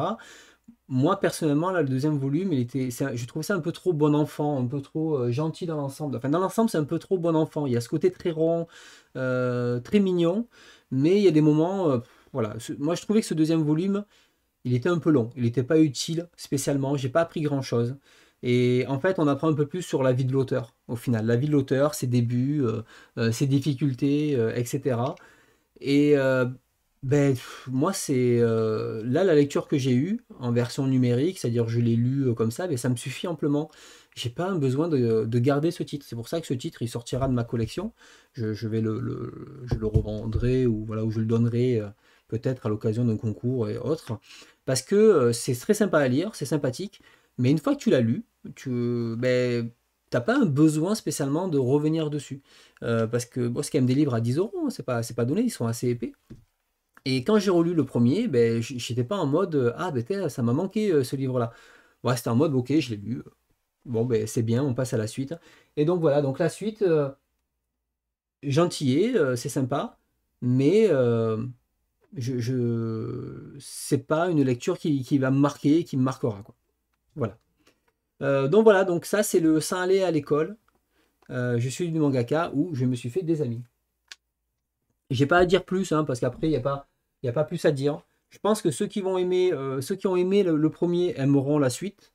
Moi personnellement, là, le deuxième volume, il était, je trouvais ça un peu trop bon enfant, un peu trop euh, gentil dans l'ensemble. Enfin, dans l'ensemble, c'est un peu trop bon enfant. Il y a ce côté très rond, très mignon, mais il y a des moments, voilà. moi, je trouvais que ce deuxième volume, il était un peu long. Il n'était pas utile spécialement. J'ai pas appris grand chose. Et en fait, on apprend un peu plus sur la vie de l'auteur, au final. La vie de l'auteur, ses débuts, euh, euh, ses difficultés, etc. Euh, et ben, moi, c'est là la lecture que j'ai eue en version numérique, c'est-à-dire je l'ai lu comme ça, mais ben, ça me suffit amplement. J'ai pas un besoin de, garder ce titre. C'est pour ça que ce titre, il sortira de ma collection. Je, vais le, je le revendrai ou voilà, ou je le donnerai peut-être à l'occasion d'un concours et autres. Parce que c'est très sympa à lire, c'est sympathique. Mais une fois que tu l'as lu, tu ben, t'as pas un besoin spécialement de revenir dessus. Euh, parce que bon, c'est quand des livres à 10 euros, hein, c'est pas, pas donné, ils sont assez épais. Et quand j'ai relu le premier, ben, j'étais pas en mode euh, Ah, ben, ça m'a manqué euh, ce livre-là. Ouais, c'était en mode Ok, je l'ai lu. Bon, ben, c'est bien, on passe à la suite. Hein. Et donc voilà, donc la suite, euh, gentillet, c'est sympa, mais je, je... c'est pas une lecture qui, va me marquer, qui me marquera. Voilà. Euh, donc voilà, donc ça c'est le saint aller à l'école. Euh, je suis du mangaka où je me suis fait des amis. J'ai pas à dire plus, hein, parce qu'après il n'y a, pas, a pas plus à dire. Je pense que ceux qui vont aimer, euh, ceux qui ont aimé le, premier aimeront la suite.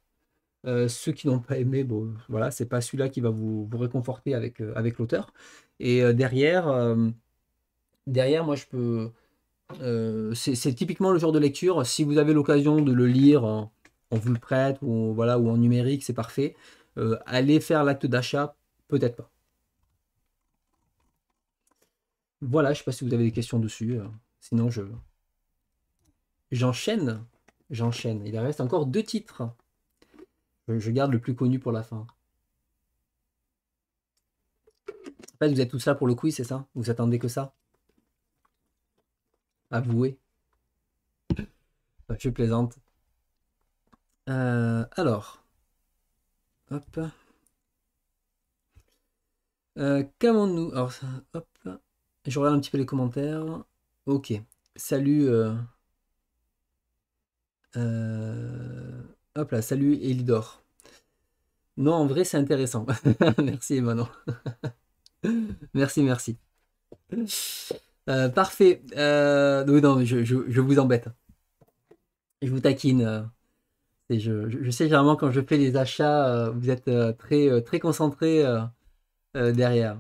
ceux qui n'ont pas aimé, bon, voilà, c'est pas celui-là qui va vous, réconforter avec, avec l'auteur. Et derrière, derrière, moi je peux. c'est typiquement le genre de lecture. Si vous avez l'occasion de le lire on vous le prête ou voilà ou en numérique, c'est parfait. Euh, allez faire l'acte d'achat, peut-être pas. Voilà, je sais pas si vous avez des questions dessus. Euh. Sinon, je j'enchaîne, j'enchaîne. Il reste encore deux titres. Je garde le plus connu pour la fin. En fait, vous êtes tout ça pour le quiz, c'est ça Vous attendez que ça Avouez. Je plaisante. Euh, alors. Hop. Euh, nous Alors, hop. Je regarde un petit peu les commentaires. Ok. Salut. Euh, hop là, salut dort. Non, en vrai, c'est intéressant. merci Manon. merci, merci. parfait. non, je, je, je, vous embête. Je vous taquine je, sais généralement quand je fais les achats, euh, vous êtes euh, très, euh, très concentré derrière.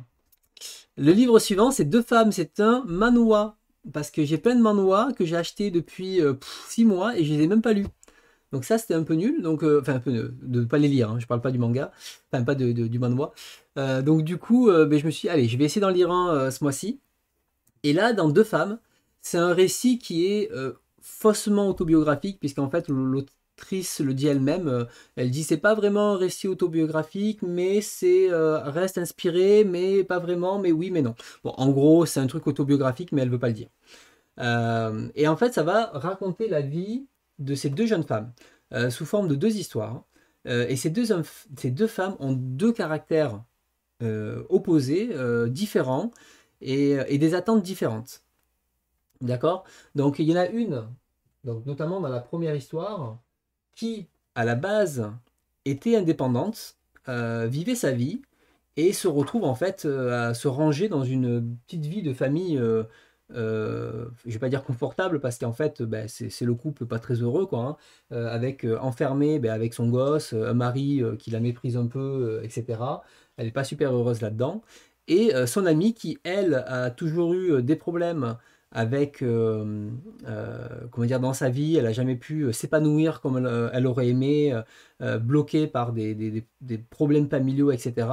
Le livre suivant, c'est Deux femmes, c'est un manoir. Parce que j'ai plein de manoirs que j'ai acheté depuis 6 mois et je les ai même pas lus. Donc ça, c'était un peu nul. Donc, enfin, un peu de ne pas les lire. Hein. je parle pas du manga, enfin pas du manoir. donc du coup, ben, je me suis, dit, allez, je vais essayer d'en lire un ce mois-ci. Et là, dans Deux femmes, c'est un récit qui est faussement autobiographique puisqu'en fait, l'autre le dit elle-même. Euh, elle dit c'est pas vraiment un récit autobiographique, mais c'est euh, reste inspiré, mais pas vraiment, mais oui, mais non. Bon, en gros, c'est un truc autobiographique, mais elle veut pas le dire. Euh, et en fait, ça va raconter la vie de ces deux jeunes femmes sous forme de deux histoires. et ces deux, ces deux femmes ont deux caractères opposés, différents et, et des attentes différentes. D'accord Donc il y en a une, donc notamment dans la première histoire, qui, à la base, était indépendante, euh, vivait sa vie et se retrouve en fait euh, à se ranger dans une petite vie de famille. Euh, je vais pas dire confortable parce qu'en fait ben, c'est le couple pas très heureux quoi hein. avec enfermé ben, avec son gosse un mari qui la méprise un peu etc elle n'est pas super heureuse là dedans et son amie qui elle a toujours eu des problèmes avec euh, euh, comment dire dans sa vie elle n'a jamais pu euh, s'épanouir comme elle, aurait aimé bloquée par des, problèmes familiaux etc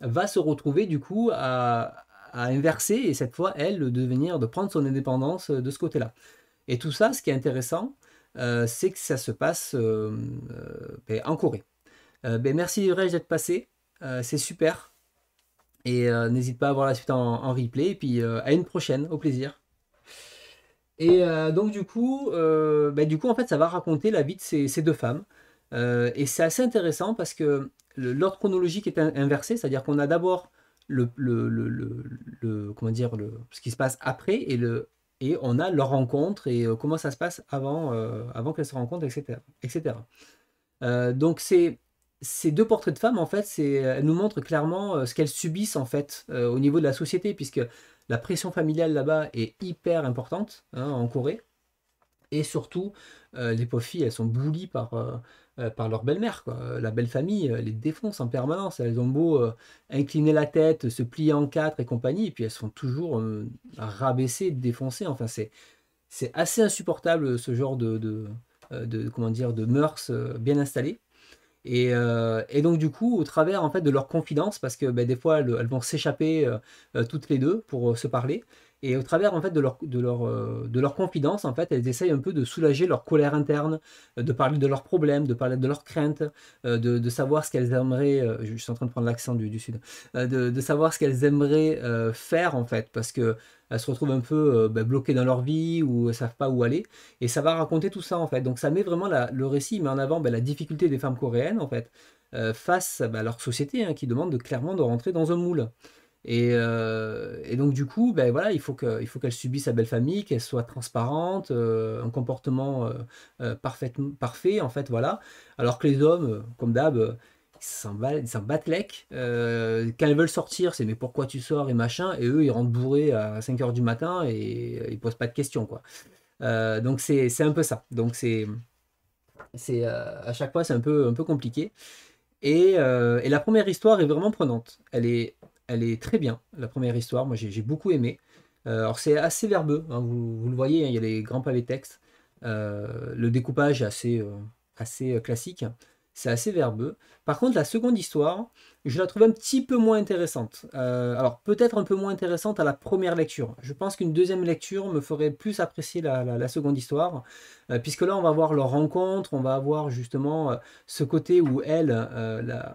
va se retrouver du coup à, inverser et cette fois elle de devenir de prendre son indépendance de ce côté là et tout ça ce qui est intéressant c'est que ça se passe ben, en Corée ben merci Réj d'être passé c'est super et n'hésite pas à voir la suite en replay et puis à une prochaine au plaisir et euh, donc du coup, euh, bah, du coup en fait ça va raconter la vie de ces, deux femmes. Euh, et c'est assez intéressant parce que l'ordre chronologique est inversé, c'est-à-dire qu'on a d'abord le, le, le, le, comment dire ce qui se passe après et le et on a leur rencontre et comment ça se passe avant avant qu'elles se rencontrent etc etc. donc c'est ces deux portraits de femmes, en fait, elles nous montrent clairement ce qu'elles subissent en fait au niveau de la société, puisque la pression familiale là-bas est hyper importante hein, en Corée. Et surtout, euh, les pauvres filles, elles sont boulies par, euh, euh, par leur belle-mère. La belle-famille les défonce en permanence. Elles ont beau incliner la tête, se plier en quatre et compagnie, et puis elles sont toujours rabaissées, défoncées. Enfin, c'est, assez insupportable ce genre de, comment dire, de mœurs bien installées. Euh, et, donc du coup, au travers en fait de leur confidence, parce que ben, des fois elles, vont s'échapper euh, euh, toutes les deux pour se parler, et au travers en fait de leur, de leur, euh, de leur confidence, en fait, elles essayent un peu de soulager leur colère interne, euh, de parler de leurs problèmes, de parler de leurs craintes, euh, de, de, savoir ce qu'elles aimeraient. je suis en train de prendre l'accent du, sud. De, de, savoir ce qu'elles aimeraient faire en fait, parce que elles se retrouvent un peu ben, bloquées dans leur vie ou ne savent pas où aller. Et ça va raconter tout ça en fait. Donc ça met vraiment le récit met en avant ben, la difficulté des femmes coréennes en fait face ben, à leur société hein, qui demande de, clairement de rentrer dans un moule. Euh, et, donc du coup, ben voilà, il faut qu'elle subisse sa belle famille, qu'elle soit transparente, euh, un comportement euh, parfait, en fait, voilà. Alors que les hommes, comme d'hab, ils s'en battent lec. quand ils veulent sortir, c'est mais pourquoi tu sors et machin, et eux, ils rentrent bourrés à 5h du matin et ils posent pas de questions, quoi. donc c'est un peu ça. Donc c'est à chaque fois, c'est un peu, un peu compliqué. Et, et, la première histoire est vraiment prenante. Elle est elle est très bien, la première histoire. Moi, j'ai beaucoup aimé. Euh, alors, c'est assez verbeux, hein, vous, le voyez, hein, il y a les grands pavés de texte. Euh, le découpage est assez, euh, assez classique. C'est assez verbeux. Par contre, la seconde histoire, je la trouve un petit peu moins intéressante. alors, peut-être un peu moins intéressante à la première lecture. Je pense qu'une deuxième lecture me ferait plus apprécier la, seconde histoire, puisque là, on va voir leur rencontre, on va avoir justement ce côté où elle, la,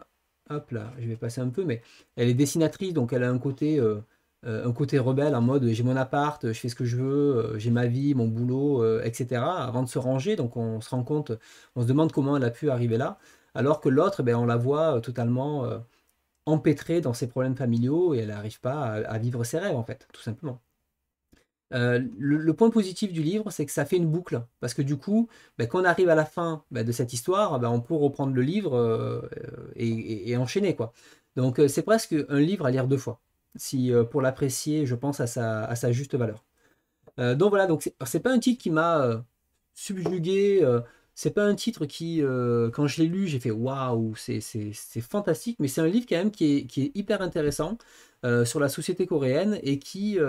hop là, je vais passer un peu, mais elle est dessinatrice, donc elle a un côté, euh, euh, un côté rebelle en mode j'ai mon appart, je fais ce que je veux, euh, j'ai ma vie, mon boulot, etc. Avant de se ranger, donc on se rend compte, on se demande comment elle a pu arriver là, alors que l'autre, eh ben, on la voit totalement empêtrée dans ses problèmes familiaux et elle n'arrive pas à, vivre ses rêves en fait, tout simplement. Euh, le, point positif du livre, c'est que ça fait une boucle. Parce que du coup, bah, quand on arrive à la fin bah, de cette histoire, bah, on peut reprendre le livre euh, et, enchaîner. quoi. Donc euh, c'est presque un livre à lire deux fois, si pour l'apprécier, je pense, à sa, juste valeur. donc voilà, donc c'est pas un titre qui m'a subjugué, c'est pas un titre qui, quand je l'ai lu, j'ai fait waouh, c'est fantastique, mais c'est un livre quand même qui est hyper intéressant sur la société coréenne et qui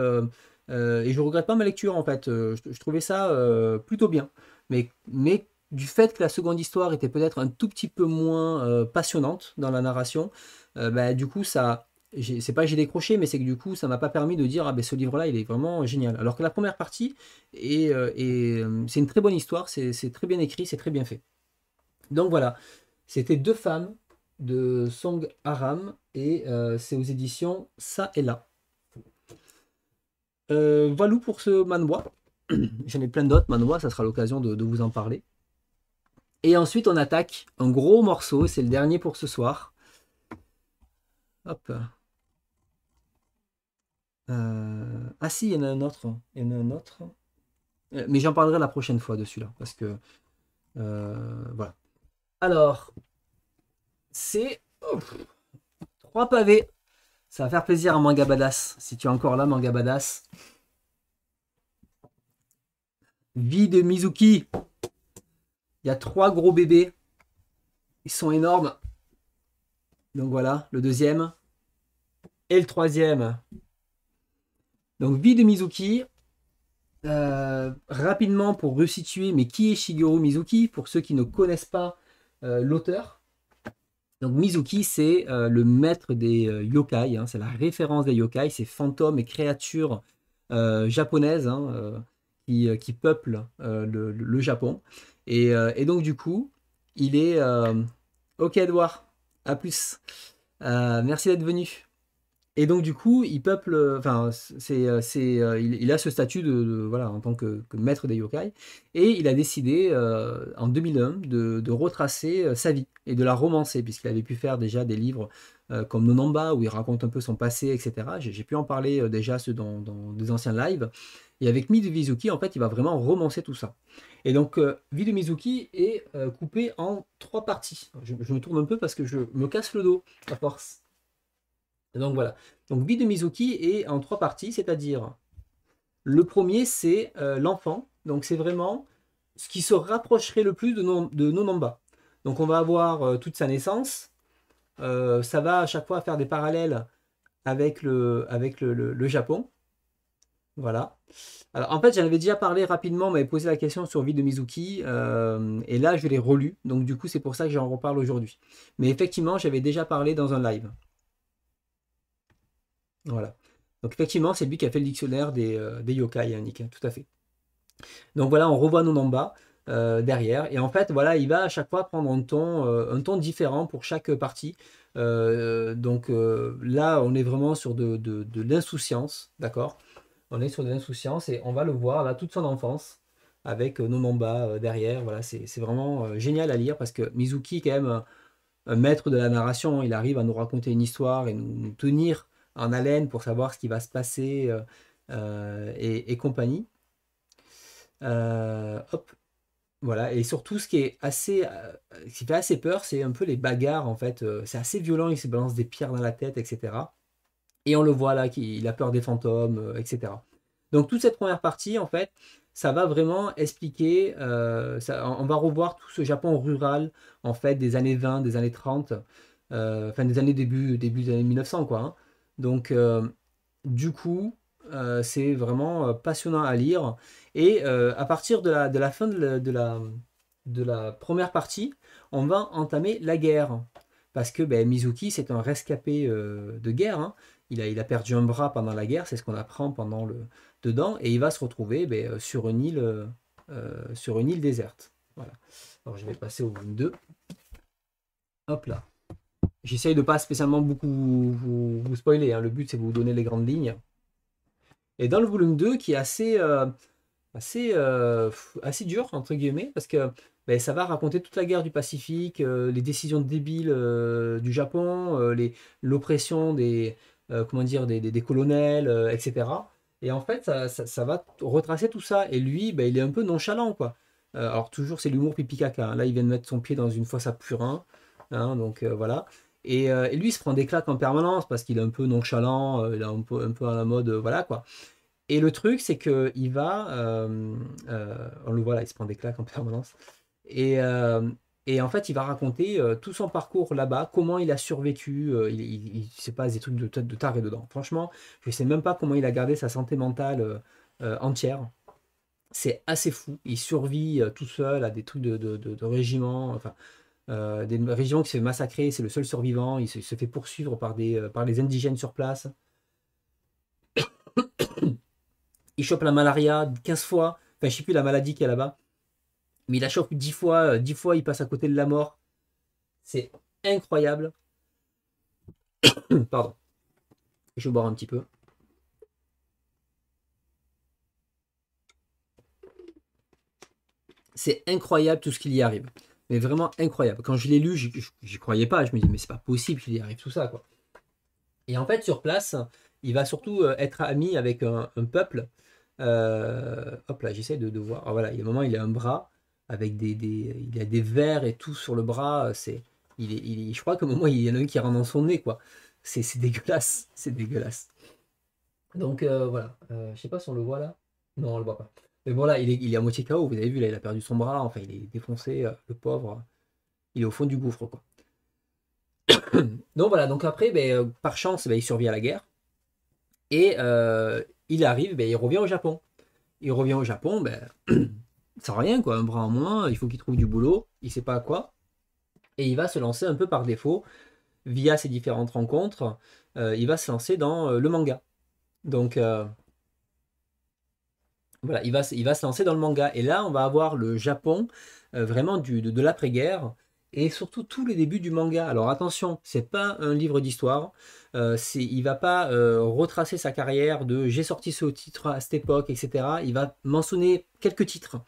euh, et je ne regrette pas ma lecture en fait. Euh, je, trouvais ça euh, plutôt bien. Mais, du fait que la seconde histoire était peut-être un tout petit peu moins passionnante dans la narration, bah, du coup, ça. C'est pas que j'ai décroché, mais c'est que du coup, ça m'a pas permis de dire Ah, ben ce livre-là, il est vraiment génial. Alors que la première partie, c'est une très bonne histoire, c'est très bien écrit, c'est très bien fait. Donc voilà, c'était deux femmes de Song Aram, et c'est aux éditions Ça et Là. Euh, Valou pour ce manoir. J'en ai plein d'autres manois, ça sera l'occasion de, vous en parler. Et ensuite, on attaque un gros morceau, c'est le dernier pour ce soir. Hop. Euh, ah si, il y en a un autre. autre. Euh, mais j'en parlerai la prochaine fois de celui-là, parce que... voilà. Alors, c'est... Oh, trois pavés ça va faire plaisir à Manga Badass, si tu es encore là, Manga Badass. Vie de Mizuki. Il y a trois gros bébés. Ils sont énormes. Donc voilà, le deuxième. Et le troisième. Donc vie de Mizuki. Euh, rapidement pour resituer, mais qui est Shigeru Mizuki Pour ceux qui ne connaissent pas euh, l'auteur, donc Mizuki, c'est euh, le maître des euh, yokai, hein. c'est la référence des yokai, ces fantômes et créatures euh, japonaises hein, qui, peuplent le, Japon. Et, et, donc du coup, il est... Ok Edouard, à plus. merci d'être venu. Et donc, du coup, il peuple. Euh, enfin, c'est, euh, euh, il, a ce statut de, voilà, en tant que, maître des yokai. Et il a décidé, en 2001, de, retracer sa vie et de la romancer, puisqu'il avait pu faire déjà des livres comme Nonamba, où il raconte un peu son passé, etc. J'ai, pu en parler déjà ce, dans, des anciens lives. Et avec de Mizuki, en fait, il va vraiment romancer tout ça. Et donc, Vie de Mizuki est coupé en trois parties. Je, me tourne un peu parce que je me casse le dos à force. Donc voilà. Donc Vie de Mizuki est en trois parties, c'est-à-dire le premier c'est euh, l'enfant, donc c'est vraiment ce qui se rapprocherait le plus de, non, de Nonamba. Donc on va avoir euh, toute sa naissance, euh, ça va à chaque fois faire des parallèles avec le, avec le, Japon. Voilà. Alors en fait j'en avais déjà parlé rapidement, m'avait posé la question sur Vie de Mizuki, et là je l'ai relu, donc du coup c'est pour ça que j'en reparle aujourd'hui. Mais effectivement j'avais déjà parlé dans un live. Voilà. Donc effectivement, c'est lui qui a fait le dictionnaire des, euh, yokai, hein, hein, tout à fait. Donc voilà, on revoit Nonamba euh, derrière. Et en fait, voilà, il va à chaque fois prendre un ton, euh, un ton différent pour chaque partie. donc là, on est vraiment sur de, l'insouciance, d'accord On est sur de l'insouciance et on va le voir là toute son enfance avec Nonamba derrière. Voilà, c'est vraiment génial à lire parce que Mizuki, quand même, un, maître de la narration, il arrive à nous raconter une histoire et nous tenir en haleine pour savoir ce qui va se passer euh, euh, et, compagnie. Euh, hop, voilà, et surtout ce qui est assez, qui fait assez peur, c'est un peu les bagarres en fait. C'est assez violent, il se balance des pierres dans la tête, etc. Et on le voit là, qu'il a peur des fantômes, etc. Donc toute cette première partie, en fait, ça va vraiment expliquer, on va revoir tout ce Japon rural en fait des années 20, des années 30, enfin des années début, début des années 1900 quoi. Hein. Donc, euh, du coup, euh, c'est vraiment euh, passionnant à lire. Et à partir de la, fin de la, première partie, on va entamer la guerre. Parce que ben, Mizuki, c'est un rescapé de guerre. Hein. Il, a, perdu un bras pendant la guerre, c'est ce qu'on apprend pendant le, dedans. Et il va se retrouver ben, sur, une île, sur une île déserte. Voilà. Alors, je vais passer au 22. 2. Hop là. J'essaye de pas spécialement beaucoup vous, spoiler. Hein. Le but, c'est de vous donner les grandes lignes. Et dans le volume 2, qui est assez, euh, assez, euh, assez dur, entre guillemets, parce que ben, ça va raconter toute la guerre du Pacifique, euh, les décisions débiles du Japon, l'oppression des, comment des, colonels, etc. Et en fait, ça, va retracer tout ça. Et lui, ben, il est un peu nonchalant, quoi. alors toujours, c'est l'humour pipi caca. Hein. Là, il vient de mettre son pied dans une fosse à purin. Hein, donc voilà. Euh, et, lui, il se prend des claques en permanence parce qu'il est un peu nonchalant, euh, il est un peu, un peu à la mode, euh, voilà quoi. Et le truc, c'est que il va, on le voit là, il se prend des claques en permanence. Et, en fait, il va raconter tout son parcours là-bas, comment il a survécu. il, il, sait pas des trucs de, tête de taré dedans. Franchement, je ne sais même pas comment il a gardé sa santé mentale entière. C'est assez fou. Il survit tout seul à des trucs de, de régiment. Enfin, euh, des régions qui se fait massacrer, c'est le seul survivant, il se, fait poursuivre par, des, euh, par les indigènes sur place. il chope la malaria 15 fois, enfin je sais plus la maladie qu'il y a là-bas, mais il la chope 10 fois, 10 euh, fois il passe à côté de la mort. C'est incroyable. Pardon. Je vais boire un petit peu. C'est incroyable tout ce qu'il y arrive mais vraiment incroyable. Quand je l'ai lu, j'y croyais pas. Je me dis, mais c'est pas possible qu'il y arrive tout ça, quoi. Et en fait, sur place, il va surtout euh, être ami avec un, peuple. Euh, hop là, j'essaie de, voir. Ah, voilà, il y a un moment, il a un bras avec des, il a des verres et tout sur le bras. C'est, il, est, je crois qu'au il y en a un qui rentre dans son nez, quoi. C'est, dégueulasse, c'est dégueulasse. Donc euh, voilà, je sais pas si on le voit là. Non, on le voit pas. Mais bon, là, il est, à moitié KO, vous avez vu, là, il a perdu son bras, enfin, il est défoncé, euh, le pauvre. Il est au fond du gouffre, quoi. donc voilà, donc après, ben, euh, par chance, ben, il survit à la guerre. Et euh, il arrive, ben, il revient au Japon. Il revient au Japon, ben, sans rien, quoi, un bras en moins, il faut qu'il trouve du boulot, il sait pas à quoi. Et il va se lancer un peu par défaut, via ses différentes rencontres, il va se lancer dans le manga. Donc voilà, il va, il va se lancer dans le manga. Et là, on va avoir le Japon euh, vraiment du, de, l'après-guerre et surtout tous les débuts du manga. Alors attention, c'est pas un livre d'histoire. Il euh, il va pas euh, retracer sa carrière de j'ai sorti ce titre à cette époque, etc. Il va mentionner quelques titres,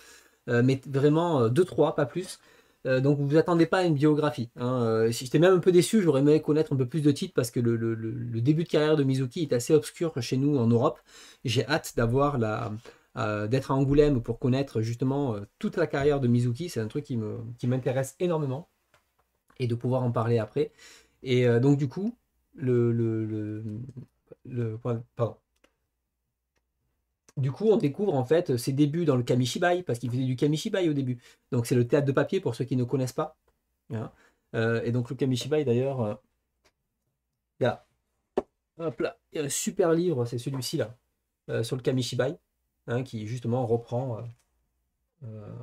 mais vraiment deux trois, pas plus. donc vous attendez pas à une biographie. Hein. si j'étais même un peu déçu, j'aurais aimé connaître un peu plus de titres parce que le début de carrière de Mizuki est assez obscur chez nous en Europe. J'ai hâte d'avoir la euh, d'être à Angoulême pour connaître justement euh, toute la carrière de Mizuki, c'est un truc qui, m'intéresse énormément et de pouvoir en parler après. Et euh, donc du coup, le, le, pardon. Du coup, on découvre en fait ses débuts dans le Kamishibai, parce qu'il faisait du Kamishibai au début. Donc c'est le théâtre de papier pour ceux qui ne connaissent pas. Hein. et donc le Kamishibai d'ailleurs, il y a, y a un super livre, c'est celui-ci là, sur le Kamishibai Hein, qui justement reprend, euh, euh,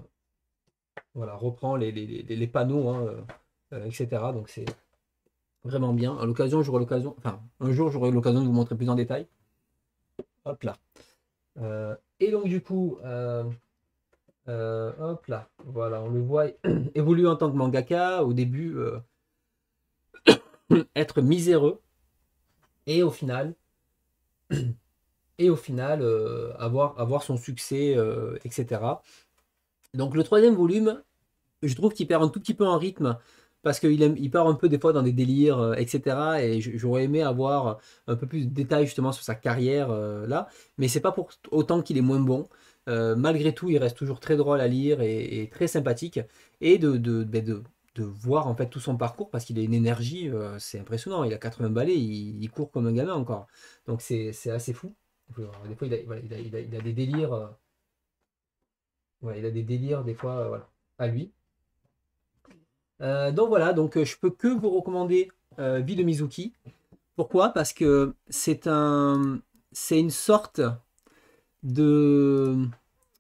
voilà, reprend les, panneaux, hein, euh, etc. Donc c'est vraiment bien. À l'occasion, j'aurai l'occasion, enfin, un jour, j'aurai l'occasion de vous montrer plus en détail. Hop là. et donc du coup, hop là, voilà, on le voit évoluer en tant que mangaka, au début, être miséreux, et au final, et au final euh, avoir, avoir son succès, euh, etc. Donc le troisième volume, je trouve qu'il perd un tout petit peu en rythme parce qu'il il part un peu des fois dans des délires, etc. Euh, et j'aurais aimé avoir un peu plus de détails justement sur sa carrière là, mais c'est pas pour autant qu'il est moins bon. malgré tout, il reste toujours très drôle à lire et, très sympathique. Et ben, de, de, voir en fait tout son parcours parce qu'il a une énergie, c'est impressionnant. Il a 80 balais, il, il, court comme un gamin encore. Donc c'est assez fou. Euh, des fois, il a, des délires. Euh, ouais, il a des délires, des fois, euh, voilà, à lui. donc voilà, donc je peux que vous recommander Vie de Mizuki. Pourquoi Parce que c'est un, c'est une sorte de,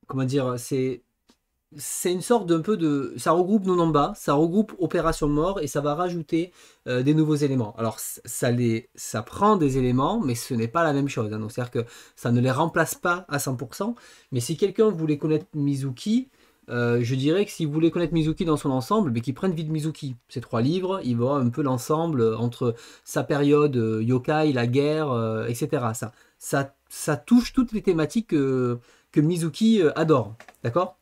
comment dire, c'est c'est une sorte d'un peu de. Ça regroupe bas ça regroupe Opération Mort et ça va rajouter euh, des nouveaux éléments. Alors, ça, les, ça prend des éléments, mais ce n'est pas la même chose. Hein. c'est-à-dire que ça ne les remplace pas à 100%. Mais si quelqu'un voulait connaître Mizuki, euh, je dirais que s'il voulait connaître Mizuki dans son ensemble, mais qu'il prenne vite Mizuki. Ces trois livres, il voit un peu l'ensemble euh, entre sa période yokai, la guerre, etc. Ça, ça, ça touche toutes les thématiques que Mizuki adore. D'accord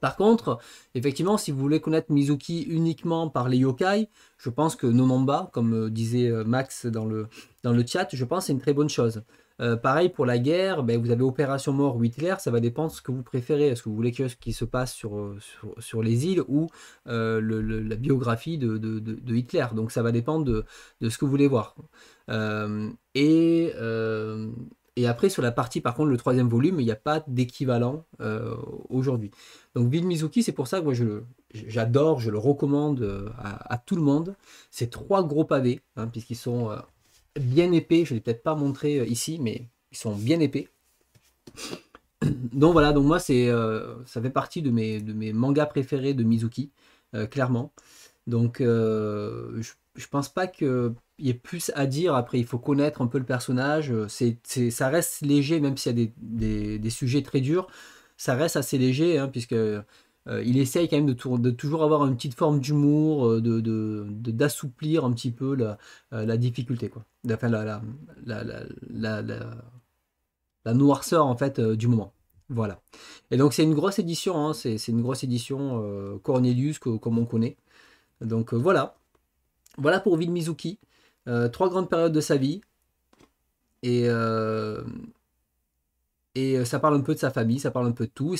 par contre, effectivement, si vous voulez connaître Mizuki uniquement par les yokai, je pense que Nomamba, comme euh, disait euh, Max dans le, dans chat, je pense c'est une très bonne chose. Euh, pareil pour la guerre, ben, vous avez Opération Mort ou Hitler, ça va dépendre de ce que vous préférez. Est-ce que vous voulez que ce qui se passe sur, sur, les îles ou la biographie de, Hitler Donc ça va dépendre de, ce que vous voulez voir. et et après, sur la partie, par contre, le troisième volume, il n'y a pas d'équivalent euh, aujourd'hui. Donc, Bill Mizuki, c'est pour ça que moi, je j'adore, je le recommande euh, à, tout le monde. C'est trois gros pavés, hein, puisqu'ils sont euh, bien épais. Je ne l'ai peut-être pas montré ici, mais ils sont bien épais. Donc voilà, donc moi ça fait partie de mes, mangas préférés de Mizuki, clairement. Donc je, je pense pas que il y a plus à dire. Après, il faut connaître un peu le personnage. Euh, c'est, ça reste léger, même s'il y a des, des, sujets très durs. Ça reste assez léger, hein, puisque euh, il essaye quand même de, toujours avoir une petite forme d'humour, euh, de, d'assouplir un petit peu la, la difficulté, quoi. D'après la, la, la, noirceur en fait du moment. Voilà. Et donc c'est une grosse édition, hein. c'est, une grosse édition Cornelius comme on connaît. Donc voilà. Voilà pour Ville Mizuki. Euh, trois grandes périodes de sa vie. Et, euh, et euh, ça parle un peu de sa famille, ça parle un peu de tout.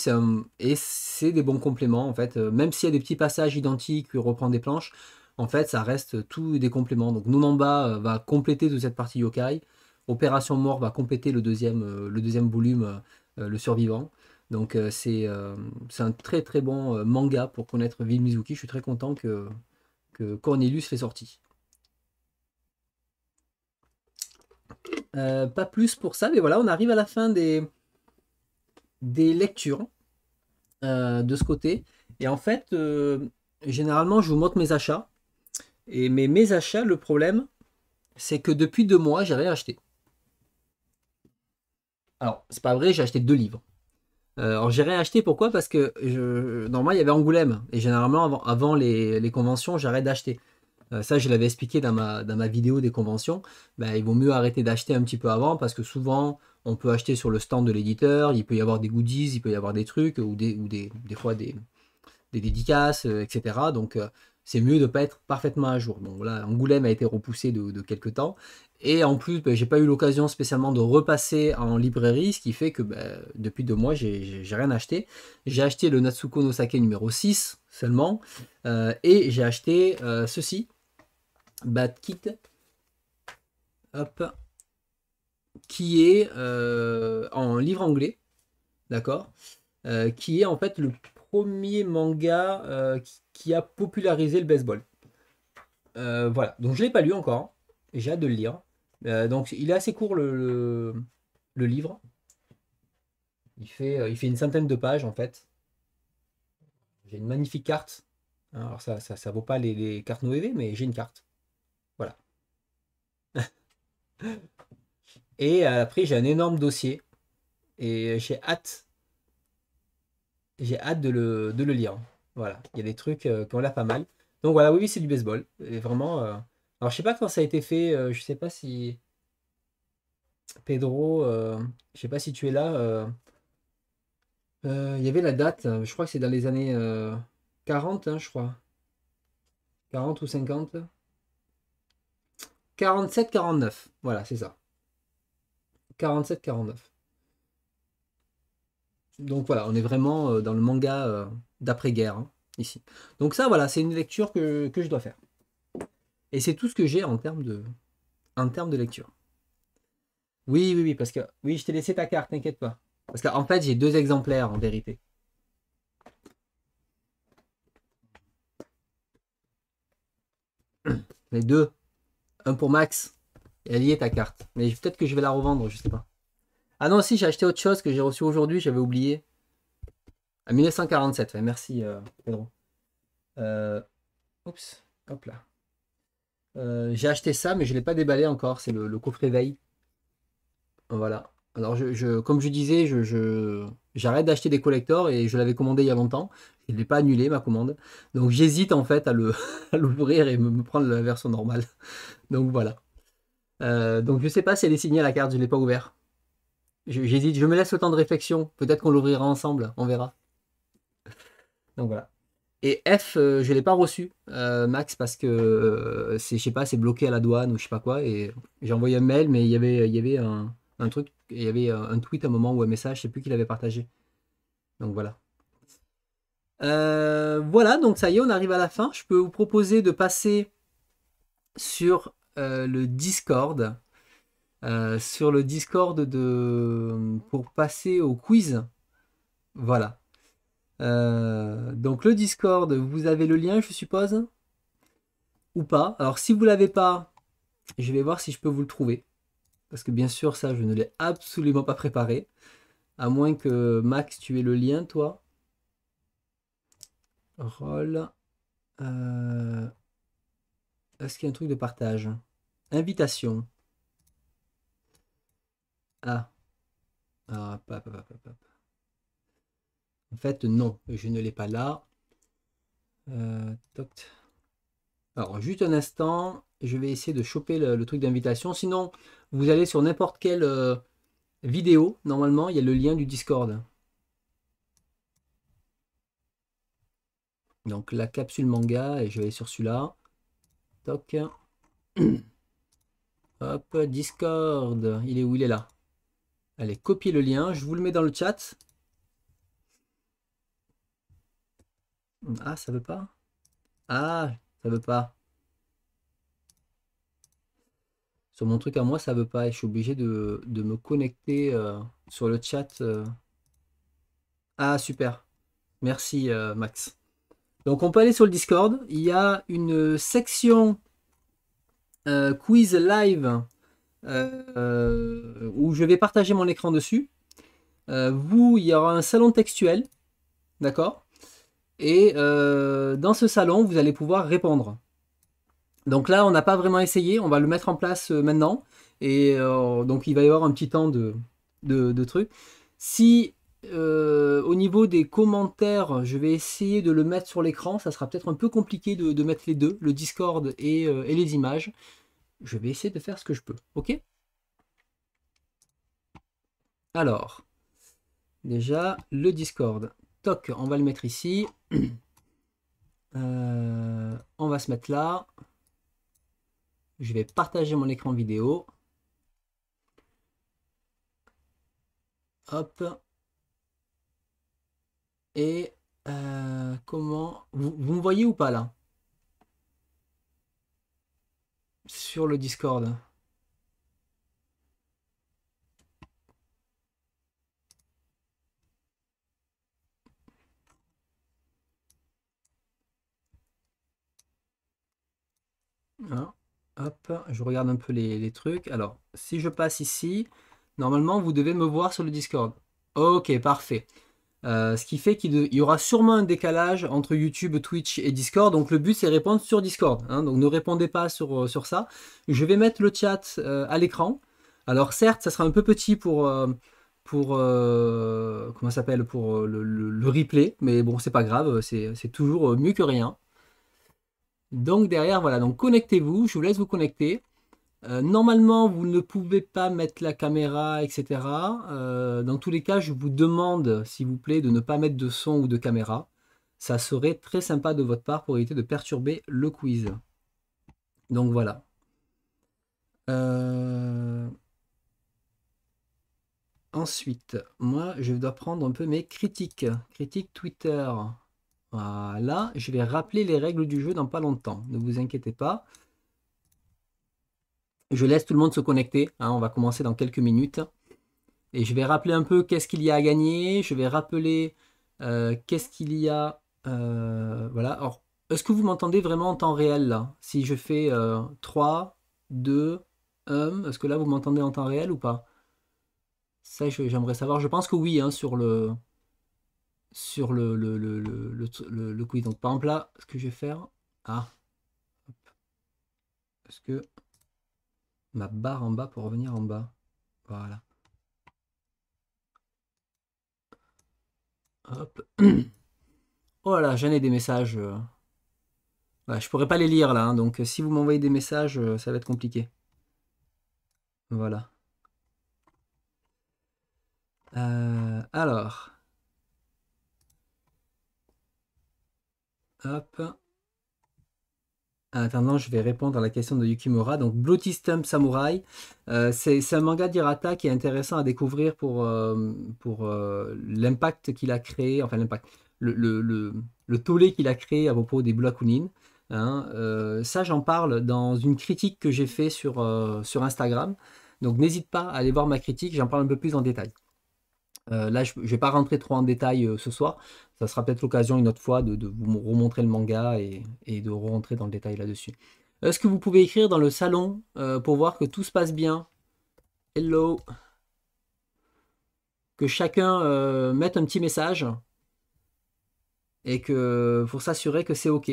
et c'est des bons compléments, en fait. Même s'il y a des petits passages identiques, il reprend des planches, en fait, ça reste tout des compléments. Donc, Nonamba va compléter toute cette partie yokai. Opération Mort va compléter le deuxième, le deuxième volume, Le Survivant. Donc, c'est, c'est un très très bon manga pour connaître Ville Mizuki. Je suis très content que, que Cornelius l'ait sorti. Euh, pas plus pour ça, mais voilà, on arrive à la fin des, des lectures euh, de ce côté. Et en fait, euh, généralement, je vous montre mes achats. Et, mais mes achats, le problème, c'est que depuis deux mois, j'ai rien acheté. Alors, c'est pas vrai, j'ai acheté deux livres. alors, j'ai rien acheté, pourquoi Parce que je, normalement, il y avait Angoulême. Et généralement, avant, les conventions, j'arrête d'acheter. Euh, ça, je l'avais expliqué dans ma, vidéo des conventions. Ben, il vaut mieux arrêter d'acheter un petit peu avant parce que souvent, on peut acheter sur le stand de l'éditeur. Il peut y avoir des goodies, il peut y avoir des trucs ou des, ou des, fois des, dédicaces, euh, etc. Donc, euh, c'est mieux de ne pas être parfaitement à jour. Bon, là, Angoulême a été repoussé de, quelques temps. Et en plus, je ben, j'ai pas eu l'occasion spécialement de repasser en librairie, ce qui fait que ben, depuis deux mois, j'ai rien acheté. J'ai acheté le Natsuko no Sake numéro 6 seulement, et j'ai acheté ceci, Kit, hop, qui est euh, en livre anglais, d'accord, euh, qui est en fait le premier manga euh, qui, a popularisé le baseball. voilà, donc je ne l'ai pas lu encore, j'ai hâte de le lire. donc il est assez court le, livre. Il fait, une centaine de pages en fait. J'ai une magnifique carte. Hein, alors ça, ça, vaut pas les, cartes Noévé, mais j'ai une carte. Et euh, après, j'ai un énorme dossier. Et euh, j'ai hâte. J'ai hâte de le, lire. Voilà. Il y a des trucs euh, qu'on a pas mal. Donc voilà, oui, oui c'est du baseball. Et vraiment. Alors, je sais pas quand ça a été fait. je sais pas si. Pedro, je sais pas si tu es là. Il y avait la date. Je crois que c'est dans les années 40, hein, je crois. 40 ou 50. 47-49. Voilà, c'est ça. 47-49. Donc voilà, on est vraiment euh, dans le manga euh, d'après-guerre, hein, ici. Donc ça, voilà, c'est une lecture que, je dois faire. Et c'est tout ce que j'ai en termes de, en termes de lecture. Oui, oui, oui, parce que... Oui, je t'ai laissé ta carte, t'inquiète pas. Parce qu'en fait, j'ai deux exemplaires, en vérité. Les deux un pour Max. Elle y est ta carte. Mais peut-être que je vais la revendre, je sais pas. Ah non, si, j'ai acheté autre chose que j'ai reçu aujourd'hui, j'avais oublié. À 1947, merci euh, Pedro. Euh, hop là. Euh, j'ai acheté ça, mais je ne l'ai pas déballé encore. C'est le, coffre coffret Voilà. Alors, je, comme je disais, je, j'arrête d'acheter des collectors et je l'avais commandé il y a longtemps il n'est pas annulé ma commande. Donc j'hésite en fait à l'ouvrir et me prendre la version normale. Donc voilà. Euh, donc je sais pas si elle est signée à la carte, je ne l'ai pas ouvert. J'hésite, je me laisse le temps de réflexion. Peut-être qu'on l'ouvrira ensemble, on verra. Donc voilà. Et F, euh, je ne l'ai pas reçu, euh, Max, parce que c'est, je sais pas, c'est bloqué à la douane ou je sais pas quoi. Et j'ai envoyé un mail, mais il y avait, y avait un, truc, il y avait un tweet à un moment ou un message, je sais plus qui l'avait partagé. Donc voilà. Euh, voilà, donc ça y est, on arrive à la fin. Je peux vous proposer de passer sur euh, le Discord. Euh, sur le Discord de... pour passer au quiz. Voilà. donc le Discord, vous avez le lien, je suppose Ou pas Alors si vous l'avez pas, je vais voir si je peux vous le trouver. Parce que bien sûr, ça, je ne l'ai absolument pas préparé. À moins que Max, tu aies le lien, toi. Roll. Euh, est-ce qu'il y a un truc de partage Invitation. Ah. ah en fait, non, je ne l'ai pas là. Euh, Alors, juste un instant, je vais essayer de choper le, truc d'invitation. Sinon, vous allez sur n'importe quelle euh, vidéo. Normalement, il y a le lien du Discord. Donc la capsule manga, et je vais sur celui-là. Toc. Hop, Discord. Il est où Il est là. Allez, copiez le lien. Je vous le mets dans le chat. Ah, ça veut pas Ah, ça veut pas. Sur mon truc à moi, ça veut pas. Et je suis obligé de, me connecter euh, sur le chat. Euh. Ah, super. Merci, euh, Max. Donc on peut aller sur le Discord. Il y a une section euh, quiz live euh, où je vais partager mon écran dessus. Euh, vous, il y aura un salon textuel. D'accord Et dans ce salon, vous allez pouvoir répondre. Donc là, on n'a pas vraiment essayé. On va le mettre en place maintenant. Et donc il va y avoir un petit temps de, de, de trucs. Si euh, au niveau des commentaires, je vais essayer de le mettre sur l'écran. Ça sera peut-être un peu compliqué de, mettre les deux, le Discord euh, et, les images. Je vais essayer de faire ce que je peux. Ok Alors, déjà, le Discord. Toc, on va le mettre ici. Euh, on va se mettre là. Je vais partager mon écran vidéo. Hop. Et euh, comment... Vous, me voyez ou pas là Sur le Discord. Ah, hop, je regarde un peu les, trucs. Alors, si je passe ici, normalement, vous devez me voir sur le Discord. Ok, parfait. Euh, ce qui fait qu'il y aura sûrement un décalage entre YouTube, Twitch et Discord. Donc le but c'est répondre sur Discord. Hein. donc ne répondez pas sur, euh, sur, ça. Je vais mettre le chat euh, à l'écran. Alors certes, ça sera un peu petit pour, pour comment s'appelle pour le, le, replay, mais bon c'est pas grave, c'est toujours mieux que rien. Donc derrière voilà, donc connectez-vous, je vous laisse vous connecter. Euh, normalement, vous ne pouvez pas mettre la caméra, etc. Euh, dans tous les cas, je vous demande, s'il vous plaît, de ne pas mettre de son ou de caméra. Ça serait très sympa de votre part pour éviter de perturber le quiz. Donc voilà. Euh, ensuite, moi, je dois prendre un peu mes critiques. Critique Twitter. Voilà, je vais rappeler les règles du jeu dans pas longtemps. Ne vous inquiétez pas. Je laisse tout le monde se connecter. Hein, on va commencer dans quelques minutes. Et je vais rappeler un peu qu'est-ce qu'il y a à gagner. Je vais rappeler euh, qu'est-ce qu'il y a. Euh, voilà. Alors, est-ce que vous m'entendez vraiment en temps réel là Si je fais 3, 2, 1, est-ce que là vous m'entendez en temps réel ou pas Ça, j'aimerais savoir. Je pense que oui, hein, sur le sur le le, le, le, le, quiz. Donc, par exemple, là, ce que je vais faire. Ah. Est-ce que ma barre en bas pour revenir en bas. Voilà. Hop. Oh là, j'en ai des messages. Euh. je pourrais pas les lire là, hein, donc euh, si vous m'envoyez des messages, euh, ça va être compliqué. Voilà. alors. Hop. En attendant, je vais répondre à la question de Yukimura. Donc, Bloody Stump Samurai, euh, c'est un manga d'Irata qui est intéressant à découvrir pour, euh, pour euh, l'impact qu'il a créé, enfin l'impact, le, le, le, tollé qu'il a créé à propos des Blakunin. Hein. ça, j'en parle dans une critique que j'ai fait sur, sur Instagram. Donc, n'hésite pas à aller voir ma critique, j'en parle un peu plus en détail. Euh, là, je ne vais pas rentrer trop en détail euh, ce soir. Ça sera peut-être l'occasion une autre fois de, vous remontrer le manga et, de rentrer dans le détail là-dessus. Est-ce que vous pouvez écrire dans le salon euh, pour voir que tout se passe bien Hello Que chacun mette un petit message et que pour s'assurer que c'est OK.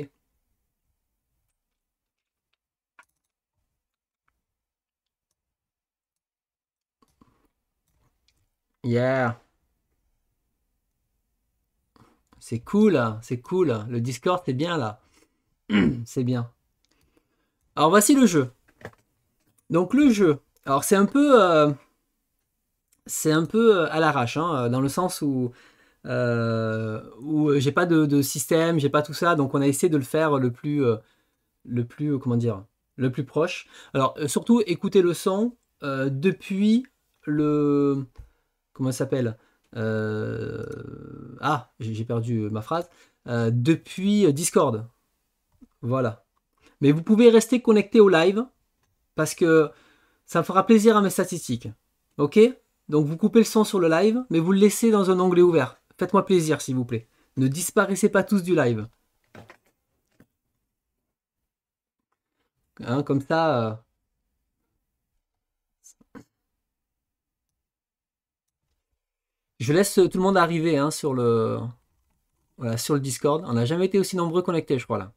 Yeah. C'est cool, hein, c'est cool. Le Discord, c'est bien là. C'est bien. Alors voici le jeu. Donc le jeu. Alors c'est un peu, euh, c'est un peu euh, à l'arrache, hein, euh, dans le sens où j'ai pas de, système, j'ai pas tout ça, donc on a essayé de le faire le plus, le plus, comment dire, le plus proche. Alors surtout écoutez le son depuis le, comment ça s'appelle euh, ah, j'ai perdu euh, ma phrase. Euh, depuis Discord. Voilà. Mais vous pouvez rester connecté au live parce que ça me fera plaisir à mes statistiques. Ok Donc vous coupez le son sur le live, mais vous le laissez dans un onglet ouvert. Faites-moi plaisir, s'il vous plaît. Ne disparaissez pas tous du live. Hein, comme ça, Je laisse euh, tout le monde arriver hein, sur, le, sur le Discord. On n'a jamais été aussi nombreux connectés, je crois, là.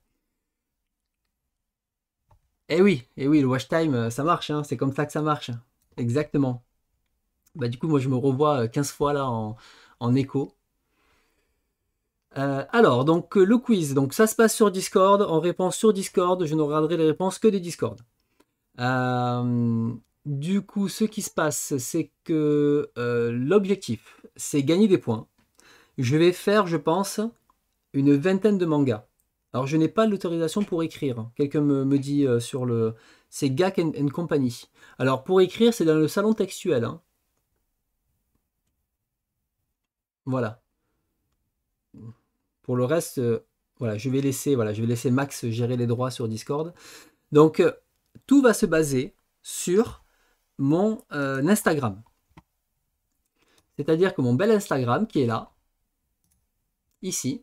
Eh oui, eh oui, le watch time, euh, ça marche, hein, c'est comme ça que ça marche. Exactement. Bah, du coup, moi, je me revois 15 euh, fois là en, écho. alors, donc le quiz, donc ça se passe sur Discord, En réponse sur Discord, je ne regarderai les réponses que des Discord. Du coup, ce qui se passe, c'est que euh, l'objectif, c'est gagner des points. Je vais faire, je pense, une vingtaine de mangas. Alors, je n'ai pas l'autorisation pour écrire. Quelqu'un me, me, dit euh, sur le... C'est Gak and, Company. Alors, pour écrire, c'est dans le salon textuel. Hein. Voilà. Pour le reste, euh, voilà, je vais laisser, voilà, je vais laisser Max gérer les droits sur Discord. Donc, tout va se baser sur mon euh, Instagram. C'est-à-dire que mon bel Instagram qui est là, ici,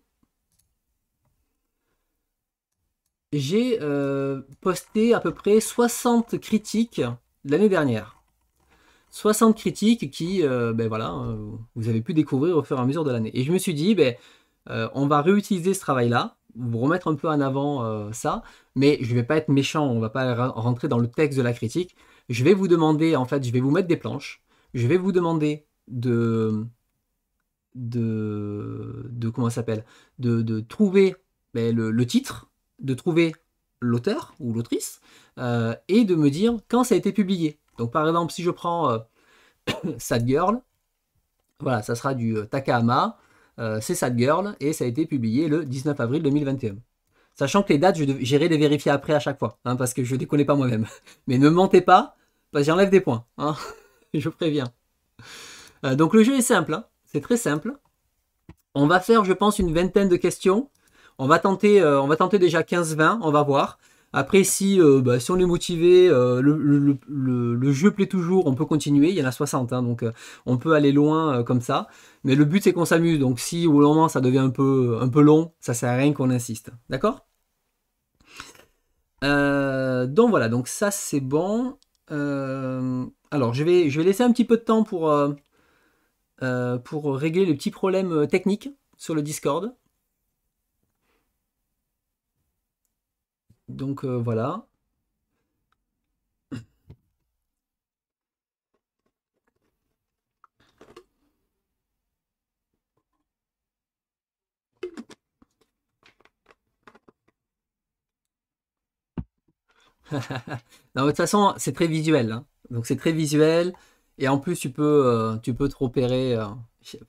j'ai euh, posté à peu près 60 critiques l'année dernière. 60 critiques qui, euh, ben voilà, vous avez pu découvrir au fur et à mesure de l'année. Et je me suis dit, ben, on va réutiliser ce travail-là, vous remettre un peu en avant ça, mais je ne vais pas être méchant, on ne va pas rentrer dans le texte de la critique, je vais vous demander, en fait, je vais vous mettre des planches, je vais vous demander de, de, de comment s'appelle, de, trouver ben, le, titre, de trouver l'auteur ou l'autrice, euh, et de me dire quand ça a été publié. Donc par exemple, si je prends euh, Sad Girl, voilà, ça sera du euh, Takahama, c'est Sad Girl, et ça a été publié le 19 avril 2021. Sachant que les dates, j'irai les vérifier après à chaque fois, hein, parce que je ne les connais pas moi-même. Mais ne mentez pas, parce que j'enlève des points. Hein. je préviens. Euh, donc le jeu est simple, hein. c'est très simple. On va faire, je pense, une vingtaine de questions. On va tenter, euh, on va tenter déjà 15-20, on va voir. Après, si, euh, bah, on est motivé, le, jeu plaît toujours, on peut continuer. Il y en a 60, donc on peut aller loin comme ça. Mais le but, c'est qu'on s'amuse. Donc si au moment, ça devient un peu, un peu long, ça sert à rien qu'on insiste. D'accord euh, donc voilà, donc ça c'est bon. Euh, alors je vais, je vais laisser un petit peu de temps pour, euh, pour régler les petits problèmes techniques sur le Discord. Donc voilà. non, de toute façon, c'est très visuel. Hein. Donc c'est très visuel. Et en plus, tu peux, euh, tu peux te repérer, euh,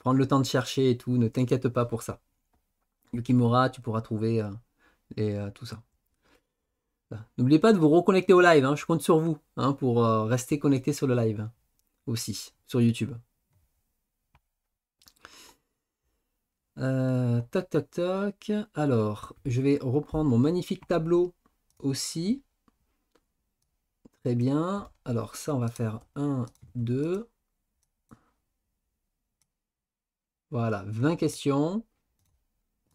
prendre le temps de chercher et tout. Ne t'inquiète pas pour ça. Kimura tu pourras trouver euh, tout ça. N'oubliez pas de vous reconnecter au live. Hein. Je compte sur vous hein, pour rester connecté sur le live aussi, sur YouTube. Tac tac tac. Alors, je vais reprendre mon magnifique tableau aussi. Très bien. Alors ça, on va faire 1, 2. Voilà, 20 questions.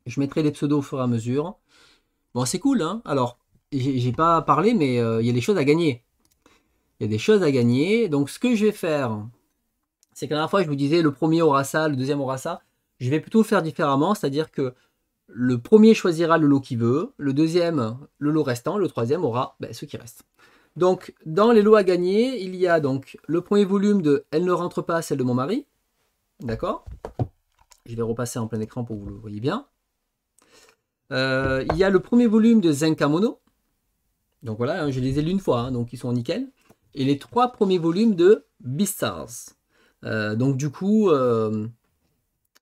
Je mettrai les pseudos au fur et à mesure. Bon, c'est cool, hein Alors, j'ai pas parlé, mais euh, il y a des choses à gagner. Il y a des choses à gagner. Donc, ce que je vais faire, c'est que la dernière fois, je vous disais, le premier aura ça, le deuxième aura ça. Je vais plutôt faire différemment, c'est-à-dire que le premier choisira le lot qu'il veut, le deuxième, le lot restant, le troisième aura ben, ce qui reste. Donc, dans les lots à gagner, il y a donc le premier volume de Elle ne rentre pas, celle de mon mari. D'accord Je vais repasser en plein écran pour que vous le voyez bien. Euh, il y a le premier volume de Zenkamono. Donc voilà, hein, je les ai lus une fois, hein, donc ils sont nickel. Et les trois premiers volumes de Beastars. Euh, donc du coup, euh,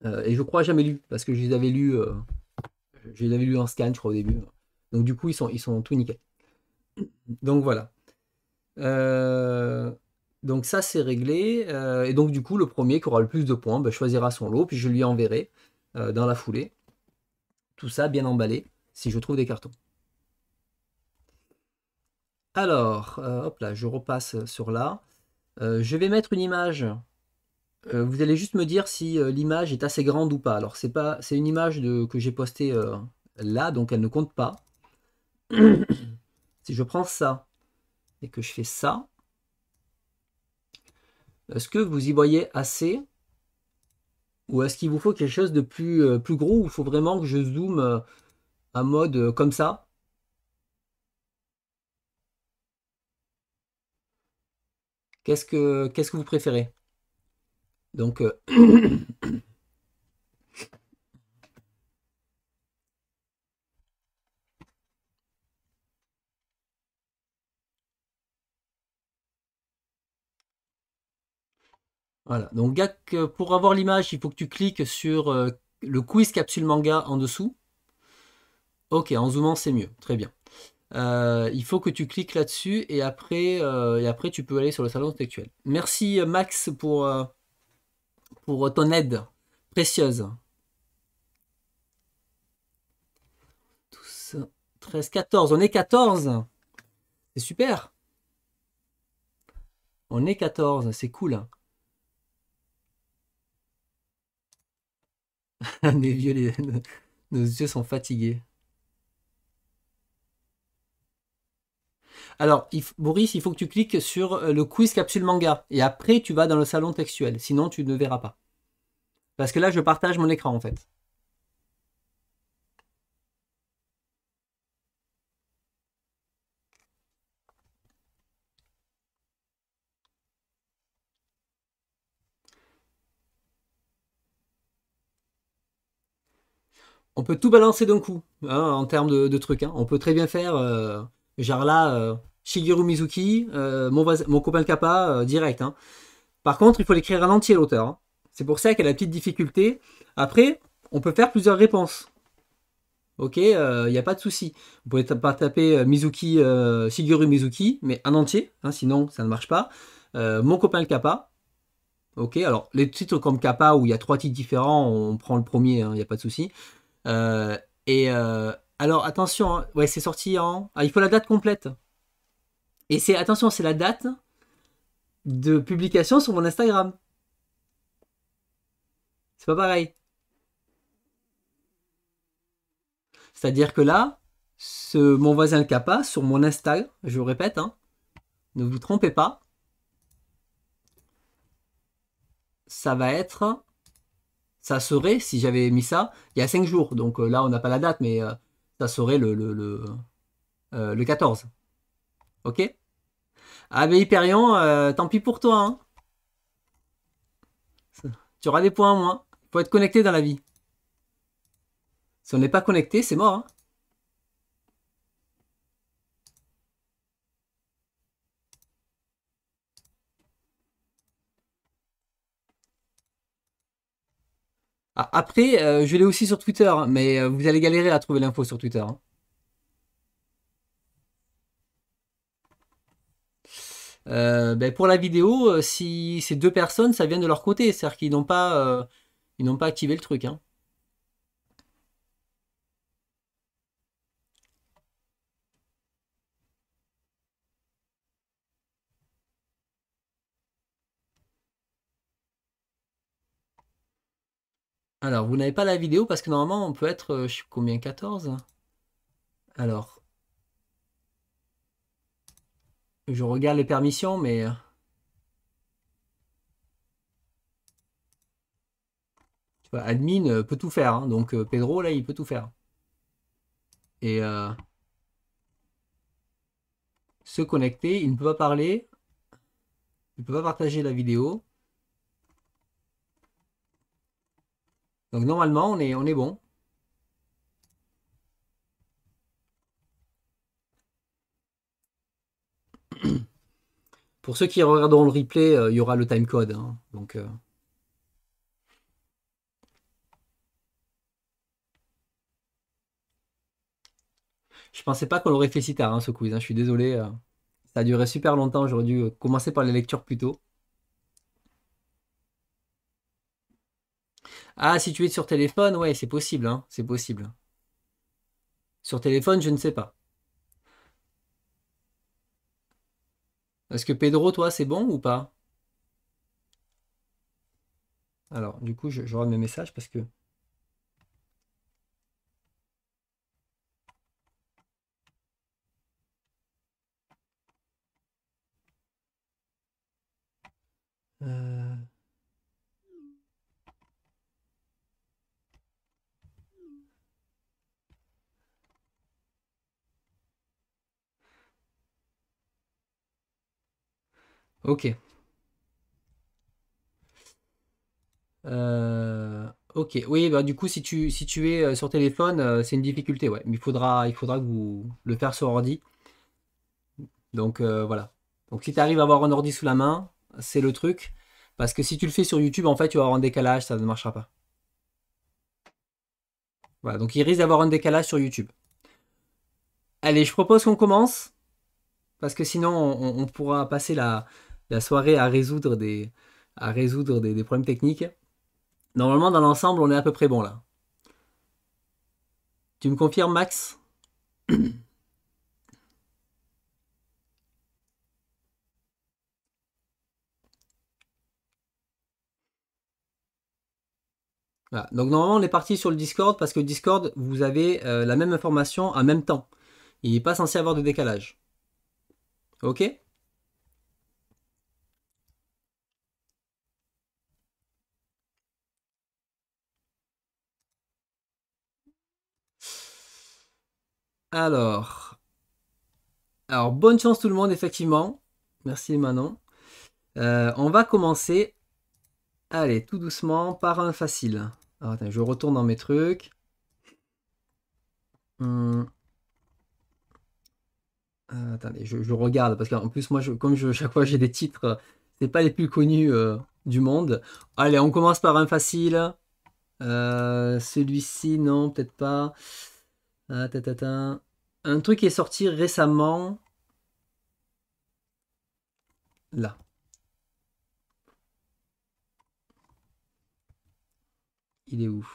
et je crois jamais lu, parce que je les avais lus, je les avais lus en scan, je crois, au début. Donc du coup, ils sont, ils sont tout nickel. Donc voilà. Euh, donc ça, c'est réglé. Euh, et donc du coup, le premier qui aura le plus de points ben, choisira son lot, puis je lui enverrai euh, dans la foulée. Tout ça bien emballé, si je trouve des cartons. Alors, hop là, je repasse sur là. je vais mettre une image. vous allez juste me dire si l'image est assez grande ou pas. Alors, c'est pas, c'est une image que j'ai postée là, donc elle ne compte pas. si je prends ça, et que je fais ça, est-ce que vous y voyez assez Ou est-ce qu'il vous faut quelque chose de plus, euh, plus gros Ou il faut vraiment que je zoome à euh, mode euh, comme ça qu'est ce que Qu'est-ce que vous préférez Donc, Voilà, donc euh, pour avoir l'image, il faut que tu cliques sur euh, le quiz capsule manga en dessous. Ok, en zoomant, c'est mieux. Très bien. Euh, il faut que tu cliques là-dessus et après, et après tu peux aller sur le salon intellectuel. Merci Max pour, pour ton aide précieuse. 12, 13, 14, on est 14 C'est super On est 14, c'est cool. Hein. nos yeux sont fatigués. Alors, Boris, il faut que tu cliques sur euh, le quiz capsule manga. Et après, tu vas dans le salon textuel. Sinon, tu ne verras pas. Parce que là, je partage mon écran, en fait. on peut tout balancer d'un coup hein, en termes de, trucs. Hein. On peut très bien faire, euh, genre là, euh, Shigeru Mizuki, euh, mon, copain Kappa, euh, direct. Hein. Par contre, il faut l'écrire en entier, l'auteur. C'est pour ça qu'elle a la petite difficulté. Après, on peut faire plusieurs réponses. Ok, il n'y a pas de souci. Vous pouvez pas taper Mizuki, Shigeru Mizuki, mais en entier, sinon ça ne marche pas. mon copain le Kappa, Ok, alors les titres comme Kappa où il y a trois titres différents, on prend le premier, il n'y a pas de souci. Euh, et euh, alors attention, hein. ouais, c'est sorti en. Ah, il faut la date complète. Et c'est attention, c'est la date de publication sur mon Instagram. C'est pas pareil. C'est-à-dire que là, mon voisin Kappa, sur mon Instagram, je vous répète, hein, ne vous trompez pas, ça va être ça serait, si j'avais mis ça, il y a 5 jours. Donc euh, là, on n'a pas la date, mais euh, ça serait le, le, 14. Euh, ok Ah, mais Hyperion, tant pis pour toi. Hein. Tu auras des points moi. moins. Il faut être connecté dans la vie. Si on n'est pas connecté, c'est mort. Hein. Ah, après, euh, je l'ai aussi sur Twitter, hein, mais euh, vous allez galérer à trouver l'info sur Twitter. Hein. Euh, ben, pour la vidéo, si ces deux personnes, ça vient de leur côté, c'est-à-dire qu'ils n'ont pas, ils n'ont pas activé le truc. Hein. Alors, vous n'avez pas la vidéo parce que normalement, on peut être, euh, je suis combien, 14 Alors, je regarde les permissions, mais... Euh, tu vois, admin euh, peut tout faire, hein. donc Pedro, là, il peut tout faire. Et se connecter, il ne peut pas parler, il ne peut pas partager la vidéo. Donc normalement, on est, on est bon. Pour ceux qui regarderont le replay, euh, il y aura le timecode. Je hein. donc, euh, Je pensais pas qu'on l'aurait fait si tard, hein, ce quiz. Hein. je suis désolé. Euh, ça a duré super longtemps. J'aurais dû commencer par les lectures plus tôt. Ah, si tu es sur téléphone, ouais, c'est possible, hein, c'est possible. Sur téléphone, je ne sais pas. Est-ce que Pedro, toi, c'est bon ou pas Alors, du coup, je, je mes messages parce que Ok. Euh, ok, oui, bah, du coup, si tu, si es euh, sur téléphone, euh, c'est une difficulté, ouais. Mais il faudra, il faudra que vous le faire sur ordi. Donc voilà. Donc si tu arrives à avoir un ordi sous la main, c'est le truc. Parce que si tu le fais sur YouTube, en fait, tu vas avoir un décalage, ça ne marchera pas. Voilà, donc il risque d'avoir un décalage sur YouTube. Allez, je propose qu'on commence. Parce que sinon, on pourra passer la, la soirée à résoudre des, à résoudre des, problèmes techniques. Normalement, dans l'ensemble, on est à peu près bon là. Tu me confirmes, Max Voilà. Donc normalement on est parti sur le Discord parce que Discord vous avez euh, la même information en même temps. Il n'est pas censé avoir de décalage. Ok Alors. Alors, bonne chance tout le monde, effectivement. Merci Manon. Euh, on va commencer, allez, tout doucement, par un facile. je retourne dans mes trucs. Hum. Euh, attendez, je, regarde, parce qu'en plus, moi, je, comme je, chaque fois j'ai des titres, c'est pas les plus connus euh, du monde. Allez, on commence par un facile. Celui-ci, non, peut-être pas. Ah, Un truc est sorti récemment. Là. Il est où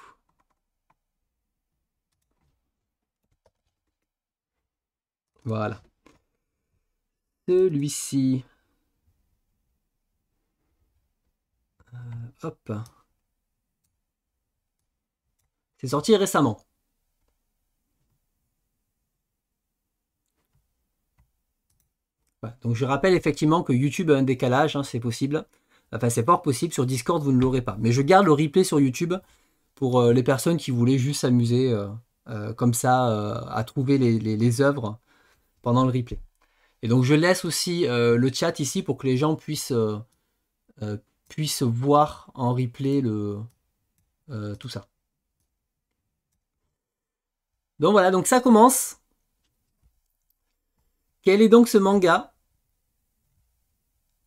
Voilà. Celui-ci. Euh, hop. C'est sorti récemment. Donc je rappelle effectivement que YouTube a un décalage, hein, c'est possible. Enfin, c'est pas possible. Sur Discord, vous ne l'aurez pas. Mais je garde le replay sur YouTube pour euh, les personnes qui voulaient juste s'amuser euh, euh, comme ça à trouver les, œuvres pendant le replay. Et donc je laisse aussi le chat ici pour que les gens puissent, puissent voir en replay tout ça. Donc voilà, donc ça commence. Quel est donc ce manga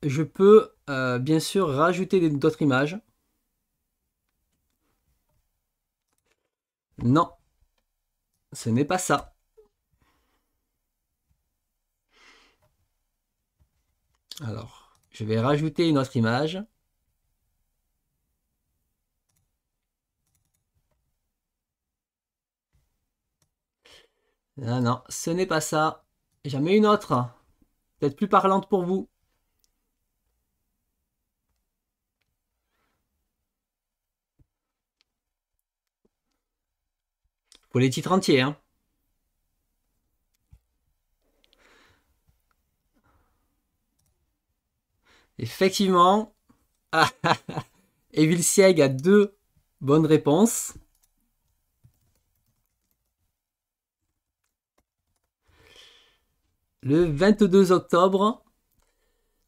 je peux euh, bien sûr rajouter d'autres images. Non, ce n'est pas ça. Alors, je vais rajouter une autre image. Non, ah non, ce n'est pas ça. J'en mets une autre, peut-être plus parlante pour vous. Pour les titres entiers, hein. Effectivement. Evil Sieg a deux bonnes réponses. Le 22 octobre.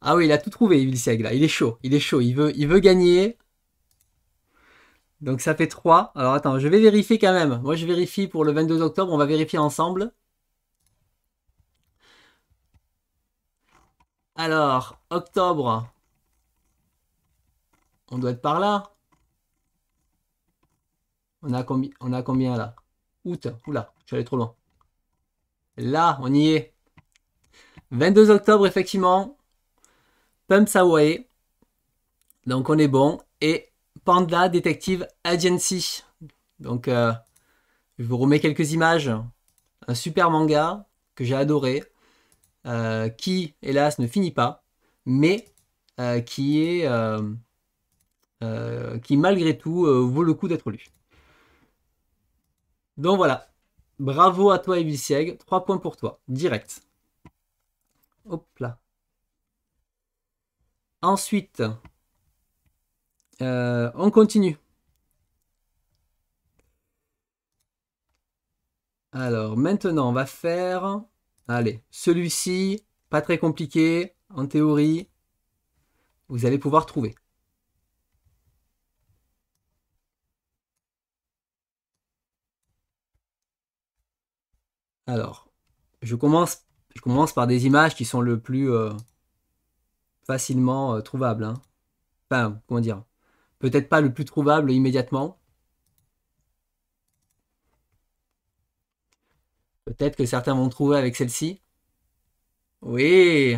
Ah oui, il a tout trouvé, Evil Sieg, là. Il est chaud, il est chaud. Il veut, il veut gagner. Donc ça fait 3. Alors attends, je vais vérifier quand même. Moi je vérifie pour le 22 octobre, on va vérifier ensemble. Alors, octobre, on doit être par là. On a, combien, on a combien là Août, oula, je suis allé trop loin. Là, on y est. 22 octobre, effectivement. Pump away. Donc on est bon. Et Panda Detective Agency. Donc, euh, je vous remets quelques images. Un super manga que j'ai adoré, euh, qui, hélas, ne finit pas, mais euh, qui est. qui, malgré tout, vaut le coup d'être lu. Donc voilà. Bravo à toi, Sieg. Trois points pour toi. Direct. Hop là. Ensuite, euh, on continue. Alors, maintenant, on va faire... Allez, celui-ci, pas très compliqué, en théorie. Vous allez pouvoir trouver. Alors, je commence, je commence par des images qui sont le plus euh, facilement euh, trouvables. Hein. Enfin, comment dire Peut-être pas le plus trouvable immédiatement. Peut-être que certains vont trouver avec celle-ci. Oui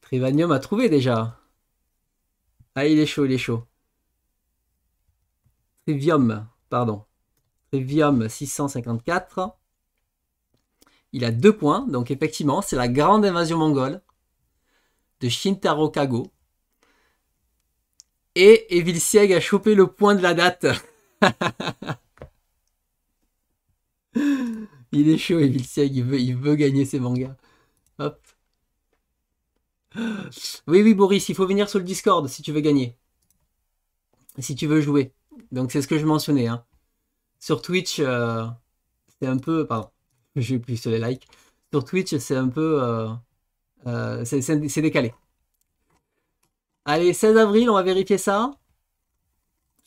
Trivanium a trouvé déjà. Ah, il est chaud, il est chaud. Trivium, pardon. Trivium 654. Il a deux points, donc effectivement, c'est la grande invasion mongole de Shintaro Kago. Et Evil Sieg a chopé le point de la date. il est chaud, Evil Sieg, il veut, gagner ses mangas. Hop. Oui, oui, Boris, il faut venir sur le Discord si tu veux gagner. Si tu veux jouer. Donc c'est ce que je mentionnais. Hein. Sur Twitch, euh, c'est un peu... Pardon, j'ai plus sur les likes. Sur Twitch, c'est un peu... Euh, euh, c'est décalé. Allez, 16 avril, on va vérifier ça.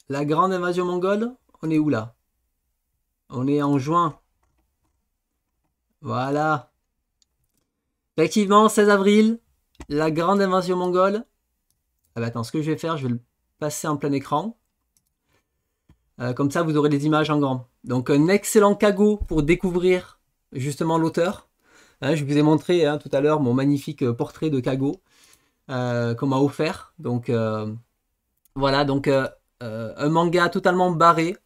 La grande invasion mongole, on est où là On est en juin. Voilà. Effectivement, 16 avril, la grande invasion mongole. Ah bah attends, ce que je vais faire, je vais le passer en plein écran. Euh, comme ça, vous aurez des images en grand. Donc, un excellent cago pour découvrir justement l'auteur. Hein, je vous ai montré hein, tout à l'heure mon magnifique euh, portrait de cagot. Euh, qu'on m'a offert. Donc euh, voilà, donc euh, un manga totalement barré,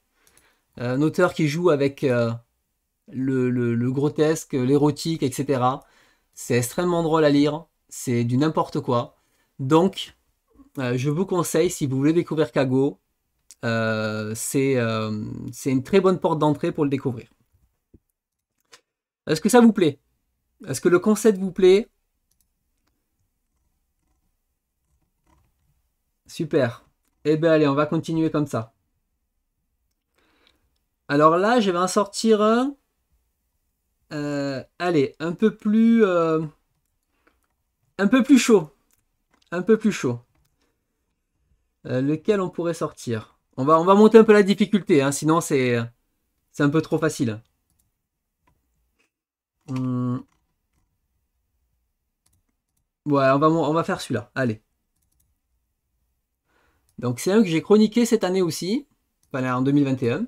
un auteur qui joue avec le, grotesque, l'érotique, etc. C'est extrêmement drôle à lire, c'est du n'importe quoi. Donc, je vous conseille, si vous voulez découvrir Kago, c'est une très bonne porte d'entrée pour le découvrir. Est-ce que ça vous plaît Est-ce que le concept vous plaît Super. Eh bien allez, on va continuer comme ça. Alors là, je vais en sortir un. Euh, allez, un peu plus. Euh, un peu plus chaud. Un peu plus chaud. Euh, lequel on pourrait sortir on va, on va monter un peu la difficulté, hein, sinon c'est un peu trop facile. Hum. Ouais, on va, on va faire celui-là. Allez. Donc c'est un que j'ai chroniqué cette année aussi, enfin en 2021.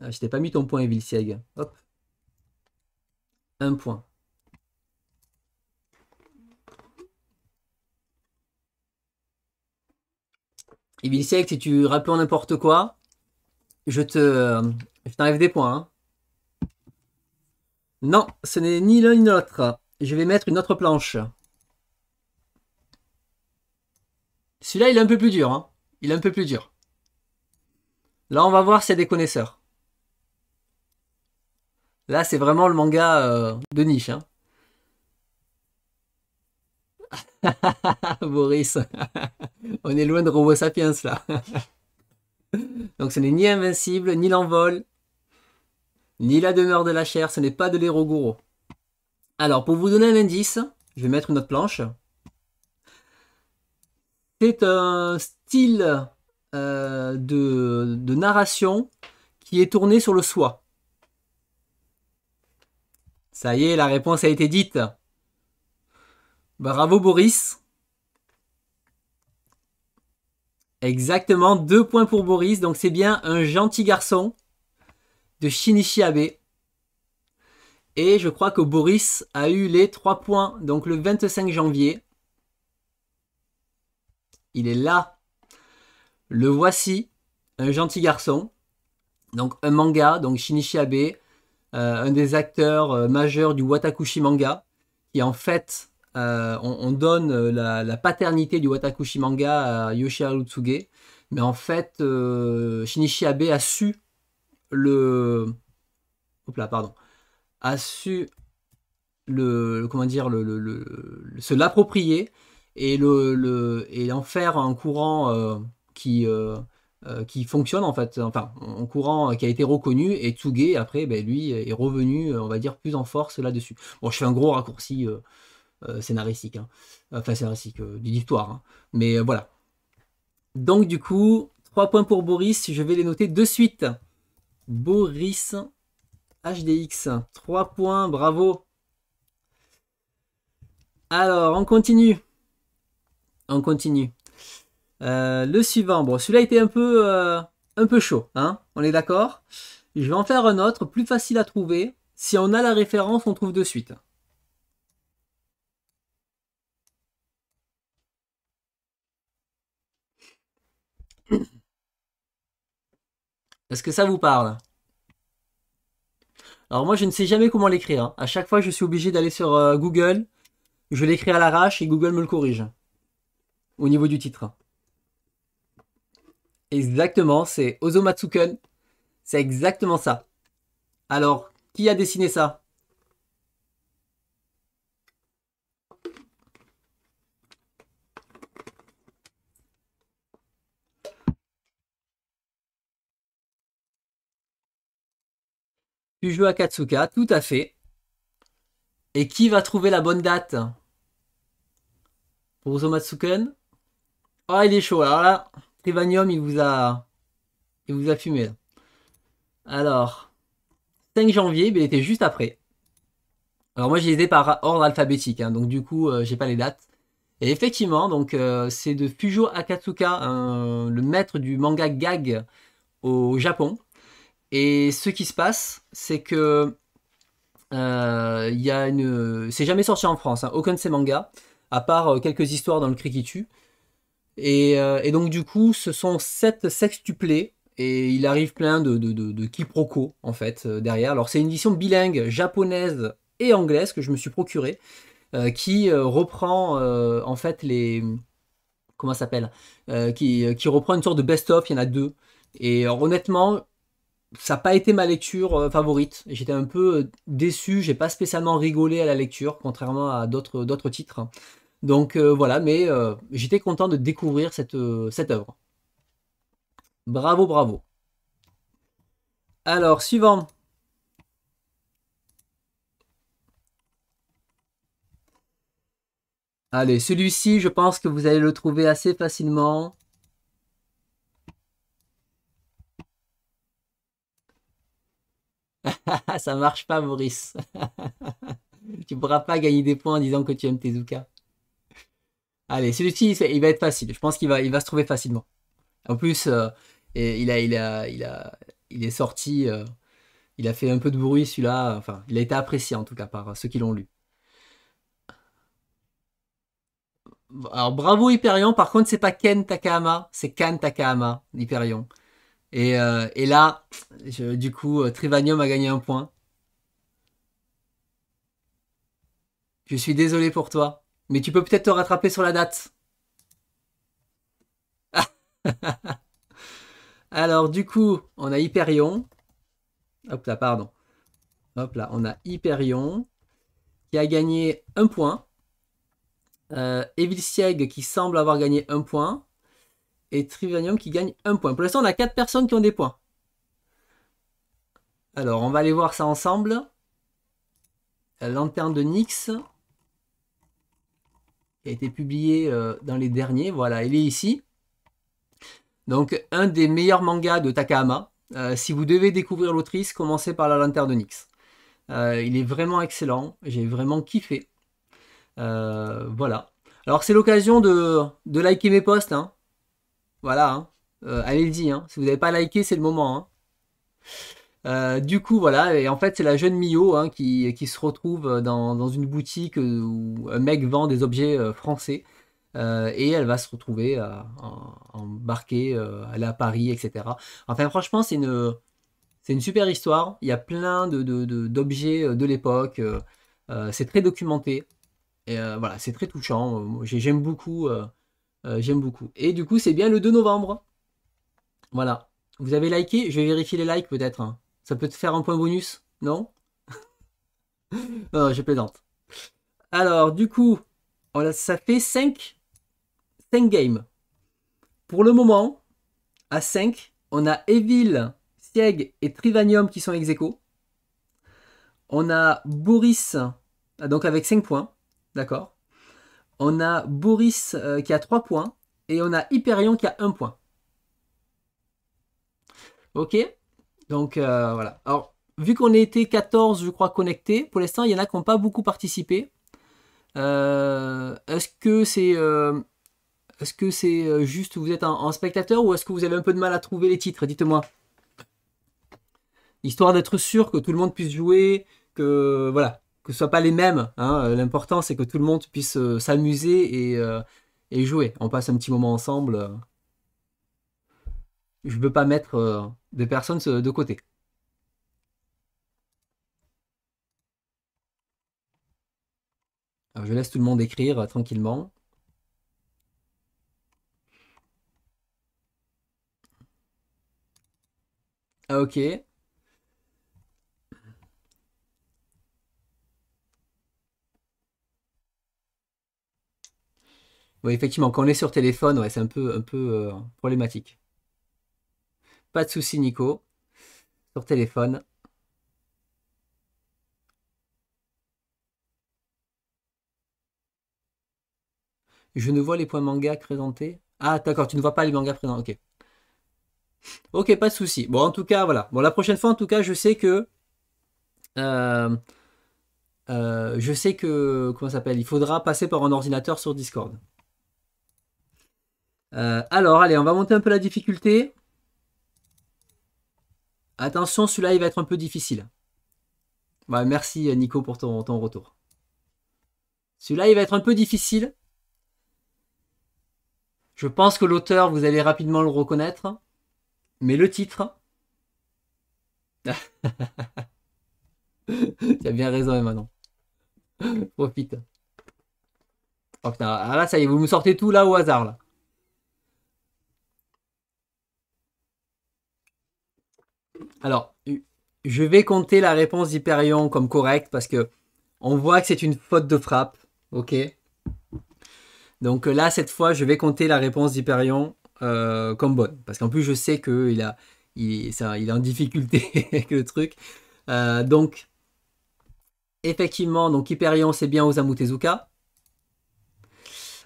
Ah, je t'ai pas mis ton point, Evil Sieg. Hop. Un point. Evil Sieg, si tu rappelles n'importe quoi, je te, je t'enlève des points. Hein. Non, ce n'est ni l'un ni l'autre. Je vais mettre une autre planche. Celui-là, il est un peu plus dur. Hein. Il est un peu plus dur. Là, on va voir s'il y a des connaisseurs. Là, c'est vraiment le manga euh, de niche. Hein. Boris, on est loin de Robo Sapiens là. Donc ce n'est ni invincible, ni l'envol, ni la demeure de la chair, ce n'est pas de gourou. Alors, pour vous donner un indice, je vais mettre une autre planche. C'est un style euh, de, de, narration qui est tourné sur le soi. Ça y est, la réponse a été dite. Bravo Boris. Exactement, deux points pour Boris, donc c'est bien un gentil garçon de Shinichi Abe. Et je crois que Boris a eu les trois points, donc le 25 janvier. Il est là. Le voici, un gentil garçon. Donc un manga, donc Shinichi Abe, euh, un des acteurs euh, majeurs du Watakushi manga, qui en fait, euh, on, donne la, la, paternité du Watakushi manga à Yoshiharu Tsuge. Mais en fait, Shinichi Abe a su le. Hop là, pardon. A su le. Comment dire le, Se l'approprier et, le, et en faire un courant euh, qui. Euh, euh, qui fonctionne en fait, enfin un courant qui a été reconnu et Tsugé après ben, lui est revenu on va dire plus en force là-dessus. Bon je fais un gros raccourci scénaristique, hein. enfin scénaristique du hein. mais voilà. Donc du coup, trois points pour Boris, je vais les noter de suite. Boris HDX. 3 points, bravo. Alors, on continue. On continue. Euh, le suivant, bon, celui-là était un peu, euh, un peu chaud, hein on est d'accord Je vais en faire un autre, plus facile à trouver. Si on a la référence, on trouve de suite. Est-ce que ça vous parle Alors moi, je ne sais jamais comment l'écrire. Hein. À chaque fois, je suis obligé d'aller sur euh, Google. Je l'écris à l'arrache et Google me le corrige. Au niveau du titre. Exactement, c'est Ozomatsuken. C'est exactement ça. Alors, qui a dessiné ça à Akatsuka, tout à fait. Et qui va trouver la bonne date Pour Zomatsuken ah, il est chaud. Alors là, Trivanium, il vous a, il vous a fumé. Alors, 5 janvier, mais il était juste après. Alors moi, j'ai les ai par ordre alphabétique, hein, donc du coup, euh, j'ai pas les dates. Et effectivement, donc euh, c'est de Fujo Akatsuka, le maître du manga gag au Japon, et ce qui se passe, c'est que euh, y a une. C'est jamais sorti en France, hein. aucun de ces mangas, à part euh, quelques histoires dans le cri qui tue. Euh, et, donc, du coup, ce sont sept sextuplés, et il arrive plein de, de, quiproquos, en fait, euh, derrière. Alors, c'est une édition bilingue japonaise et anglaise que je me suis procurée, qui reprend, en fait, les. Comment ça s'appelle qui, qui reprend une sorte de best-of, il y en a deux. Et honnêtement, ça n'a pas été ma lecture euh, favorite. J'étais un peu euh, déçu, j'ai pas spécialement rigolé à la lecture, contrairement à d'autres titres. Donc euh, voilà, mais j'étais content de découvrir cette, cette œuvre. Bravo, bravo. Alors, suivant. Allez, celui-ci, je pense que vous allez le trouver assez facilement. ça marche pas, Maurice. tu pourras pas gagner des points en disant que tu aimes Tezuka. Allez, celui-ci, il va être facile. Je pense qu'il va, il va se trouver facilement. En plus, euh, il, est sorti, euh, il a fait un peu de bruit celui-là. Enfin, il a été apprécié en tout cas par ceux qui l'ont lu. Alors bravo Hyperion, par contre c'est pas Ken Takahama, c'est Kan Takahama, Hyperion. Euh, et, là, du coup, euh, Trivanium a gagné un point. Je suis désolé pour toi, mais tu peux peut-être te rattraper sur la date. Alors du coup, on a Hyperion. Hop là, pardon. Hop là, on a Hyperion qui a gagné un point. Euh, Evil Sieg qui semble avoir gagné un point et Trivanium qui gagne un point. Pour l'instant, on a quatre personnes qui ont des points. Alors, on va aller voir ça ensemble. La lanterne de Nyx qui a été publiée euh, dans les derniers. Voilà, il est ici. Donc, un des meilleurs mangas de Takahama. Euh, si vous devez découvrir l'autrice, commencez par La Lanterne de Nyx. Euh, il est vraiment excellent. J'ai vraiment kiffé. voilà. Alors, c'est l'occasion de, liker mes posts. Hein. Voilà, hein. euh, allez le dire. Hein. Si vous n'avez pas liké, c'est le moment. Hein. Euh, du coup, voilà, et en fait, c'est la jeune Mio qui, qui, se retrouve dans, une boutique où un mec vend des objets euh, français. et elle va se retrouver embarquée, elle à Paris, etc. Enfin, franchement, c'est une, c'est une super histoire. Il y a plein d'objets de, de l'époque. c'est très documenté. Et voilà, c'est très touchant. J'aime beaucoup euh, j'aime beaucoup. Et du coup, c'est bien le 2 novembre. Voilà. Vous avez liké Je vais vérifier les likes peut-être. Hein. Ça peut te faire un point bonus Non Non, je plaisante. Alors, du coup, voilà, ça fait 5, 5 games. Pour le moment, à 5, on a Evil, Sieg et Trivanium qui sont ex On a Boris, donc avec 5 points. D'accord on a Boris euh, qui a 3 points. Et on a Hyperion qui a 1 point. Ok Donc euh, voilà. Alors, vu qu'on était 14, je crois, connectés, pour l'instant, il y en a qui n'ont pas beaucoup participé. Euh, est-ce que c'est. est-ce que c'est juste vous êtes en, en spectateur ou est-ce que vous avez un peu de mal à trouver les titres Dites-moi. Histoire d'être sûr que tout le monde puisse jouer, que voilà, que ce soit pas les mêmes. Hein. Euh, l'important, c'est que tout le monde puisse euh, s'amuser euh, et, jouer. On passe un petit moment ensemble. Je veux pas mettre des personnes de côté. je laisse tout le monde écrire tranquillement. Ah, ok. effectivement, quand on est sur téléphone, c'est un peu, euh, problématique. Pas de souci, Nico. Sur téléphone. Je ne vois les points manga présentés. Ah, d'accord, tu ne vois pas les mangas présentés. Ok. Ok, pas de souci. Bon, en tout cas, voilà. Bon, la prochaine fois, en tout cas, je sais que. Euh, euh, je sais que. Comment ça s'appelle Il faudra passer par un ordinateur sur Discord. Euh, alors, allez, on va monter un peu la difficulté. Attention, celui-là, il va être un peu difficile. Bah, merci, Nico, pour ton, retour. Celui-là, il va être un peu difficile. Je pense que l'auteur, vous allez rapidement le reconnaître. Mais le titre... tu as bien raison, Emmanuel. Profite. Oh là, ça y est, vous me sortez tout là au hasard, là. Alors, je vais compter la réponse d'Hyperion comme correcte parce que on voit que c'est une faute de frappe. Ok. Donc euh, là, cette fois, je vais compter la réponse d'Hyperion euh, comme bonne. Parce qu'en plus, je sais qu'il a, ça, il est en difficulté avec le truc. Euh, donc, effectivement, donc Hyperion, c'est bien aux Amutezuka.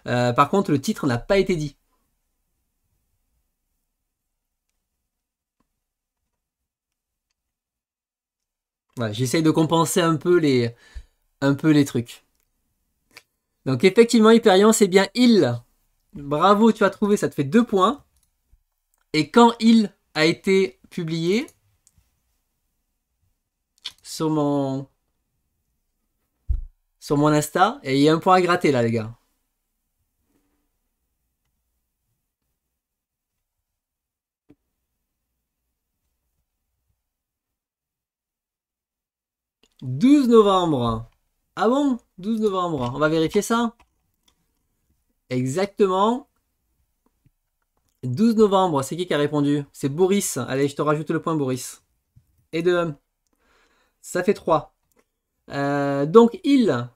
par contre, le titre n'a pas été dit. j'essaye de compenser un peu les, un peu les trucs. Donc effectivement, Hyperion, c'est bien il. Bravo, tu as trouvé, ça te fait deux points. Et quand il a été publié sur mon sur mon Insta, et il y a un point à gratter là, les gars. 12 novembre. Ah bon 12 novembre. On va vérifier ça. Exactement. 12 novembre, c'est qui qui a répondu C'est Boris. Allez, je te rajoute le point, Boris. Et de... Ça fait trois. Euh, donc, il,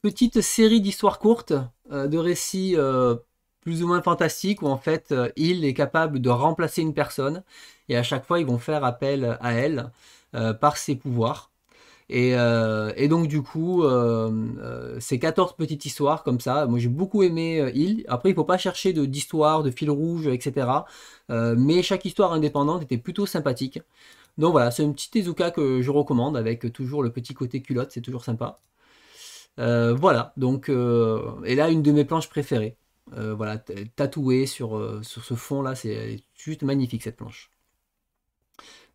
petite série d'histoires courtes, euh, de récits euh, plus ou moins fantastiques, où en fait, il est capable de remplacer une personne, et à chaque fois, ils vont faire appel à elle par ses pouvoirs. Euh, et, donc du coup, euh, euh, c'est 14 petites histoires comme ça. Moi j'ai beaucoup aimé Il. Après, il faut pas chercher d'histoire, de, fil rouge, etc. mais chaque histoire indépendante était plutôt sympathique. Donc voilà, c'est une petit Tezuka que je recommande avec toujours le petit côté culotte, c'est toujours sympa. voilà, donc, et là, une de mes planches préférées. voilà, tatouée sur, sur ce fond-là, c'est juste magnifique cette planche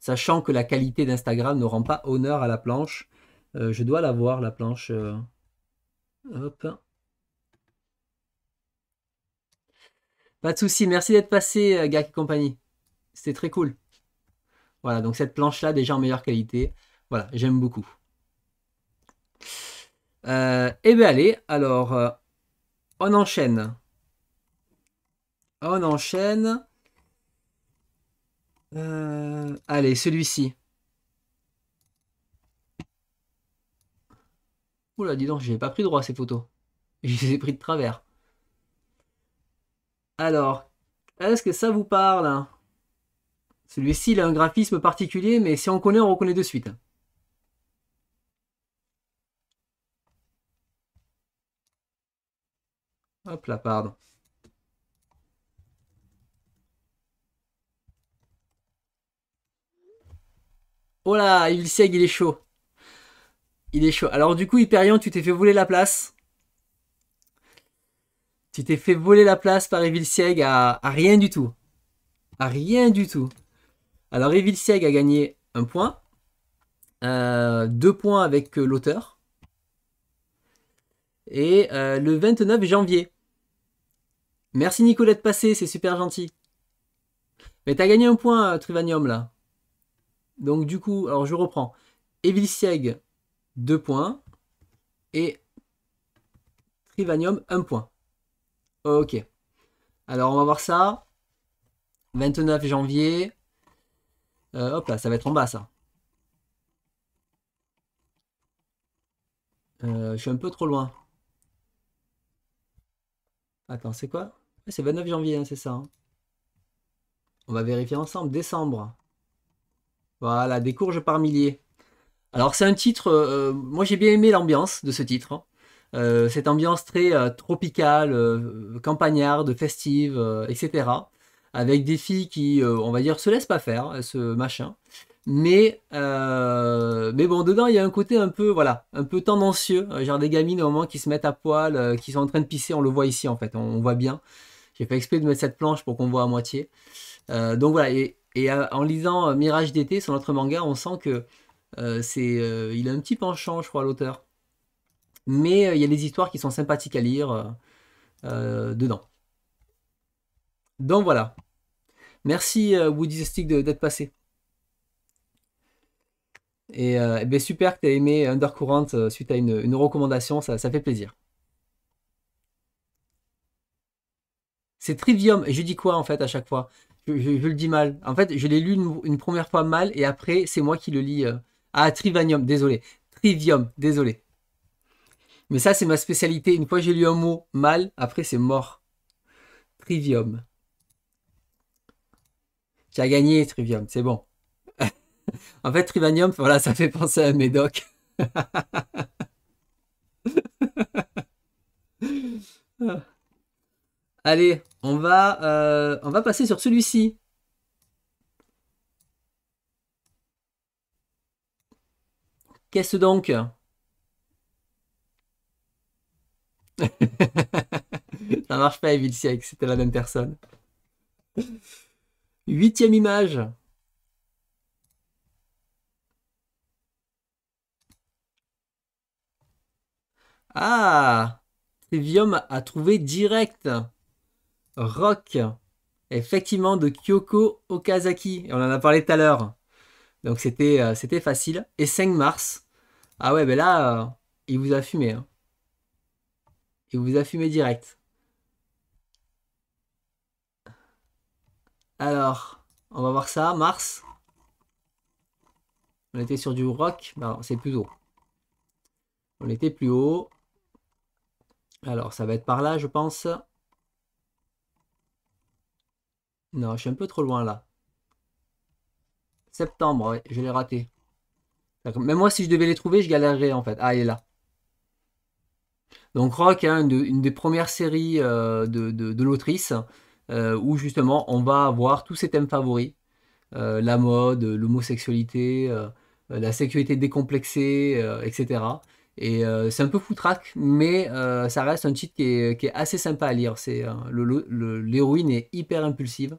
sachant que la qualité d'Instagram ne rend pas honneur à la planche. Euh, je dois la voir, la planche. Euh. Hop. Pas de souci, merci d'être passé, euh, Gak et compagnie. C'était très cool. Voilà, donc cette planche-là, déjà en meilleure qualité. Voilà, j'aime beaucoup. Eh et bien allez, alors, on enchaîne. On enchaîne. Euh, allez, celui-ci. Oula, dis donc, j'ai pas pris droit ces photos. Je les ai pris de travers. Alors, est-ce que ça vous parle hein Celui-ci, il a un graphisme particulier, mais si on connaît, on reconnaît de suite. Hop là, pardon. Oh là, il Sieg, il est chaud. Il est chaud. Alors du coup, Hyperion, tu t'es fait voler la place. Tu t'es fait voler la place par Evil Sieg à, rien du tout. À rien du tout. Alors Evil Sieg a gagné un point. Euh, deux points avec euh, l'auteur. Et euh, le 29 janvier. Merci Nicolette de passer, c'est super gentil. Mais t'as gagné un point, Trivanium, là. Donc du coup, alors je reprends. Evil Sieg, 2 points. Et Trivanium, 1 point. Ok. Alors on va voir ça. 29 janvier. Euh, hop là, ça va être en bas ça. Euh, je suis un peu trop loin. Attends, c'est quoi C'est 29 janvier, hein, c'est ça. Hein. on va vérifier ensemble. Décembre. Voilà, des courges par milliers. Alors c'est un titre, euh, euh, moi j'ai bien aimé l'ambiance de ce titre. Hein. Euh, cette ambiance très tropicale, campagnarde, festive, etc. Avec des filles qui, on va dire, se laissent pas faire, ce machin. Mais, mais bon, dedans, il y a un côté un peu, voilà, un peu tendancieux. Genre des gamines au moment qui se mettent à poil, qui sont en train de pisser, on le voit ici en fait, on, voit bien. J'ai fait exprès de mettre cette planche pour qu'on voit à moitié. donc voilà, et et euh, en lisant euh, Mirage d'été, son autre manga, on sent que euh, c'est, il a un petit penchant, je crois, l'auteur. Mais il y a des histoires qui sont sympathiques à lire dedans. Donc voilà. Merci Woody Stick d'être passé. Et, eh ben, super que tu aies aimé Undercurrent suite à une, recommandation, ça, fait plaisir. C'est Trivium, je dis quoi en fait à chaque fois je, le dis mal. En fait, je l'ai lu une, première fois mal et après, c'est moi qui le lis. Ah, Trivanium, désolé. Trivium, désolé. Mais ça, c'est ma spécialité. Une fois que j'ai lu un mot mal, après, c'est mort. Trivium. Tu as gagné, Trivium, c'est bon. en fait, Trivanium, voilà, ça fait penser à un médoc. Allez, on va, euh, on va passer sur celui-ci. Qu'est-ce donc Ça marche pas, Evil c'était la même personne. Huitième image. Ah Trivium a trouvé direct. Rock, effectivement, de Kyoko Okazaki. on en a parlé tout à l'heure. Donc c'était euh, c'était facile. Et 5 mars. Ah ouais, ben là, euh, il vous a fumé. Hein. Il vous a fumé direct. Alors, on va voir ça. Mars. On était sur du rock. Non, c'est plus haut. On était plus haut. Alors, ça va être par là, je pense. Non, je suis un peu trop loin là. Septembre, je l'ai raté. Même moi, si je devais les trouver, je galérerais en fait. Ah, il est là. Donc Rock, une, des premières séries euh, de, l'autrice, euh, où justement on va avoir tous ses thèmes favoris. Euh, la mode, l'homosexualité, la sécurité décomplexée, etc. Et euh, c'est un peu foutraque, mais euh, ça reste un titre qui est, assez sympa à lire. C'est euh, l'héroïne est hyper impulsive.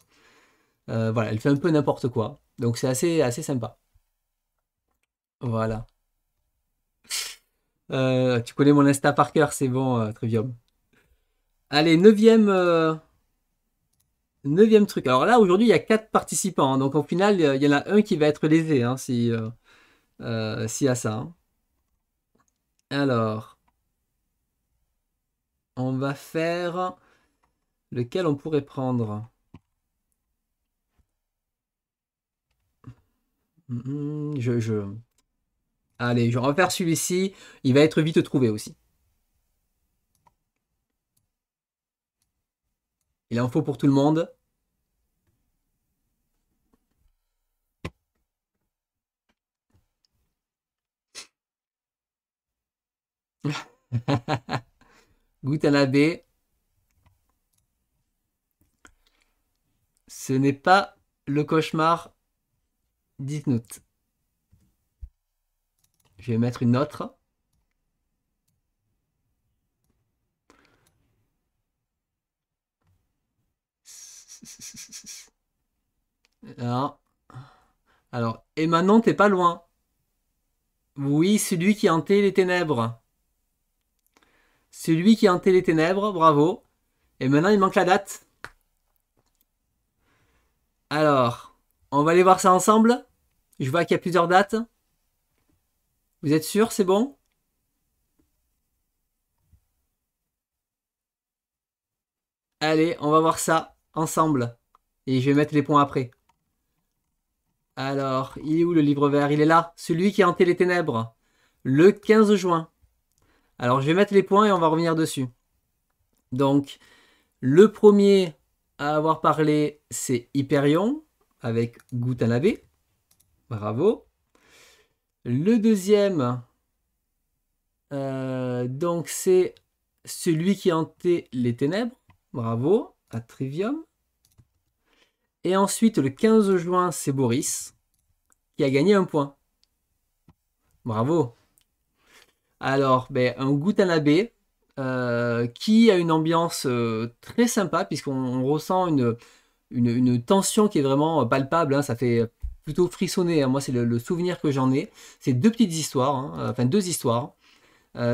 voilà, elle fait un peu n'importe quoi. Donc c'est assez, assez sympa. Voilà. tu connais mon Insta par cœur, c'est bon, Trivium. Allez, neuvième, neuvième truc. Alors là, aujourd'hui, il y a quatre participants. Hein. donc au final, il y en a un qui va être lésé hein, si, si y a ça. Hein. Alors, on va faire lequel on pourrait prendre. Mm, mm, je, je... Allez, je refais celui-ci. Il va être vite trouvé aussi. Il en faut pour tout le monde. Goûte à la baie. Ce n'est pas le cauchemar notes Je vais mettre une autre. Alors, alors et maintenant, t'es pas loin. Oui, celui qui hantait les ténèbres. Celui qui a hanté les ténèbres, bravo. Et maintenant, il manque la date. Alors, on va aller voir ça ensemble. Je vois qu'il y a plusieurs dates. Vous êtes sûr, c'est bon Allez, on va voir ça ensemble. Et je vais mettre les points après. Alors, il est où le livre vert Il est là, celui qui a hanté les ténèbres. Le 15 juin. Alors je vais mettre les points et on va revenir dessus. Donc le premier à avoir parlé, c'est Hyperion avec Goutanabé. Bravo. Le deuxième, euh, donc c'est celui qui hantait les ténèbres. Bravo, à Trivium. Et ensuite, le 15 juin, c'est Boris qui a gagné un point. Bravo. Alors, ben, un Gutanabe euh, qui a une ambiance euh, très sympa, puisqu'on ressent une, tension qui est vraiment euh, palpable. Hein. ça fait plutôt frissonner. Hein. moi, c'est le, souvenir que j'en ai. C'est deux petites histoires, hein. enfin deux histoires.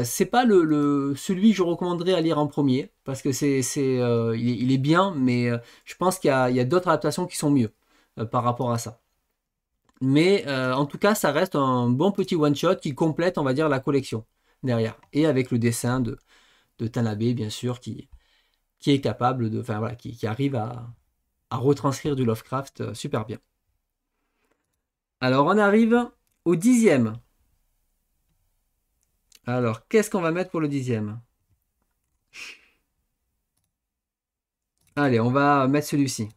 c'est pas le, celui que je recommanderais à lire en premier parce que c'est c'est il, est bien mais je pense qu'il y a d'autres adaptations qui sont mieux par rapport à ça. Mais euh, en tout cas, ça reste un bon petit one-shot qui complète, on va dire, la collection derrière. Et avec le dessin de, de Tanabe, bien sûr, qui, qui est capable de. Enfin voilà, qui, arrive à, retranscrire du Lovecraft euh, super bien. Alors on arrive au dixième. Alors, qu'est-ce qu'on va mettre pour le dixième Allez, on va mettre celui-ci.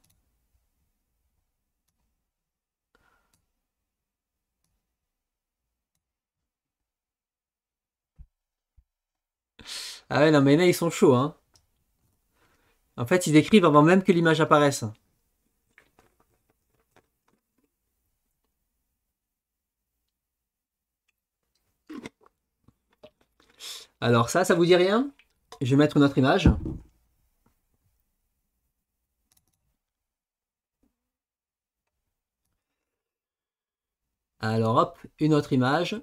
Ah ouais, non, mais là, ils sont chauds, hein. En fait, ils écrivent avant même que l'image apparaisse. Alors ça, ça vous dit rien Je vais mettre une autre image. Alors hop, une autre image.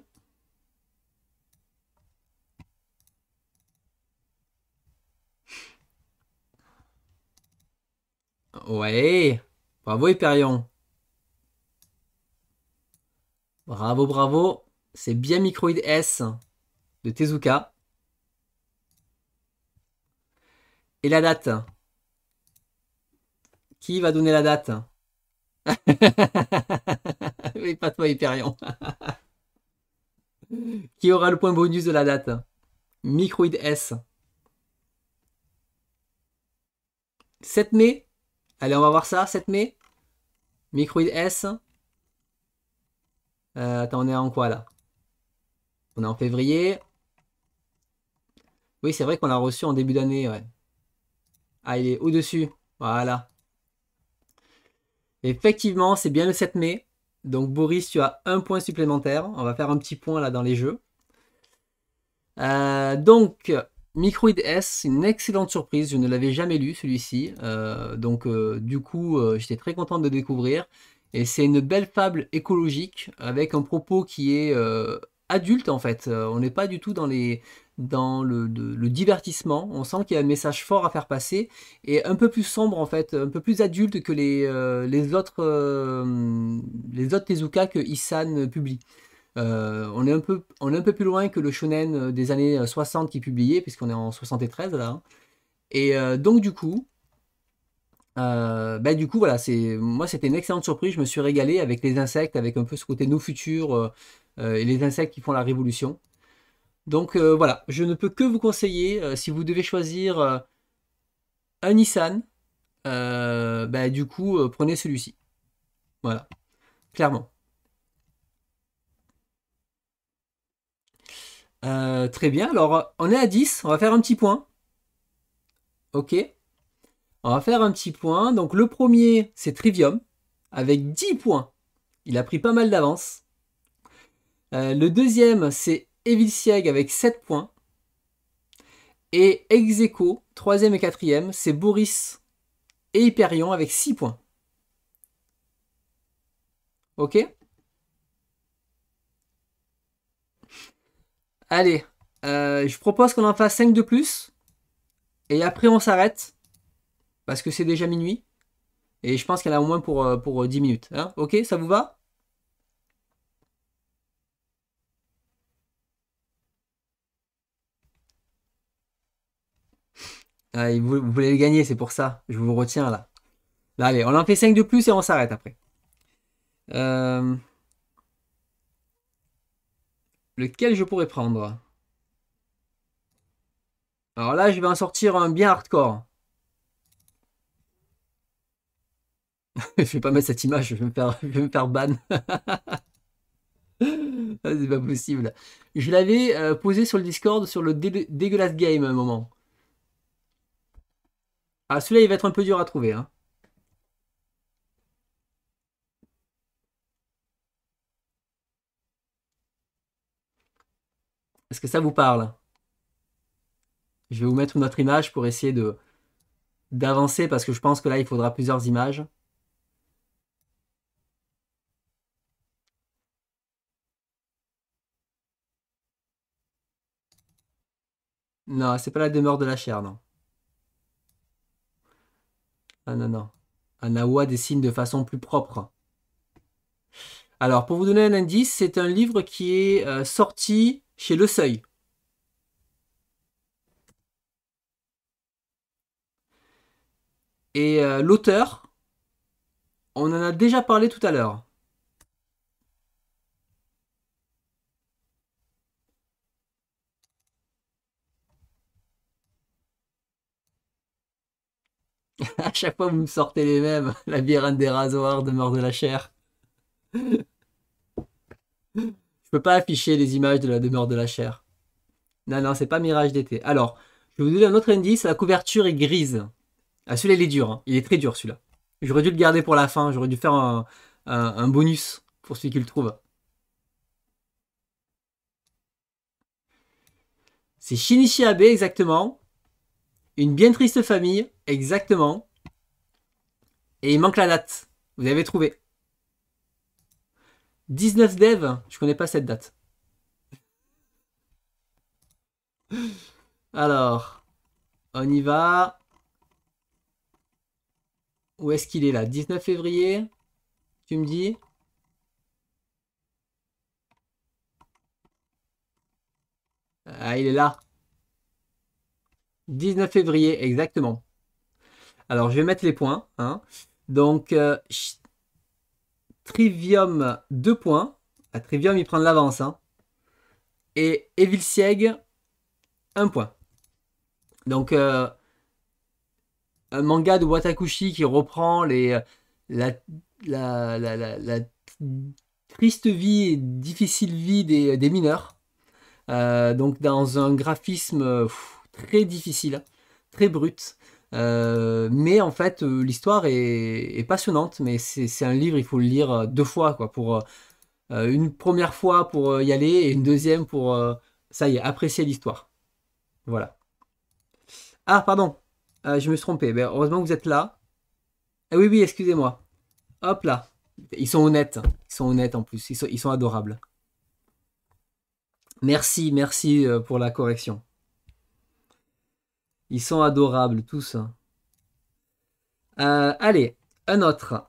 Ouais. Bravo, Hyperion. Bravo, bravo. C'est bien Microïd S de Tezuka. Et la date Qui va donner la date Mais pas toi, Hyperion. Qui aura le point bonus de la date Microïd S. 7 mai Allez, on va voir ça, 7 mai. Microid S. Euh, attends, on est en quoi là On est en février. Oui, c'est vrai qu'on l'a reçu en début d'année, Ah, il est au-dessus. Voilà. Effectivement, c'est bien le 7 mai. Donc Boris, tu as un point supplémentaire. On va faire un petit point là dans les jeux. Euh, donc, Microid S, une excellente surprise, je ne l'avais jamais lu celui-ci, euh, donc euh, du coup euh, j'étais très content de le découvrir. Et c'est une belle fable écologique avec un propos qui est adulte en fait, on n'est pas du tout dans, les, dans le, divertissement, on sent qu'il y a un message fort à faire passer et un peu plus sombre en fait, un peu plus adulte que les, les autres, les autres Tezuka que Isan publie. Euh, on, est un peu, on est un peu plus loin que le shonen euh, des années 60 euh, qui publiait, puisqu'on est en 73 là. Hein. Et donc du coup, bah, du coup voilà, c'est moi c'était une excellente surprise. Je me suis régalé avec les insectes, avec un peu ce côté nos futurs et les insectes qui font la révolution. Donc voilà, je ne peux que vous conseiller si vous devez choisir un Nissan, bah, du coup prenez celui-ci. Voilà, clairement. Euh, très bien, alors on est à 10, on va faire un petit point. Ok, on va faire un petit point. Donc le premier, c'est Trivium, avec 10 points. Il a pris pas mal d'avance. Euh, le deuxième, c'est Evil Sieg avec 7 points. Et Execo, troisième et quatrième, c'est Boris et Hyperion avec 6 points. Ok Allez, euh, je propose qu'on en fasse 5 de plus. Et après, on s'arrête. Parce que c'est déjà minuit. Et je pense qu'elle a au moins pour, euh, pour 10 euh, minutes. Hein. ok, ça vous va vous, voulez le gagner, c'est pour ça. Je vous retiens là. là. Allez, on en fait 5 de plus et on s'arrête après. Euh... Lequel je pourrais prendre Alors là, je vais en sortir un bien hardcore. je vais pas mettre cette image, je vais me faire, ban. Ah, c'est pas possible. Je l'avais euh, posé sur le Discord sur le dégueulasse game à un moment. Ah, celui-là, il va être un peu dur à trouver. Hein. Est-ce que ça vous parle Je vais vous mettre notre image pour essayer de d'avancer parce que je pense que là, il faudra plusieurs images. Non, c'est pas la demeure de la chair, non. Ah non, non. Anawa dessine de façon plus propre. Alors, pour vous donner un indice, c'est un livre qui est euh, sorti chez Le Seuil. Et euh, l'auteur, on en a déjà parlé tout à l'heure. à chaque fois, vous me sortez les mêmes. La bière des rasoirs, demeure de la chair. peux pas afficher les images de la demeure de la chair. Non, non, c'est pas Mirage d'été. Alors, je vais vous donner un autre indice. La couverture est grise. Ah, celui-là, il est dur. Hein. Il est très dur, celui-là. J'aurais dû le garder pour la fin. J'aurais dû faire un, bonus pour celui qui le trouve. C'est Shinichi Abe, exactement. Une bien triste famille, exactement. Et il manque la date. Vous avez trouvé. 19 dev, je connais pas cette date. Alors, on y va. Où est-ce qu'il est là 19 février, tu me dis Ah, il est là. 19 février, exactement. Alors, je vais mettre les points. Hein. Donc, euh, Trivium 2 points. À Trivium, il prend de l'avance. Hein. Et Evil Sieg, 1 point. Donc, euh, un manga de Watakushi qui reprend les, la, triste vie et difficile vie des, mineurs. Euh, donc, dans un graphisme très difficile, très brut. Euh, mais en fait, euh, l'histoire est, passionnante, mais c'est un livre, il faut le lire euh, deux fois, quoi, pour une première fois pour y aller et une deuxième pour, ça y est, apprécier l'histoire. Voilà. Ah, pardon, je me suis trompé. Ben, heureusement que vous êtes là. Ah oui, oui, excusez-moi. Hop là. Ils sont honnêtes. Ils sont honnêtes en plus. ils sont adorables. Merci, merci pour la correction. Ils sont adorables tous. Hein. Euh, allez, un autre.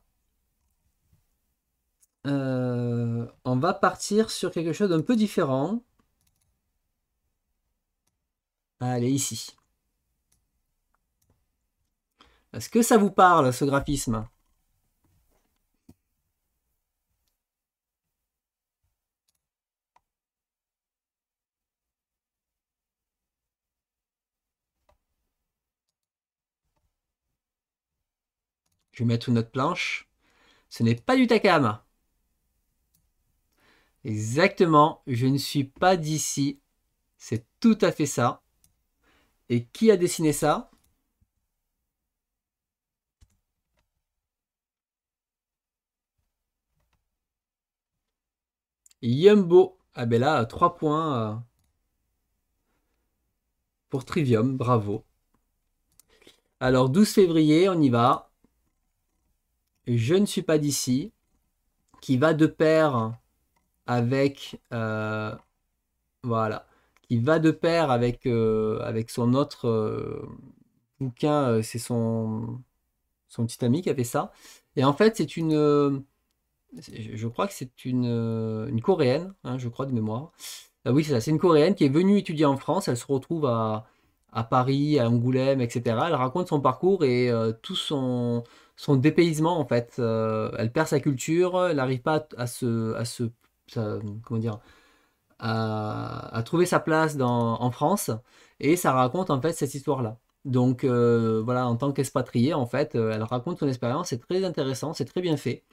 Euh, on va partir sur quelque chose d'un peu différent. Allez, ici. Est-ce que ça vous parle, ce graphisme Je vais mettre une autre planche. Ce n'est pas du Takahama. Exactement, je ne suis pas d'ici. C'est tout à fait ça. Et qui a dessiné ça Yumbo. Ah ben là, 3 points euh, pour Trivium, bravo. Alors 12 février, on y va. Je ne suis pas d'ici, qui va de pair avec euh, voilà, qui va de pair avec euh, avec son autre euh, bouquin, c'est son son petit ami qui a fait ça. Et en fait, c'est une je crois que c'est une, une, coréenne, hein, je crois de mémoire. Ah oui, c'est ça, c'est une coréenne qui est venue étudier en France. Elle se retrouve à, à Paris, à Angoulême, etc. Elle raconte son parcours et tout son, son dépaysement en fait. Euh, elle perd sa culture, elle n'arrive pas à se, à se, comment dire, à, trouver sa place dans, en France. Et ça raconte en fait cette histoire-là. Donc euh, voilà, en tant qu'expatriée en fait, euh, elle raconte son expérience. C'est très intéressant, c'est très bien fait.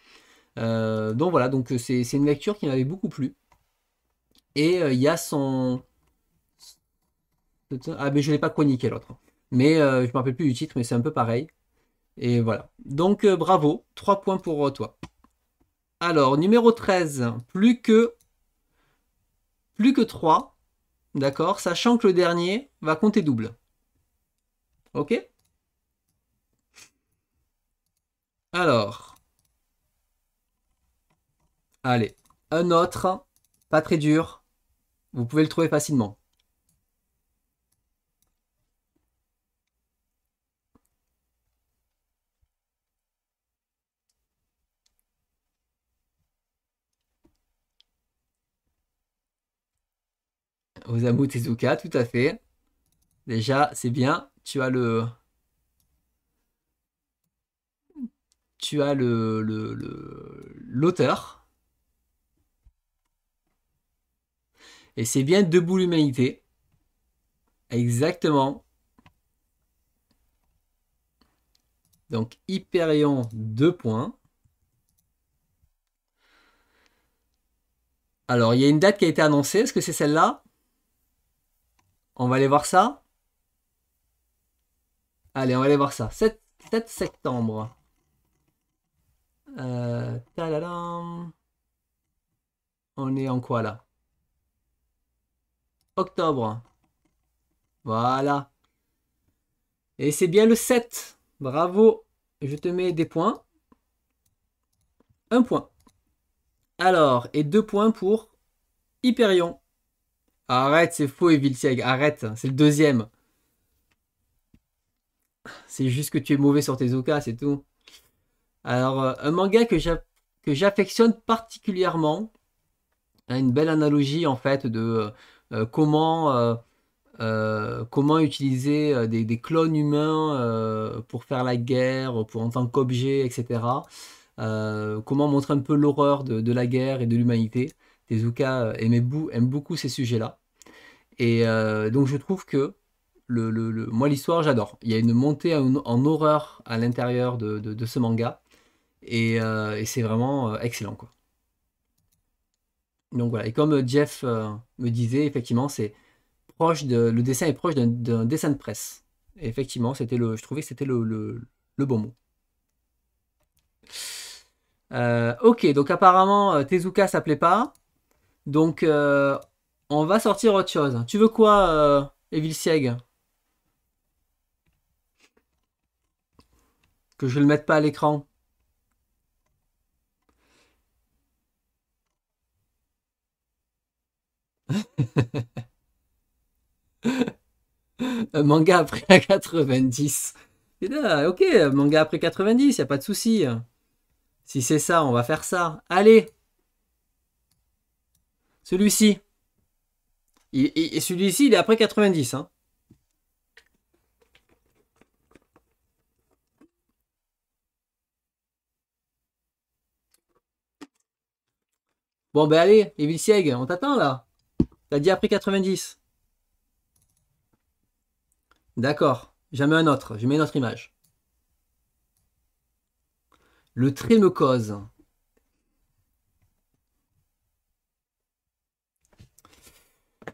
donc voilà, donc c'est une lecture qui m'avait beaucoup plu. Et il y a son ah mais je l'ai pas chroniqué l'autre. Mais je me rappelle plus du titre, mais c'est un peu pareil. Et voilà. Donc euh, bravo, 3 points pour euh, toi. Alors, numéro 13, plus que plus que 3, d'accord, sachant que le dernier va compter double. OK Alors Allez, un autre, pas très dur. Vous pouvez le trouver facilement. Osamu Tezuka, tout à fait. Déjà, c'est bien. Tu as le. Tu as le. L'auteur. Le, Et c'est bien Debout l'humanité. Exactement. Donc Hyperion, 2 points. Alors, il y a une date qui a été annoncée. Est-ce que c'est celle-là on va aller voir ça. Allez, on va aller voir ça. 7, septembre. Euh, on est en quoi là Octobre. Voilà. Et c'est bien le 7. Bravo. Je te mets des points. Un point. Alors, et deux points pour Hyperion. Arrête, c'est faux, Evil Sieg. Arrête, c'est le deuxième. C'est juste que tu es mauvais sur tes c'est tout. Alors, euh, un manga que j'affectionne particulièrement, hein, une belle analogie en fait de euh, euh, comment, comment utiliser des, clones humains pour faire la guerre, pour en tant qu'objet, etc. comment montrer un peu l'horreur de, de, la guerre et de l'humanité. Tezuka aime beaucoup ces sujets-là. Et euh, donc je trouve que le, moi l'histoire j'adore. Il y a une montée en, horreur à l'intérieur de, ce manga. Et, euh, c'est vraiment euh, excellent. Quoi. Donc voilà. Et comme Jeff me disait, effectivement, c'est proche de, le dessin est proche d'un dessin de presse. effectivement, c'était le, je trouvais que c'était le, bon mot. ok, donc apparemment Tezuka s'appelait pas. Donc on va sortir autre chose. Tu veux quoi, euh, Evil Sieg Que je le mette pas à l'écran. un manga après 90. Et ok, manga après 90, y a pas de souci. Si c'est ça, on va faire ça. Allez Celui-ci et, celui-ci, il est après 90. Hein. Bon, ben allez, Evil Sieg, on t'attend là. T'as dit après 90. D'accord, j'en mets un autre, je mets une autre image. Le trait me cause.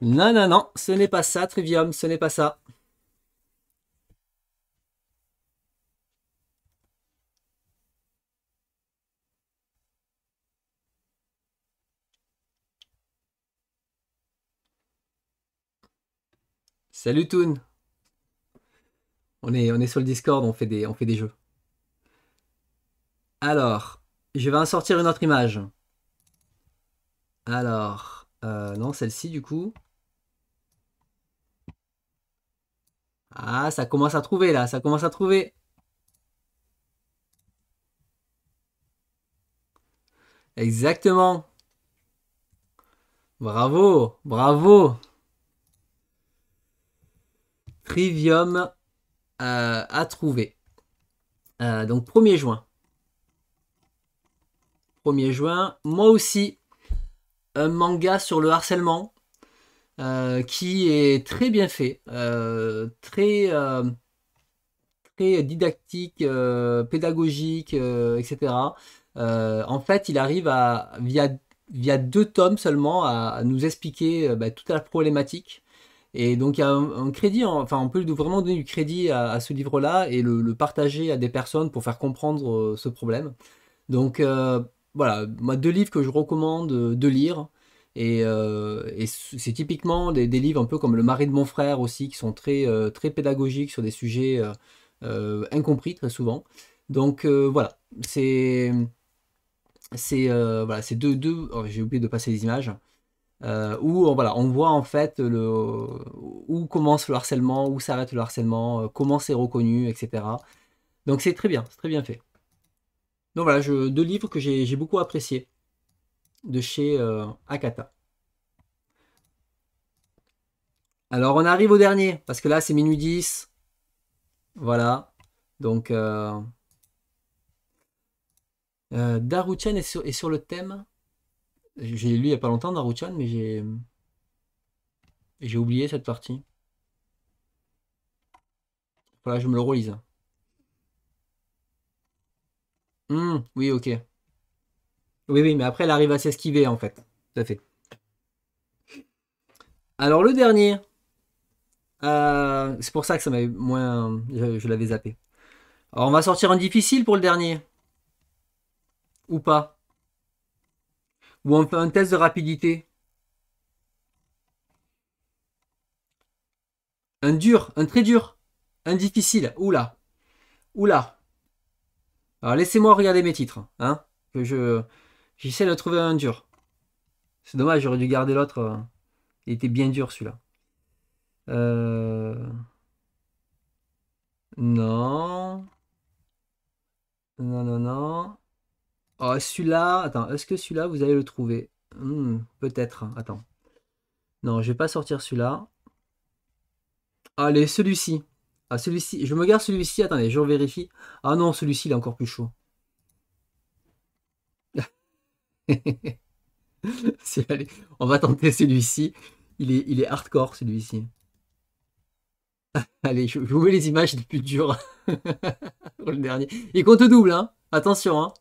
Non, non, non, ce n'est pas ça, Trivium, ce n'est pas ça. Salut Toon on est, on est sur le Discord, on fait des, on fait des jeux. Alors, je vais en sortir une autre image. Alors, euh, non, celle-ci du coup. Ah, ça commence à trouver là, ça commence à trouver. Exactement. Bravo, bravo. Trivium à euh, trouver. Euh, donc 1er juin. 1er juin, moi aussi. Un manga sur le harcèlement. Euh, qui est très bien fait, euh, très, euh, très didactique, pédagogique, etc. en fait, il arrive à, via, via deux tomes seulement à, nous expliquer bah, toute la problématique. Et donc, il un, crédit, enfin, on peut vraiment donner du crédit à, ce livre-là et le, le, partager à des personnes pour faire comprendre ce problème. Donc, voilà, moi, deux livres que je recommande de lire. Et, euh, c'est typiquement des, livres un peu comme Le mari de mon frère aussi, qui sont très, euh, très pédagogiques sur des sujets euh, incompris très souvent. Donc voilà, c'est deux, deux oh, j'ai oublié de passer les images, où voilà, on voit en fait le, où commence le harcèlement, où s'arrête le harcèlement, comment c'est reconnu, etc. Donc c'est très bien, c'est très bien fait. Donc voilà, deux livres que j'ai beaucoup appréciés de chez euh, Akata. Alors on arrive au dernier, parce que là c'est minuit 10. Voilà. Donc euh... Euh, Daruchan est sur, le thème. J'ai lu il n'y a pas longtemps Daruchan, mais j'ai. J'ai oublié cette partie. Voilà, je me le relise. Hmm, oui, ok. Oui, oui, mais après, elle arrive à s'esquiver, en fait. Tout à fait. Alors, le dernier. Euh, c'est pour ça que ça m'avait moins. Je, l'avais zappé. Alors, on va sortir un difficile pour le dernier. Ou pas. Ou on fait un test de rapidité. Un dur, un très dur. Un difficile. Oula. Oula. Alors, laissez-moi regarder mes titres. Hein que je. J'essaie de trouver un dur. C'est dommage, j'aurais dû garder l'autre. Hein. Il était bien dur celui-là. Euh, non. Non, non, non. Ah celui-là. Attends, est-ce que celui-là, vous allez le trouver hmm, Peut-être. Hein, attends. Non, je vais pas sortir celui-là. Allez, celui-ci. Ah, celui-ci. Je me garde celui-ci. Attendez, je vérifie. Ah non, celui-ci, il est encore plus chaud. On va tenter celui-ci. Il est, il est hardcore celui-ci. Allez, je, vous mets les images les plus dures. le dernier. Il compte double, hein. Attention, hein.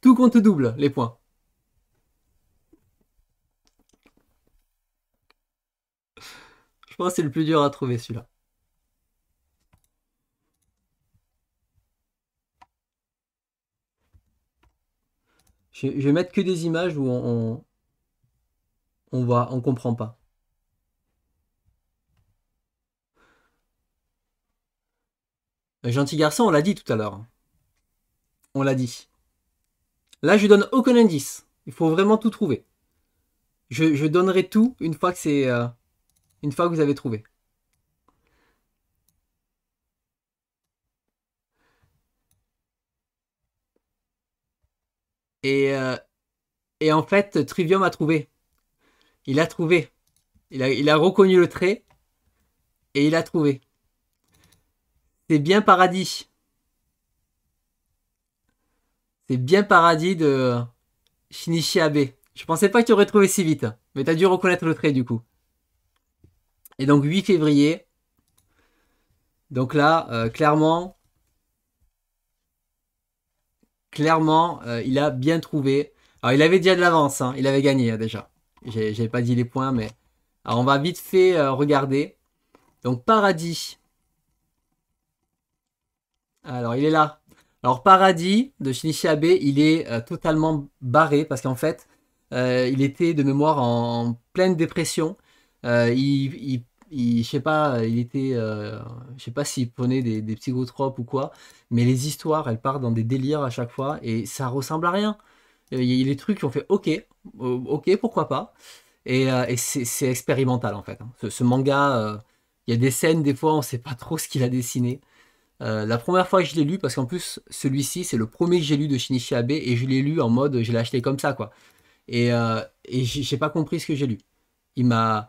Tout compte double, les points. Je pense que c'est le plus dur à trouver celui-là. Je, vais mettre que des images où on, on, on comprend pas. Un gentil garçon, on l'a dit tout à l'heure. On l'a dit. Là, je donne aucun indice. Il faut vraiment tout trouver. Je, donnerai tout une fois que c'est euh, une fois que vous avez trouvé. Euh, et, en fait, Trivium a trouvé. Il a trouvé. Il a, reconnu le trait et il a trouvé. C'est bien paradis. C'est bien paradis de Shinichi Abe. Je pensais pas que tu aurais trouvé si vite, mais t'as dû reconnaître le trait du coup. Et donc 8 février. Donc là, euh, clairement, clairement, euh, il a bien trouvé. Alors, il avait déjà de l'avance, hein, il avait gagné hein, déjà. J'ai pas dit les points, mais. Alors, on va vite fait euh, regarder. Donc, Paradis. Alors, il est là. Alors, Paradis de Shinichi Abe il est euh, totalement barré parce qu'en fait, il était de mémoire en pleine dépression. il, il je sais pas, il était, euh, je sais pas s'il prenait des, des, psychotropes ou quoi, mais les histoires, elles partent dans des délires à chaque fois et ça ressemble à rien. Euh, il y a des trucs qui ont fait ok, euh, ok, pourquoi pas, et, c'est expérimental en fait. Hein. Ce, manga, il y a des scènes des fois on sait pas trop ce qu'il a dessiné. la première fois que je l'ai lu, parce qu'en plus celui-ci c'est le premier que j'ai lu de Shinichi Abe et je l'ai lu en mode je l'ai acheté comme ça quoi. Et, et n'ai pas compris ce que j'ai lu. Il m'a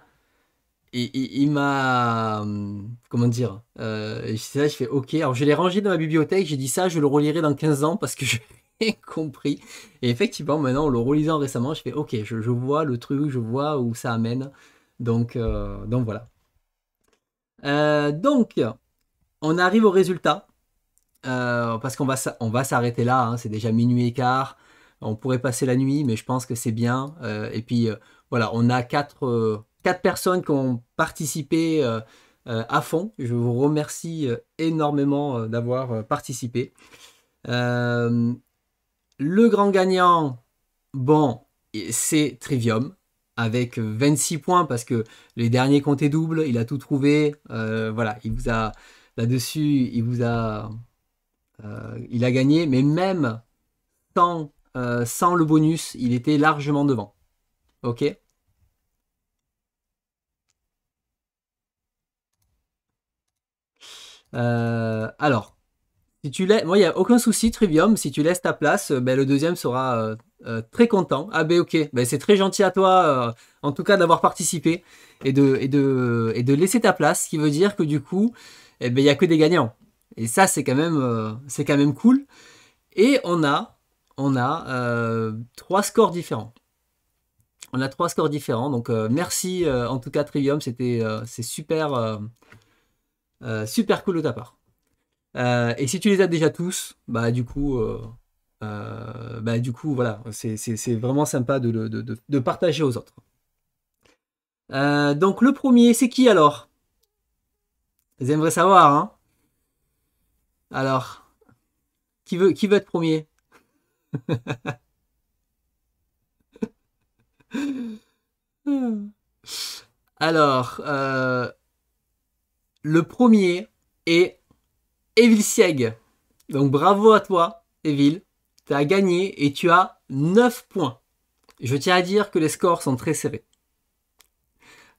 il, m'a. Euh, comment dire euh, je fais OK. Alors, je l'ai rangé dans ma bibliothèque. J'ai dit ça, je le relirai dans 15 ans parce que j'ai compris. Et effectivement, maintenant, en le relisant récemment, je fais OK, je, vois le truc, je vois où ça amène. Donc, euh, donc voilà. donc, on arrive au résultat. parce qu'on va, on va s'arrêter là. Hein, c'est déjà minuit et quart. On pourrait passer la nuit, mais je pense que c'est bien. et puis, voilà, on a quatre quatre personnes qui ont participé euh, euh, à fond. Je vous remercie euh, énormément d'avoir participé. le grand gagnant, bon, c'est Trivium avec 26 points parce que les derniers comptaient double, il a tout trouvé. voilà, il vous a là-dessus, il vous a il a gagné, mais même sans, sans le bonus, il était largement devant. Ok Euh, alors, si tu moi, il n'y a aucun souci, Trivium. Si tu laisses ta place, euh, ben, le deuxième sera euh, très content. Ah ben ok, ben, c'est très gentil à toi, en tout cas d'avoir participé et de, et, et de laisser ta place, ce qui veut dire que du coup, eh ben, il n'y a que des gagnants. Et ça, c'est quand même, quand même cool. Et on a, on a trois scores différents. On a trois scores différents. Donc merci en tout cas Trivium, c'était, c'est super, euh, super cool de ta part. Euh, et si tu les as déjà tous, bah du coup, euh, bah, du coup voilà, c'est vraiment sympa de, de, partager aux autres. donc le premier, c'est qui alors J'aimerais savoir, hein alors, qui veut, qui veut être premier Alors, le premier est Evil Sieg. Donc bravo à toi, Evil. Tu as gagné et tu as 9 points. Je tiens à dire que les scores sont très serrés.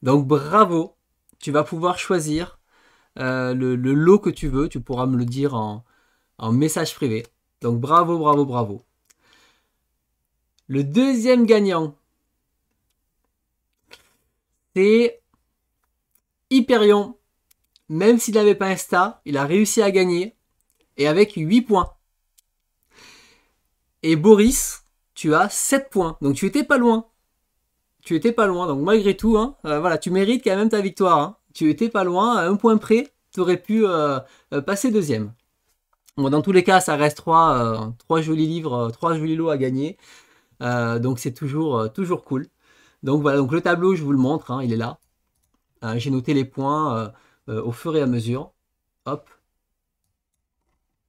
Donc bravo, tu vas pouvoir choisir euh, le, lot que tu veux. Tu pourras me le dire en, en message privé. Donc bravo, bravo, bravo. Le deuxième gagnant, c'est Hyperion même s'il n'avait pas Insta, il a réussi à gagner, et avec 8 points. Et Boris, tu as 7 points, donc tu étais pas loin. Tu étais pas loin, donc malgré tout, hein, euh, voilà, tu mérites quand même ta victoire. Hein. Tu étais pas loin, à un point près, tu aurais pu euh, euh, passer deuxième. Bon, dans tous les cas, ça reste 3, jolis livres, 3 jolis lots à gagner. donc c'est toujours, toujours cool. Donc voilà, donc le tableau, je vous le montre, hein, il est là. J'ai noté les points. Euh, au fur et à mesure. Hop.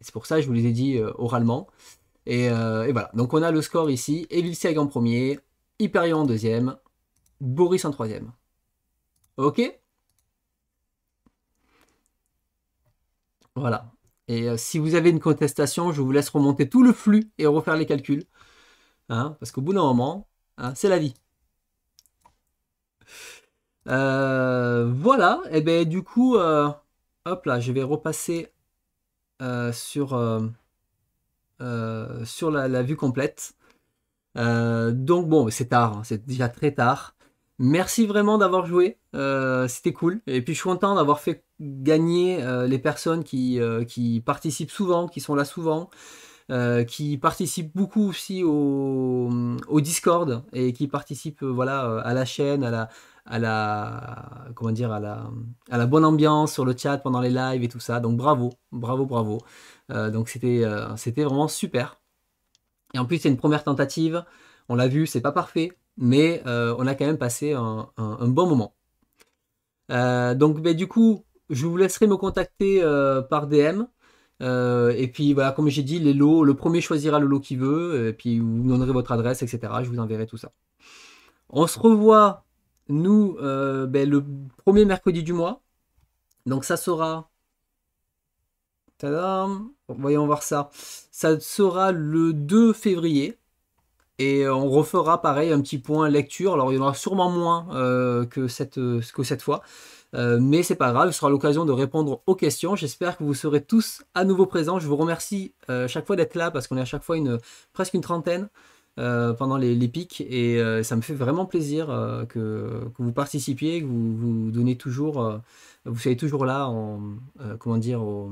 C'est pour ça que je vous les ai dit euh, oralement. Euh, et, voilà. Donc on a le score ici. Evilseg en premier, Hyperion en deuxième, Boris en troisième. Ok Voilà. Et si vous avez une contestation, je vous laisse remonter tout le flux et refaire les calculs. Hein, parce qu'au bout d'un moment, hein, c'est la vie. Euh, voilà, et eh ben du coup, euh, hop là, je vais repasser euh, sur, sur la, vue complète. donc bon, c'est tard, hein, c'est déjà très tard. Merci vraiment d'avoir joué, c'était cool. Et puis je suis content d'avoir fait gagner les personnes qui, qui participent souvent, qui sont là souvent. Euh, qui participe beaucoup aussi au, Discord et qui participe euh, euh, à la chaîne, à la comment à la bonne ambiance sur le chat pendant les lives et tout ça. Donc bravo, bravo, bravo. donc c'était vraiment super. Et en plus c'est une première tentative. On l'a vu, c'est pas parfait, mais on a quand même passé un, bon moment. donc ben, du coup, je vous laisserai me contacter par DM euh, et puis voilà, comme j'ai dit, les lots, le premier choisira le lot qu'il veut, et puis vous donnerez votre adresse, etc. Je vous enverrai tout ça. On se revoit, nous, euh, ben, le premier mercredi du mois. Donc ça sera... Tadam Voyons voir ça. Ça sera le 2 février. Et euh, on refera pareil un petit point lecture. Alors il y en aura sûrement moins euh, que, cette, euh, que cette fois. Mais mais c'est pas grave, ce sera l'occasion de répondre aux questions. J'espère que vous serez tous à nouveau présents. Je vous remercie chaque fois d'être là parce qu'on est à chaque fois une, presque une trentaine pendant les, pics. Et ça me fait vraiment plaisir que, vous participiez, que vous, toujours, vous soyez toujours là comment dire, au,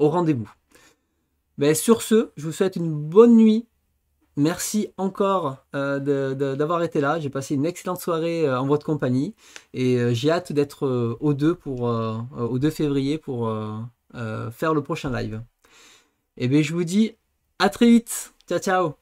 au rendez-vous. Mais ben, sur ce, je vous souhaite une bonne nuit Merci encore euh, d'avoir été là. J'ai passé une excellente soirée euh, en votre compagnie et euh, j'ai hâte d'être au 2 pour au 2 février pour faire le prochain live. Et eh bien je vous dis à très vite. Ciao ciao.